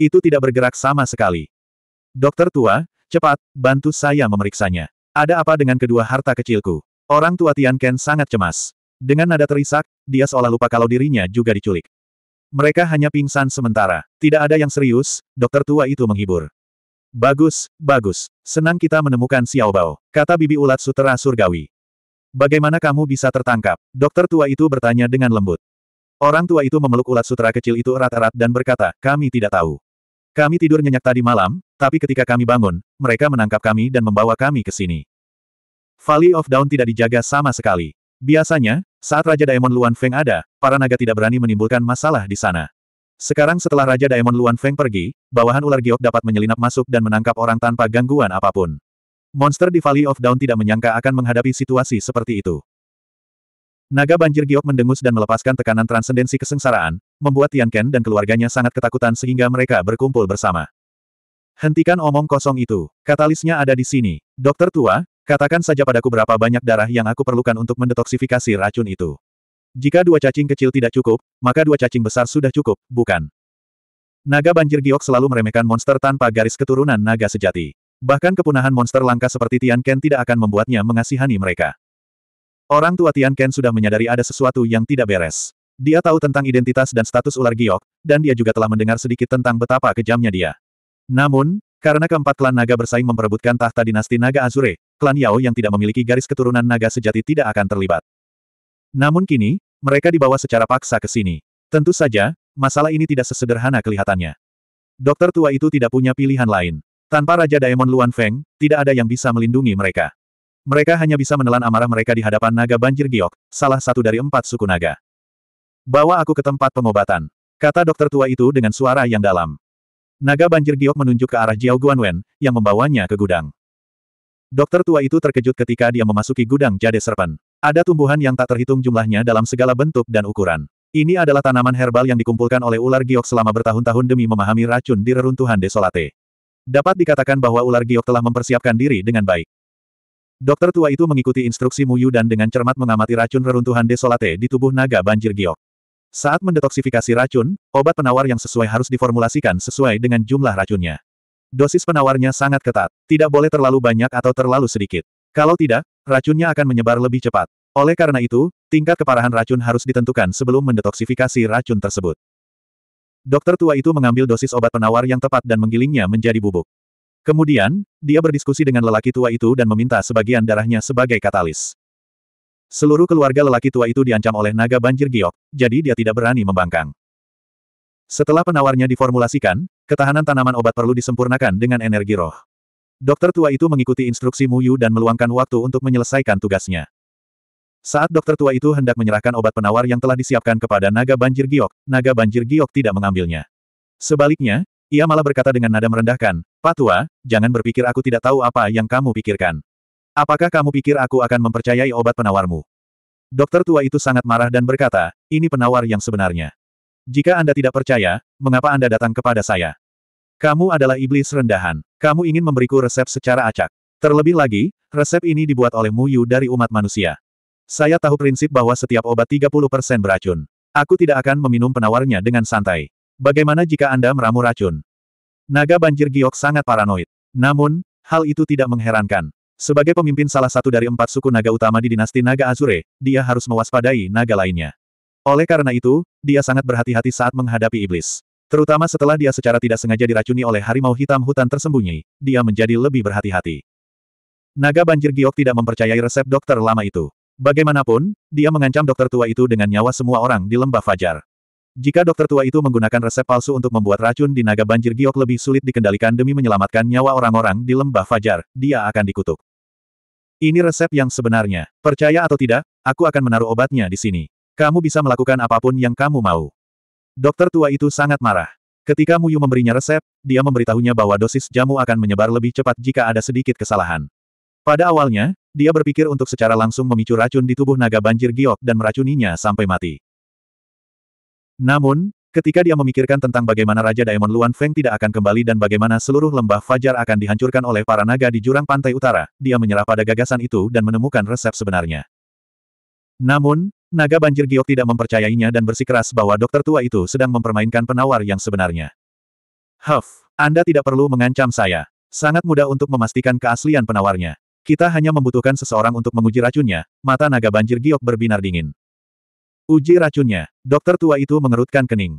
Itu tidak bergerak sama sekali. Dokter tua, cepat, bantu saya memeriksanya. Ada apa dengan kedua harta kecilku? Orang tua Tian Ken sangat cemas. Dengan nada terisak, dia seolah lupa kalau dirinya juga diculik. Mereka hanya pingsan sementara. Tidak ada yang serius, dokter tua itu menghibur. Bagus, bagus. Senang kita menemukan Xiao Bao. kata bibi ulat sutera surgawi. Bagaimana kamu bisa tertangkap? Dokter tua itu bertanya dengan lembut. Orang tua itu memeluk ulat sutera kecil itu erat-erat dan berkata, kami tidak tahu. Kami tidur nyenyak tadi malam, tapi ketika kami bangun, mereka menangkap kami dan membawa kami ke sini. Valley of Dawn tidak dijaga sama sekali. Biasanya, saat Raja Daemon Luan Feng ada, para naga tidak berani menimbulkan masalah di sana. Sekarang setelah Raja Daemon Luan Feng pergi, bawahan ular giok dapat menyelinap masuk dan menangkap orang tanpa gangguan apapun. Monster di Valley of Dawn tidak menyangka akan menghadapi situasi seperti itu. Naga banjir giok mendengus dan melepaskan tekanan transendensi kesengsaraan, membuat Tian Ken dan keluarganya sangat ketakutan sehingga mereka berkumpul bersama. Hentikan omong kosong itu, katalisnya ada di sini. Dokter tua, Katakan saja padaku berapa banyak darah yang aku perlukan untuk mendetoksifikasi racun itu. Jika dua cacing kecil tidak cukup, maka dua cacing besar sudah cukup, bukan? Naga banjir giok selalu meremehkan monster tanpa garis keturunan naga sejati. Bahkan kepunahan monster langka seperti Tian Ken tidak akan membuatnya mengasihani mereka. Orang tua Tian Ken sudah menyadari ada sesuatu yang tidak beres. Dia tahu tentang identitas dan status ular giok, dan dia juga telah mendengar sedikit tentang betapa kejamnya dia. Namun, karena keempat klan naga bersaing memperebutkan tahta dinasti naga Azure, klan Yao yang tidak memiliki garis keturunan naga sejati tidak akan terlibat. Namun kini, mereka dibawa secara paksa ke sini. Tentu saja, masalah ini tidak sesederhana kelihatannya. Dokter tua itu tidak punya pilihan lain. Tanpa Raja Daemon Luan Feng, tidak ada yang bisa melindungi mereka. Mereka hanya bisa menelan amarah mereka di hadapan naga banjir giok, salah satu dari empat suku naga. Bawa aku ke tempat pengobatan. Kata dokter tua itu dengan suara yang dalam. Naga banjir giok menunjuk ke arah Jiao Guanwen, yang membawanya ke gudang. Dokter tua itu terkejut ketika dia memasuki gudang jade serpen. Ada tumbuhan yang tak terhitung jumlahnya dalam segala bentuk dan ukuran. Ini adalah tanaman herbal yang dikumpulkan oleh ular giok selama bertahun-tahun demi memahami racun di reruntuhan desolate. Dapat dikatakan bahwa ular giok telah mempersiapkan diri dengan baik. Dokter tua itu mengikuti instruksi Muyu dan dengan cermat mengamati racun reruntuhan desolate di tubuh naga banjir giok. Saat mendetoksifikasi racun, obat penawar yang sesuai harus diformulasikan sesuai dengan jumlah racunnya. Dosis penawarnya sangat ketat. Tidak boleh terlalu banyak atau terlalu sedikit. Kalau tidak, racunnya akan menyebar lebih cepat. Oleh karena itu, tingkat keparahan racun harus ditentukan sebelum mendetoksifikasi racun tersebut. Dokter tua itu mengambil dosis obat penawar yang tepat dan menggilingnya menjadi bubuk. Kemudian, dia berdiskusi dengan lelaki tua itu dan meminta sebagian darahnya sebagai katalis. Seluruh keluarga lelaki tua itu diancam oleh naga banjir giok, jadi dia tidak berani membangkang. Setelah penawarnya diformulasikan, ketahanan tanaman obat perlu disempurnakan dengan energi roh. Dokter tua itu mengikuti instruksi Muyu dan meluangkan waktu untuk menyelesaikan tugasnya. Saat dokter tua itu hendak menyerahkan obat penawar yang telah disiapkan kepada naga banjir giok, naga banjir giok tidak mengambilnya. Sebaliknya, ia malah berkata dengan nada merendahkan, Pak tua, jangan berpikir aku tidak tahu apa yang kamu pikirkan. Apakah kamu pikir aku akan mempercayai obat penawarmu? Dokter tua itu sangat marah dan berkata, ini penawar yang sebenarnya. Jika Anda tidak percaya, mengapa Anda datang kepada saya? Kamu adalah iblis rendahan. Kamu ingin memberiku resep secara acak. Terlebih lagi, resep ini dibuat oleh Muyu dari umat manusia. Saya tahu prinsip bahwa setiap obat 30% beracun. Aku tidak akan meminum penawarnya dengan santai. Bagaimana jika Anda meramu racun? Naga banjir giok sangat paranoid. Namun, hal itu tidak mengherankan. Sebagai pemimpin salah satu dari empat suku naga utama di dinasti naga Azure, dia harus mewaspadai naga lainnya. Oleh karena itu, dia sangat berhati-hati saat menghadapi iblis. Terutama setelah dia secara tidak sengaja diracuni oleh harimau hitam hutan tersembunyi, dia menjadi lebih berhati-hati. Naga banjir giok tidak mempercayai resep dokter lama itu. Bagaimanapun, dia mengancam dokter tua itu dengan nyawa semua orang di lembah fajar. Jika dokter tua itu menggunakan resep palsu untuk membuat racun di naga banjir giok lebih sulit dikendalikan demi menyelamatkan nyawa orang-orang di lembah fajar, dia akan dikutuk. Ini resep yang sebenarnya. Percaya atau tidak, aku akan menaruh obatnya di sini. Kamu bisa melakukan apapun yang kamu mau. Dokter tua itu sangat marah. Ketika Muyu memberinya resep, dia memberitahunya bahwa dosis jamu akan menyebar lebih cepat jika ada sedikit kesalahan. Pada awalnya, dia berpikir untuk secara langsung memicu racun di tubuh naga banjir giok dan meracuninya sampai mati. Namun, ketika dia memikirkan tentang bagaimana Raja Daemon Luan Feng tidak akan kembali dan bagaimana seluruh lembah fajar akan dihancurkan oleh para naga di jurang pantai utara, dia menyerah pada gagasan itu dan menemukan resep sebenarnya. Namun, Naga banjir giok tidak mempercayainya dan bersikeras bahwa dokter tua itu sedang mempermainkan penawar yang sebenarnya. Huff, Anda tidak perlu mengancam saya. Sangat mudah untuk memastikan keaslian penawarnya. Kita hanya membutuhkan seseorang untuk menguji racunnya, mata naga banjir giok berbinar dingin. Uji racunnya, dokter tua itu mengerutkan kening.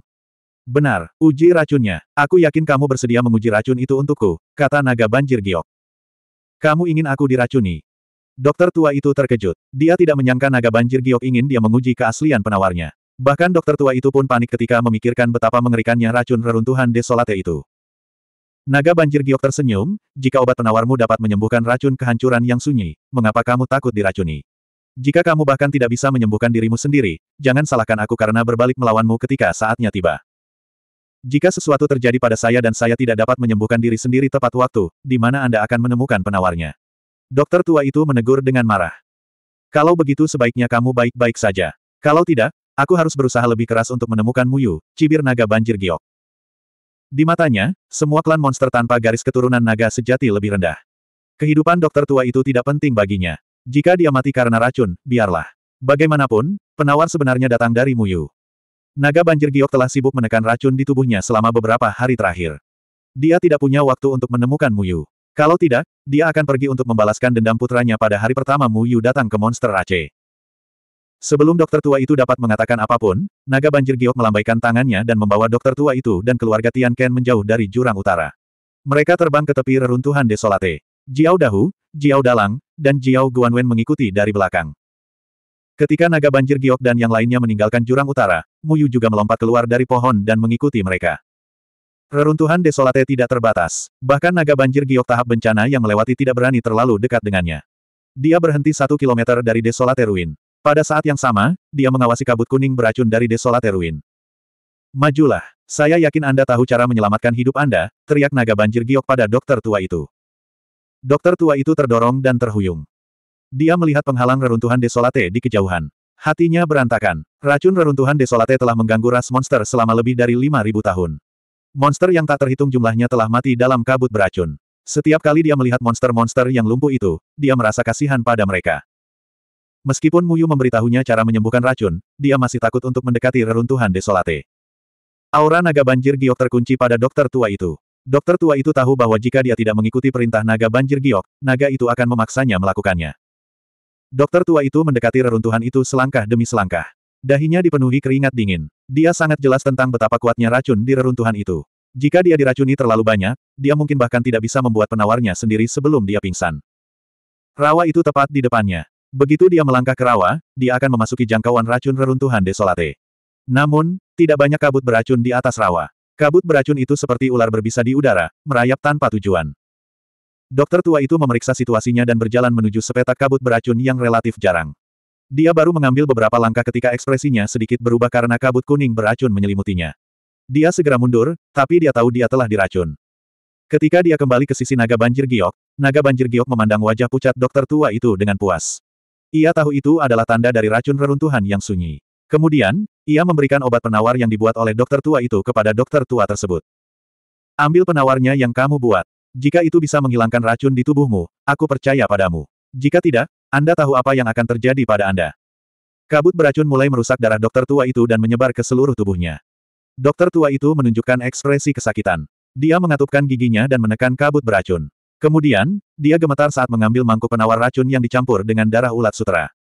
Benar, uji racunnya. Aku yakin kamu bersedia menguji racun itu untukku, kata naga banjir giok. Kamu ingin aku diracuni, Dokter tua itu terkejut. Dia tidak menyangka naga banjir giok ingin dia menguji keaslian penawarnya. Bahkan dokter tua itu pun panik ketika memikirkan betapa mengerikannya racun reruntuhan desolate itu. Naga banjir giok tersenyum, jika obat penawarmu dapat menyembuhkan racun kehancuran yang sunyi, mengapa kamu takut diracuni? Jika kamu bahkan tidak bisa menyembuhkan dirimu sendiri, jangan salahkan aku karena berbalik melawanmu ketika saatnya tiba. Jika sesuatu terjadi pada saya dan saya tidak dapat menyembuhkan diri sendiri tepat waktu, di mana Anda akan menemukan penawarnya? Dokter tua itu menegur dengan marah. Kalau begitu sebaiknya kamu baik-baik saja. Kalau tidak, aku harus berusaha lebih keras untuk menemukan Muyu, cibir naga banjir giok. Di matanya, semua klan monster tanpa garis keturunan naga sejati lebih rendah. Kehidupan dokter tua itu tidak penting baginya. Jika dia mati karena racun, biarlah. Bagaimanapun, penawar sebenarnya datang dari Muyu. Naga banjir giok telah sibuk menekan racun di tubuhnya selama beberapa hari terakhir. Dia tidak punya waktu untuk menemukan Muyu. Kalau tidak, dia akan pergi untuk membalaskan dendam putranya pada hari pertama Mu Yu datang ke Monster Aceh. Sebelum dokter tua itu dapat mengatakan apapun, naga banjir giok melambaikan tangannya dan membawa dokter tua itu dan keluarga Tian Ken menjauh dari jurang utara. Mereka terbang ke tepi reruntuhan desolate. Jiao Dahu, Jiao Dalang, dan Jiao Guanwen mengikuti dari belakang. Ketika naga banjir giok dan yang lainnya meninggalkan jurang utara, Mu Yu juga melompat keluar dari pohon dan mengikuti mereka. Reruntuhan desolate tidak terbatas, bahkan naga banjir giok tahap bencana yang melewati tidak berani terlalu dekat dengannya. Dia berhenti satu kilometer dari desolate ruin. Pada saat yang sama, dia mengawasi kabut kuning beracun dari desolate ruin. Majulah, saya yakin Anda tahu cara menyelamatkan hidup Anda, teriak naga banjir giok pada dokter tua itu. Dokter tua itu terdorong dan terhuyung. Dia melihat penghalang reruntuhan desolate di kejauhan. Hatinya berantakan. Racun reruntuhan desolate telah mengganggu ras monster selama lebih dari 5.000 tahun. Monster yang tak terhitung jumlahnya telah mati dalam kabut beracun. Setiap kali dia melihat monster-monster yang lumpuh itu, dia merasa kasihan pada mereka. Meskipun Muyu memberitahunya cara menyembuhkan racun, dia masih takut untuk mendekati reruntuhan desolate. Aura naga banjir giok terkunci pada dokter tua itu. Dokter tua itu tahu bahwa jika dia tidak mengikuti perintah naga banjir giok, naga itu akan memaksanya melakukannya. Dokter tua itu mendekati reruntuhan itu selangkah demi selangkah. Dahinya dipenuhi keringat dingin. Dia sangat jelas tentang betapa kuatnya racun di reruntuhan itu. Jika dia diracuni terlalu banyak, dia mungkin bahkan tidak bisa membuat penawarnya sendiri sebelum dia pingsan. Rawa itu tepat di depannya. Begitu dia melangkah ke rawa, dia akan memasuki jangkauan racun reruntuhan Desolate. Namun, tidak banyak kabut beracun di atas rawa. Kabut beracun itu seperti ular berbisa di udara, merayap tanpa tujuan. Dokter tua itu memeriksa situasinya dan berjalan menuju sepetak kabut beracun yang relatif jarang. Dia baru mengambil beberapa langkah ketika ekspresinya sedikit berubah karena kabut kuning beracun menyelimutinya. Dia segera mundur, tapi dia tahu dia telah diracun. Ketika dia kembali ke sisi naga banjir giok, naga banjir giok memandang wajah pucat dokter tua itu dengan puas. Ia tahu itu adalah tanda dari racun reruntuhan yang sunyi. Kemudian, ia memberikan obat penawar yang dibuat oleh dokter tua itu kepada dokter tua tersebut. Ambil penawarnya yang kamu buat. Jika itu bisa menghilangkan racun di tubuhmu, aku percaya padamu. Jika tidak, anda tahu apa yang akan terjadi pada Anda. Kabut beracun mulai merusak darah dokter tua itu dan menyebar ke seluruh tubuhnya. Dokter tua itu menunjukkan ekspresi kesakitan. Dia mengatupkan giginya dan menekan kabut beracun. Kemudian, dia gemetar saat mengambil mangkuk penawar racun yang dicampur dengan darah ulat sutra.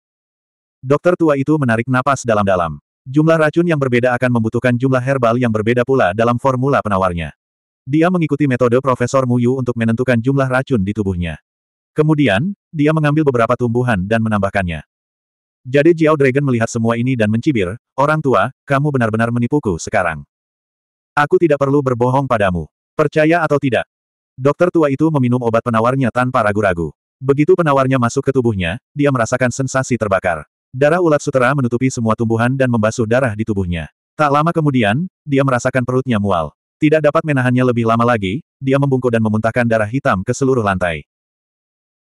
Dokter tua itu menarik napas dalam-dalam. Jumlah racun yang berbeda akan membutuhkan jumlah herbal yang berbeda pula dalam formula penawarnya. Dia mengikuti metode Profesor Muyu untuk menentukan jumlah racun di tubuhnya. Kemudian, dia mengambil beberapa tumbuhan dan menambahkannya. Jadi Jiao Dragon melihat semua ini dan mencibir, Orang tua, kamu benar-benar menipuku sekarang. Aku tidak perlu berbohong padamu. Percaya atau tidak? Dokter tua itu meminum obat penawarnya tanpa ragu-ragu. Begitu penawarnya masuk ke tubuhnya, dia merasakan sensasi terbakar. Darah ulat sutera menutupi semua tumbuhan dan membasuh darah di tubuhnya. Tak lama kemudian, dia merasakan perutnya mual. Tidak dapat menahannya lebih lama lagi, dia membungkuk dan memuntahkan darah hitam ke seluruh lantai.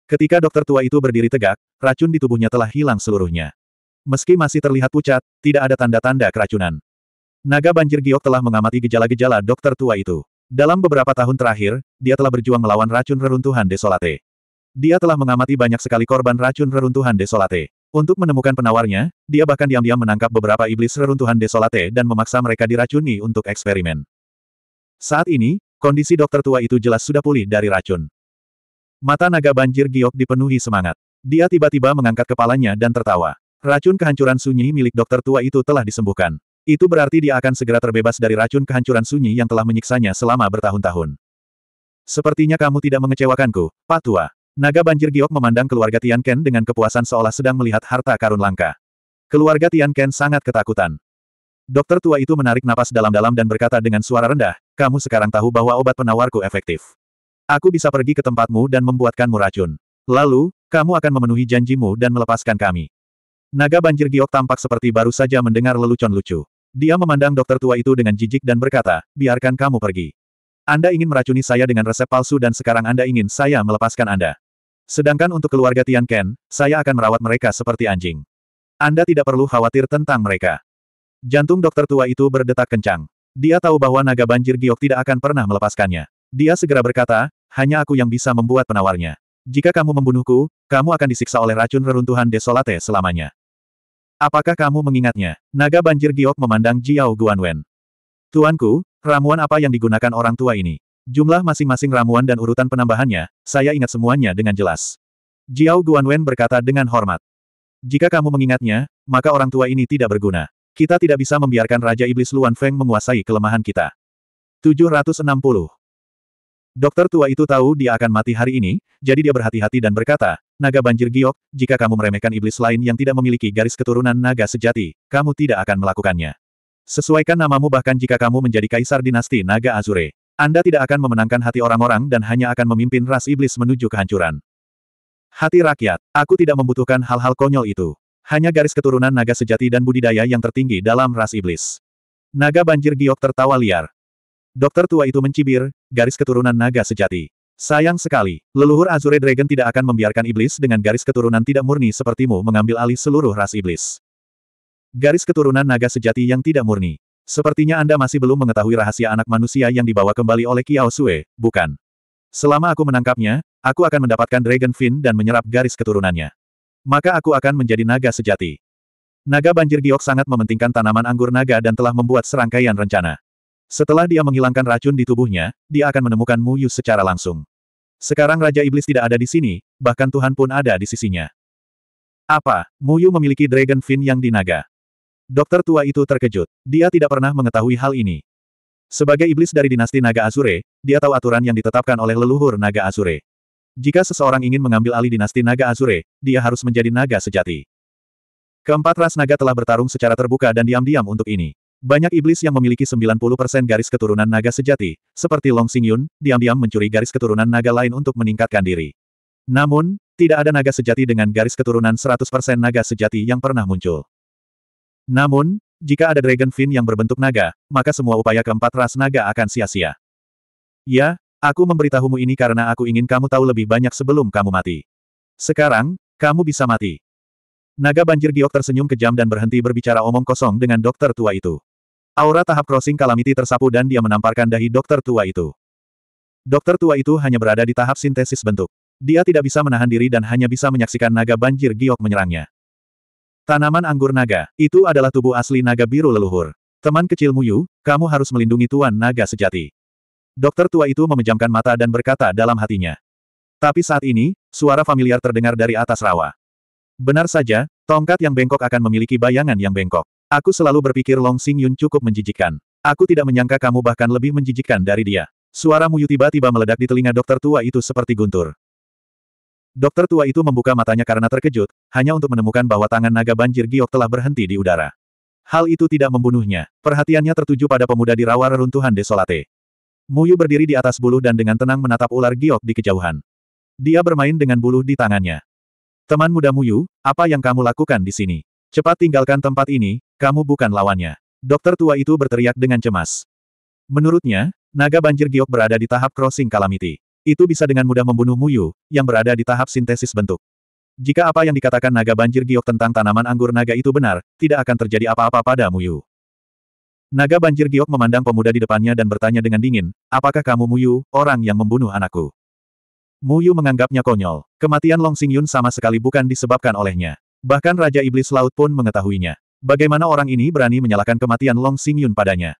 Ketika dokter tua itu berdiri tegak, racun di tubuhnya telah hilang seluruhnya. Meski masih terlihat pucat, tidak ada tanda-tanda keracunan. Naga banjir giok telah mengamati gejala-gejala dokter tua itu. Dalam beberapa tahun terakhir, dia telah berjuang melawan racun reruntuhan desolate. Dia telah mengamati banyak sekali korban racun reruntuhan desolate. Untuk menemukan penawarnya, dia bahkan diam-diam menangkap beberapa iblis reruntuhan desolate dan memaksa mereka diracuni untuk eksperimen. Saat ini, kondisi dokter tua itu jelas sudah pulih dari racun. Mata naga banjir giok dipenuhi semangat. Dia tiba-tiba mengangkat kepalanya dan tertawa. Racun kehancuran sunyi milik dokter tua itu telah disembuhkan. Itu berarti dia akan segera terbebas dari racun kehancuran sunyi yang telah menyiksanya selama bertahun-tahun. Sepertinya kamu tidak mengecewakanku, Pak Tua. Naga banjir giok memandang keluarga Tian Ken dengan kepuasan seolah sedang melihat harta karun langka. Keluarga Tian Ken sangat ketakutan. Dokter tua itu menarik napas dalam-dalam dan berkata dengan suara rendah, kamu sekarang tahu bahwa obat penawarku efektif. Aku bisa pergi ke tempatmu dan membuatkanmu racun. Lalu, kamu akan memenuhi janjimu dan melepaskan kami. Naga banjir giok tampak seperti baru saja mendengar lelucon lucu. Dia memandang dokter tua itu dengan jijik dan berkata, biarkan kamu pergi. Anda ingin meracuni saya dengan resep palsu dan sekarang Anda ingin saya melepaskan Anda. Sedangkan untuk keluarga Tian Ken, saya akan merawat mereka seperti anjing. Anda tidak perlu khawatir tentang mereka. Jantung dokter tua itu berdetak kencang. Dia tahu bahwa naga banjir giok tidak akan pernah melepaskannya. Dia segera berkata, hanya aku yang bisa membuat penawarnya. Jika kamu membunuhku, kamu akan disiksa oleh racun reruntuhan desolate selamanya. Apakah kamu mengingatnya? Naga banjir giok memandang Jiao Guanwen. Tuanku, ramuan apa yang digunakan orang tua ini? Jumlah masing-masing ramuan dan urutan penambahannya, saya ingat semuanya dengan jelas. Jiao Guanwen berkata dengan hormat. Jika kamu mengingatnya, maka orang tua ini tidak berguna. Kita tidak bisa membiarkan Raja Iblis Luan Feng menguasai kelemahan kita. 760 Dokter tua itu tahu dia akan mati hari ini, jadi dia berhati-hati dan berkata, Naga banjir giok, jika kamu meremehkan iblis lain yang tidak memiliki garis keturunan naga sejati, kamu tidak akan melakukannya. Sesuaikan namamu bahkan jika kamu menjadi kaisar dinasti naga Azure. Anda tidak akan memenangkan hati orang-orang dan hanya akan memimpin ras iblis menuju kehancuran. Hati rakyat, aku tidak membutuhkan hal-hal konyol itu. Hanya garis keturunan naga sejati dan budidaya yang tertinggi dalam ras iblis. Naga banjir giok tertawa liar. Dokter tua itu mencibir, garis keturunan naga sejati. Sayang sekali, leluhur Azure Dragon tidak akan membiarkan iblis dengan garis keturunan tidak murni sepertimu mengambil alih seluruh ras iblis. Garis keturunan naga sejati yang tidak murni. Sepertinya Anda masih belum mengetahui rahasia anak manusia yang dibawa kembali oleh Kiao Sue, bukan? Selama aku menangkapnya, aku akan mendapatkan Dragon Fin dan menyerap garis keturunannya. Maka aku akan menjadi naga sejati. Naga banjir giok sangat mementingkan tanaman anggur naga dan telah membuat serangkaian rencana. Setelah dia menghilangkan racun di tubuhnya, dia akan menemukan Mu Yu secara langsung. Sekarang Raja Iblis tidak ada di sini, bahkan Tuhan pun ada di sisinya. Apa, Mu Yu memiliki Dragon Fin yang dinaga? Dokter tua itu terkejut. Dia tidak pernah mengetahui hal ini. Sebagai iblis dari dinasti Naga Azure, dia tahu aturan yang ditetapkan oleh leluhur Naga Azure. Jika seseorang ingin mengambil alih dinasti Naga Azure, dia harus menjadi naga sejati. Keempat ras naga telah bertarung secara terbuka dan diam-diam untuk ini. Banyak iblis yang memiliki 90% garis keturunan naga sejati, seperti Long Xingyun, diam-diam mencuri garis keturunan naga lain untuk meningkatkan diri. Namun, tidak ada naga sejati dengan garis keturunan 100% naga sejati yang pernah muncul. Namun, jika ada Dragon Fin yang berbentuk naga, maka semua upaya keempat ras naga akan sia-sia. Ya, aku memberitahumu ini karena aku ingin kamu tahu lebih banyak sebelum kamu mati. Sekarang, kamu bisa mati. Naga banjir giok tersenyum kejam dan berhenti berbicara omong kosong dengan dokter tua itu. Aura tahap crossing calamity tersapu dan dia menamparkan dahi dokter tua itu. Dokter tua itu hanya berada di tahap sintesis bentuk. Dia tidak bisa menahan diri dan hanya bisa menyaksikan naga banjir giok menyerangnya. Tanaman anggur naga, itu adalah tubuh asli naga biru leluhur. Teman kecilmu Yu, kamu harus melindungi tuan naga sejati. Dokter tua itu memejamkan mata dan berkata dalam hatinya. Tapi saat ini, suara familiar terdengar dari atas rawa. Benar saja, tongkat yang bengkok akan memiliki bayangan yang bengkok. Aku selalu berpikir Long Xing Yun cukup menjijikkan. Aku tidak menyangka kamu bahkan lebih menjijikkan dari dia. Suara Muyu tiba-tiba meledak di telinga dokter tua itu seperti guntur. Dokter tua itu membuka matanya karena terkejut, hanya untuk menemukan bahwa tangan naga banjir giok telah berhenti di udara. Hal itu tidak membunuhnya. Perhatiannya tertuju pada pemuda di rawa reruntuhan desolate. Muyu berdiri di atas bulu dan dengan tenang menatap ular giok di kejauhan. Dia bermain dengan bulu di tangannya. Teman muda Muyu, apa yang kamu lakukan di sini? Cepat tinggalkan tempat ini, kamu bukan lawannya. Dokter tua itu berteriak dengan cemas. Menurutnya, naga banjir giok berada di tahap crossing calamity. Itu bisa dengan mudah membunuh Muyu, yang berada di tahap sintesis bentuk. Jika apa yang dikatakan naga banjir giok tentang tanaman anggur naga itu benar, tidak akan terjadi apa-apa pada Muyu. Naga banjir giok memandang pemuda di depannya dan bertanya dengan dingin, apakah kamu Muyu, orang yang membunuh anakku? Muyu menganggapnya konyol. Kematian Long Xingyun Yun sama sekali bukan disebabkan olehnya. Bahkan Raja Iblis Laut pun mengetahuinya. Bagaimana orang ini berani menyalahkan kematian Long Xingyun padanya?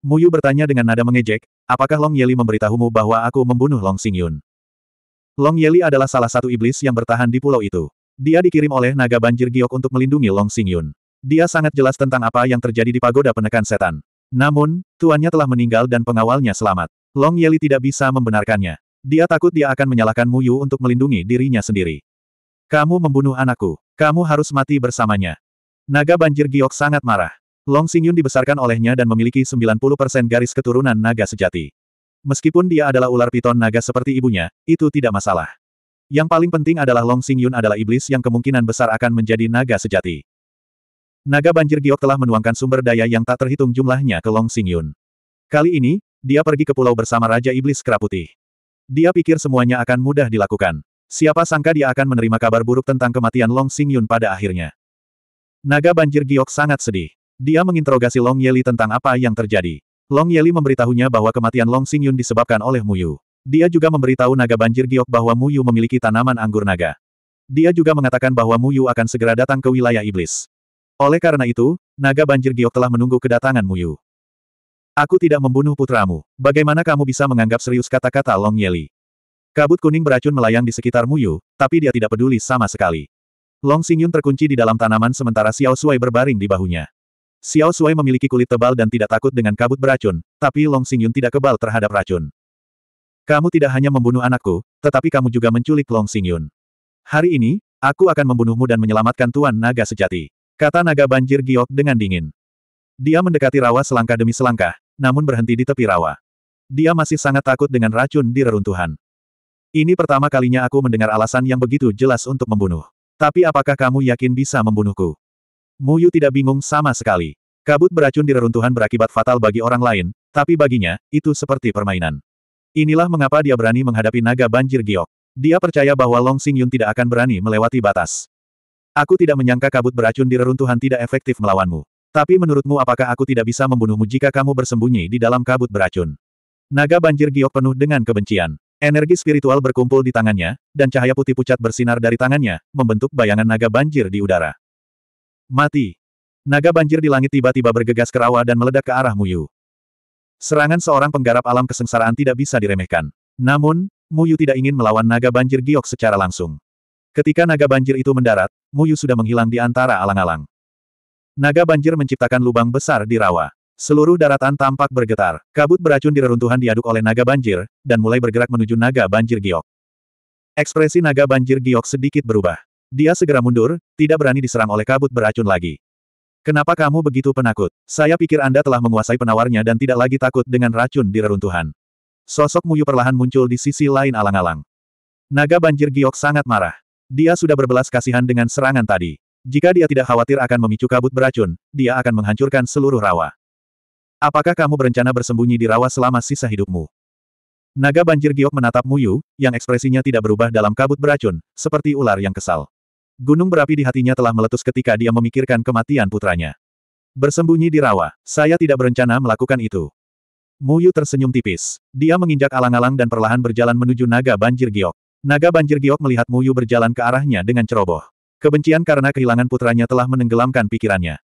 Muyu bertanya dengan nada mengejek, apakah Long Yeli memberitahumu bahwa aku membunuh Long Xingyun? Long Yeli adalah salah satu iblis yang bertahan di pulau itu. Dia dikirim oleh naga banjir giok untuk melindungi Long Xingyun. Dia sangat jelas tentang apa yang terjadi di pagoda penekan setan. Namun, tuannya telah meninggal dan pengawalnya selamat. Long Yeli tidak bisa membenarkannya. Dia takut dia akan menyalahkan Muyu untuk melindungi dirinya sendiri. Kamu membunuh anakku. Kamu harus mati bersamanya. Naga banjir giok sangat marah. Long Xingyun dibesarkan olehnya dan memiliki 90% garis keturunan naga sejati. Meskipun dia adalah ular piton naga seperti ibunya, itu tidak masalah. Yang paling penting adalah Long Xingyun adalah iblis yang kemungkinan besar akan menjadi naga sejati. Naga banjir giok telah menuangkan sumber daya yang tak terhitung jumlahnya ke Long Xingyun. Kali ini, dia pergi ke pulau bersama Raja Iblis Kera Dia pikir semuanya akan mudah dilakukan. Siapa sangka dia akan menerima kabar buruk tentang kematian Long Xing pada akhirnya. Naga banjir giok sangat sedih. Dia menginterogasi Long Yeli tentang apa yang terjadi. Long Yeli memberitahunya bahwa kematian Long Xing disebabkan oleh Muyu. Dia juga memberitahu naga banjir giok bahwa Muyu memiliki tanaman anggur naga. Dia juga mengatakan bahwa Muyu akan segera datang ke wilayah iblis. Oleh karena itu, naga banjir giok telah menunggu kedatangan Muyu. Aku tidak membunuh putramu. Bagaimana kamu bisa menganggap serius kata-kata Long Yeli? Kabut kuning beracun melayang di sekitar Muyu, tapi dia tidak peduli sama sekali. Long Xingyun terkunci di dalam tanaman sementara Xiao Suai berbaring di bahunya. Xiao Suai memiliki kulit tebal dan tidak takut dengan kabut beracun, tapi Long Xingyun tidak kebal terhadap racun. Kamu tidak hanya membunuh anakku, tetapi kamu juga menculik Long Xingyun. Hari ini, aku akan membunuhmu dan menyelamatkan Tuan Naga sejati. Kata Naga Banjir Giok dengan dingin. Dia mendekati rawa selangkah demi selangkah, namun berhenti di tepi rawa. Dia masih sangat takut dengan racun di reruntuhan. Ini pertama kalinya aku mendengar alasan yang begitu jelas untuk membunuh. Tapi apakah kamu yakin bisa membunuhku? Muyu tidak bingung sama sekali. Kabut beracun di reruntuhan berakibat fatal bagi orang lain, tapi baginya, itu seperti permainan. Inilah mengapa dia berani menghadapi naga banjir giok. Dia percaya bahwa Long Sing Yun tidak akan berani melewati batas. Aku tidak menyangka kabut beracun di reruntuhan tidak efektif melawanmu. Tapi menurutmu apakah aku tidak bisa membunuhmu jika kamu bersembunyi di dalam kabut beracun? Naga banjir giok penuh dengan kebencian. Energi spiritual berkumpul di tangannya, dan cahaya putih pucat bersinar dari tangannya, membentuk bayangan naga banjir di udara. Mati! Naga banjir di langit tiba-tiba bergegas ke rawa dan meledak ke arah Muyu. Serangan seorang penggarap alam kesengsaraan tidak bisa diremehkan. Namun, Muyu tidak ingin melawan naga banjir giok secara langsung. Ketika naga banjir itu mendarat, Muyu sudah menghilang di antara alang-alang. Naga banjir menciptakan lubang besar di rawa. Seluruh daratan tampak bergetar, kabut beracun di reruntuhan diaduk oleh naga banjir, dan mulai bergerak menuju naga banjir giok. Ekspresi naga banjir giok sedikit berubah. Dia segera mundur, tidak berani diserang oleh kabut beracun lagi. Kenapa kamu begitu penakut? Saya pikir Anda telah menguasai penawarnya dan tidak lagi takut dengan racun di reruntuhan. Sosok Muyu perlahan muncul di sisi lain alang-alang. Naga banjir giok sangat marah. Dia sudah berbelas kasihan dengan serangan tadi. Jika dia tidak khawatir akan memicu kabut beracun, dia akan menghancurkan seluruh rawa. Apakah kamu berencana bersembunyi di rawa selama sisa hidupmu? Naga banjir giok menatap Muyu, yang ekspresinya tidak berubah dalam kabut beracun, seperti ular yang kesal. Gunung berapi di hatinya telah meletus ketika dia memikirkan kematian putranya. Bersembunyi di rawa, saya tidak berencana melakukan itu. Muyu tersenyum tipis. Dia menginjak alang-alang dan perlahan berjalan menuju naga banjir giok. Naga banjir giok melihat Muyu berjalan ke arahnya dengan ceroboh. Kebencian karena kehilangan putranya telah menenggelamkan pikirannya.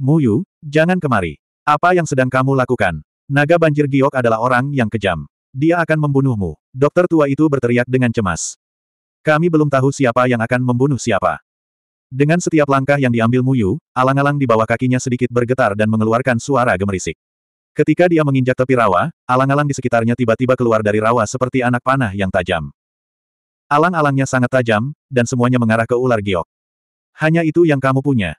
Muyu, jangan kemari. Apa yang sedang kamu lakukan? Naga banjir giok adalah orang yang kejam. Dia akan membunuhmu. Dokter tua itu berteriak dengan cemas. Kami belum tahu siapa yang akan membunuh siapa. Dengan setiap langkah yang diambil Muyu, alang-alang di bawah kakinya sedikit bergetar dan mengeluarkan suara gemerisik. Ketika dia menginjak tepi rawa, alang-alang di sekitarnya tiba-tiba keluar dari rawa seperti anak panah yang tajam. Alang-alangnya sangat tajam, dan semuanya mengarah ke ular giok. Hanya itu yang kamu punya.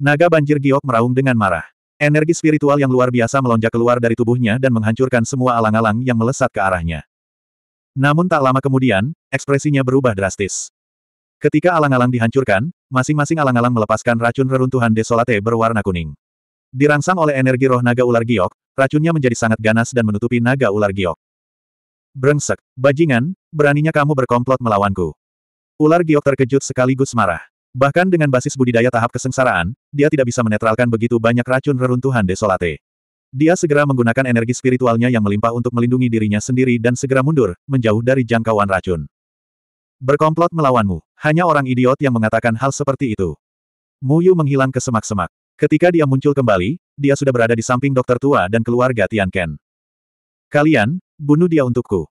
Naga banjir giok meraung dengan marah. Energi spiritual yang luar biasa melonjak keluar dari tubuhnya dan menghancurkan semua alang-alang yang melesat ke arahnya. Namun tak lama kemudian, ekspresinya berubah drastis. Ketika alang-alang dihancurkan, masing-masing alang-alang melepaskan racun reruntuhan desolate berwarna kuning. Dirangsang oleh energi roh naga ular giok, racunnya menjadi sangat ganas dan menutupi naga ular giok. Brengsek, bajingan, beraninya kamu berkomplot melawanku. Ular giok terkejut sekaligus marah. Bahkan dengan basis budidaya tahap kesengsaraan, dia tidak bisa menetralkan begitu banyak racun reruntuhan Desolate. Dia segera menggunakan energi spiritualnya yang melimpah untuk melindungi dirinya sendiri dan segera mundur, menjauh dari jangkauan racun. Berkomplot melawanmu. Hanya orang idiot yang mengatakan hal seperti itu. Muyu menghilang ke semak-semak. Ketika dia muncul kembali, dia sudah berada di samping dokter tua dan keluarga Tian Ken. Kalian, bunuh dia untukku.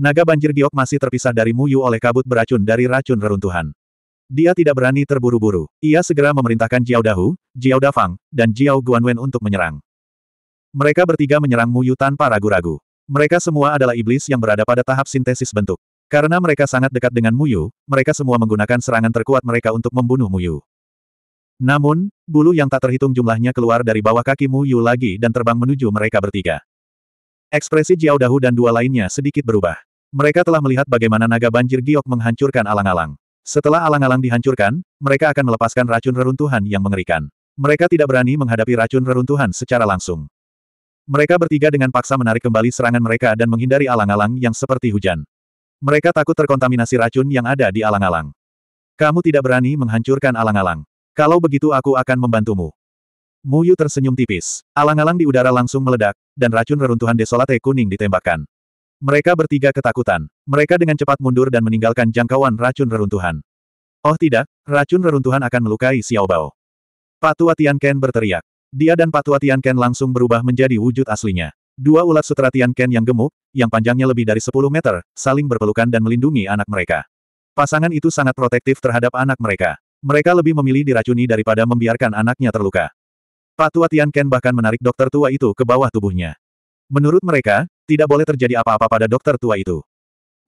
Naga banjir giok masih terpisah dari Muyu oleh kabut beracun dari racun reruntuhan. Dia tidak berani terburu-buru. Ia segera memerintahkan Jiao Dahu, Jiao Dafang, dan Jiao Guanwen untuk menyerang. Mereka bertiga menyerang Mu Yu tanpa ragu-ragu. Mereka semua adalah iblis yang berada pada tahap sintesis bentuk. Karena mereka sangat dekat dengan Mu Yu, mereka semua menggunakan serangan terkuat mereka untuk membunuh Mu Yu. Namun, bulu yang tak terhitung jumlahnya keluar dari bawah kaki Mu Yu lagi dan terbang menuju mereka bertiga. Ekspresi Jiao Dahu dan dua lainnya sedikit berubah. Mereka telah melihat bagaimana naga banjir giok menghancurkan alang-alang. Setelah alang-alang dihancurkan, mereka akan melepaskan racun reruntuhan yang mengerikan. Mereka tidak berani menghadapi racun reruntuhan secara langsung. Mereka bertiga dengan paksa menarik kembali serangan mereka dan menghindari alang-alang yang seperti hujan. Mereka takut terkontaminasi racun yang ada di alang-alang. Kamu tidak berani menghancurkan alang-alang. Kalau begitu aku akan membantumu. Muyu tersenyum tipis. Alang-alang di udara langsung meledak, dan racun reruntuhan desolate kuning ditembakkan. Mereka bertiga ketakutan. Mereka dengan cepat mundur dan meninggalkan jangkauan racun reruntuhan. Oh tidak, racun reruntuhan akan melukai Xiao Bao. Patua Ken berteriak. Dia dan Patua Ken langsung berubah menjadi wujud aslinya. Dua ulat sutra Tian Ken yang gemuk, yang panjangnya lebih dari 10 meter, saling berpelukan dan melindungi anak mereka. Pasangan itu sangat protektif terhadap anak mereka. Mereka lebih memilih diracuni daripada membiarkan anaknya terluka. Patua Ken bahkan menarik dokter tua itu ke bawah tubuhnya. Menurut mereka, tidak boleh terjadi apa-apa pada dokter tua itu.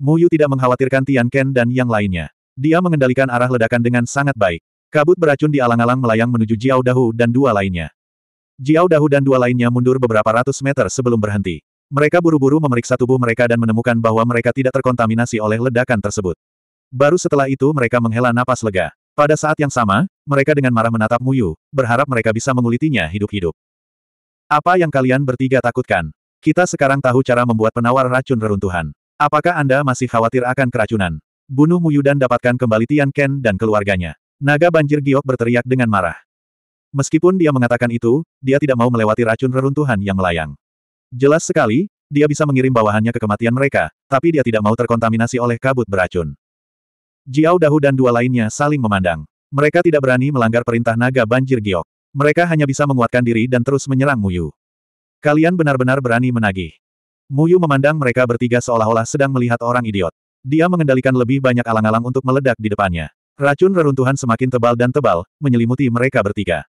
Mu Yu tidak mengkhawatirkan Tian Ken dan yang lainnya. Dia mengendalikan arah ledakan dengan sangat baik. Kabut beracun di alang-alang melayang menuju Jiao Dahu dan dua lainnya. Jiao Dahu dan dua lainnya mundur beberapa ratus meter sebelum berhenti. Mereka buru-buru memeriksa tubuh mereka dan menemukan bahwa mereka tidak terkontaminasi oleh ledakan tersebut. Baru setelah itu mereka menghela napas lega. Pada saat yang sama, mereka dengan marah menatap Muyu, berharap mereka bisa mengulitinya hidup-hidup. Apa yang kalian bertiga takutkan? Kita sekarang tahu cara membuat penawar racun reruntuhan. Apakah Anda masih khawatir akan keracunan? Bunuh Muyu dan dapatkan kembali Tian Ken dan keluarganya. Naga banjir giok berteriak dengan marah. Meskipun dia mengatakan itu, dia tidak mau melewati racun reruntuhan yang melayang. Jelas sekali, dia bisa mengirim bawahannya ke kematian mereka, tapi dia tidak mau terkontaminasi oleh kabut beracun. Jiao Dahu dan dua lainnya saling memandang. Mereka tidak berani melanggar perintah naga banjir giok. Mereka hanya bisa menguatkan diri dan terus menyerang Muyu. Kalian benar-benar berani menagih. Muyu memandang mereka bertiga seolah-olah sedang melihat orang idiot. Dia mengendalikan lebih banyak alang-alang untuk meledak di depannya. Racun reruntuhan semakin tebal dan tebal, menyelimuti mereka bertiga.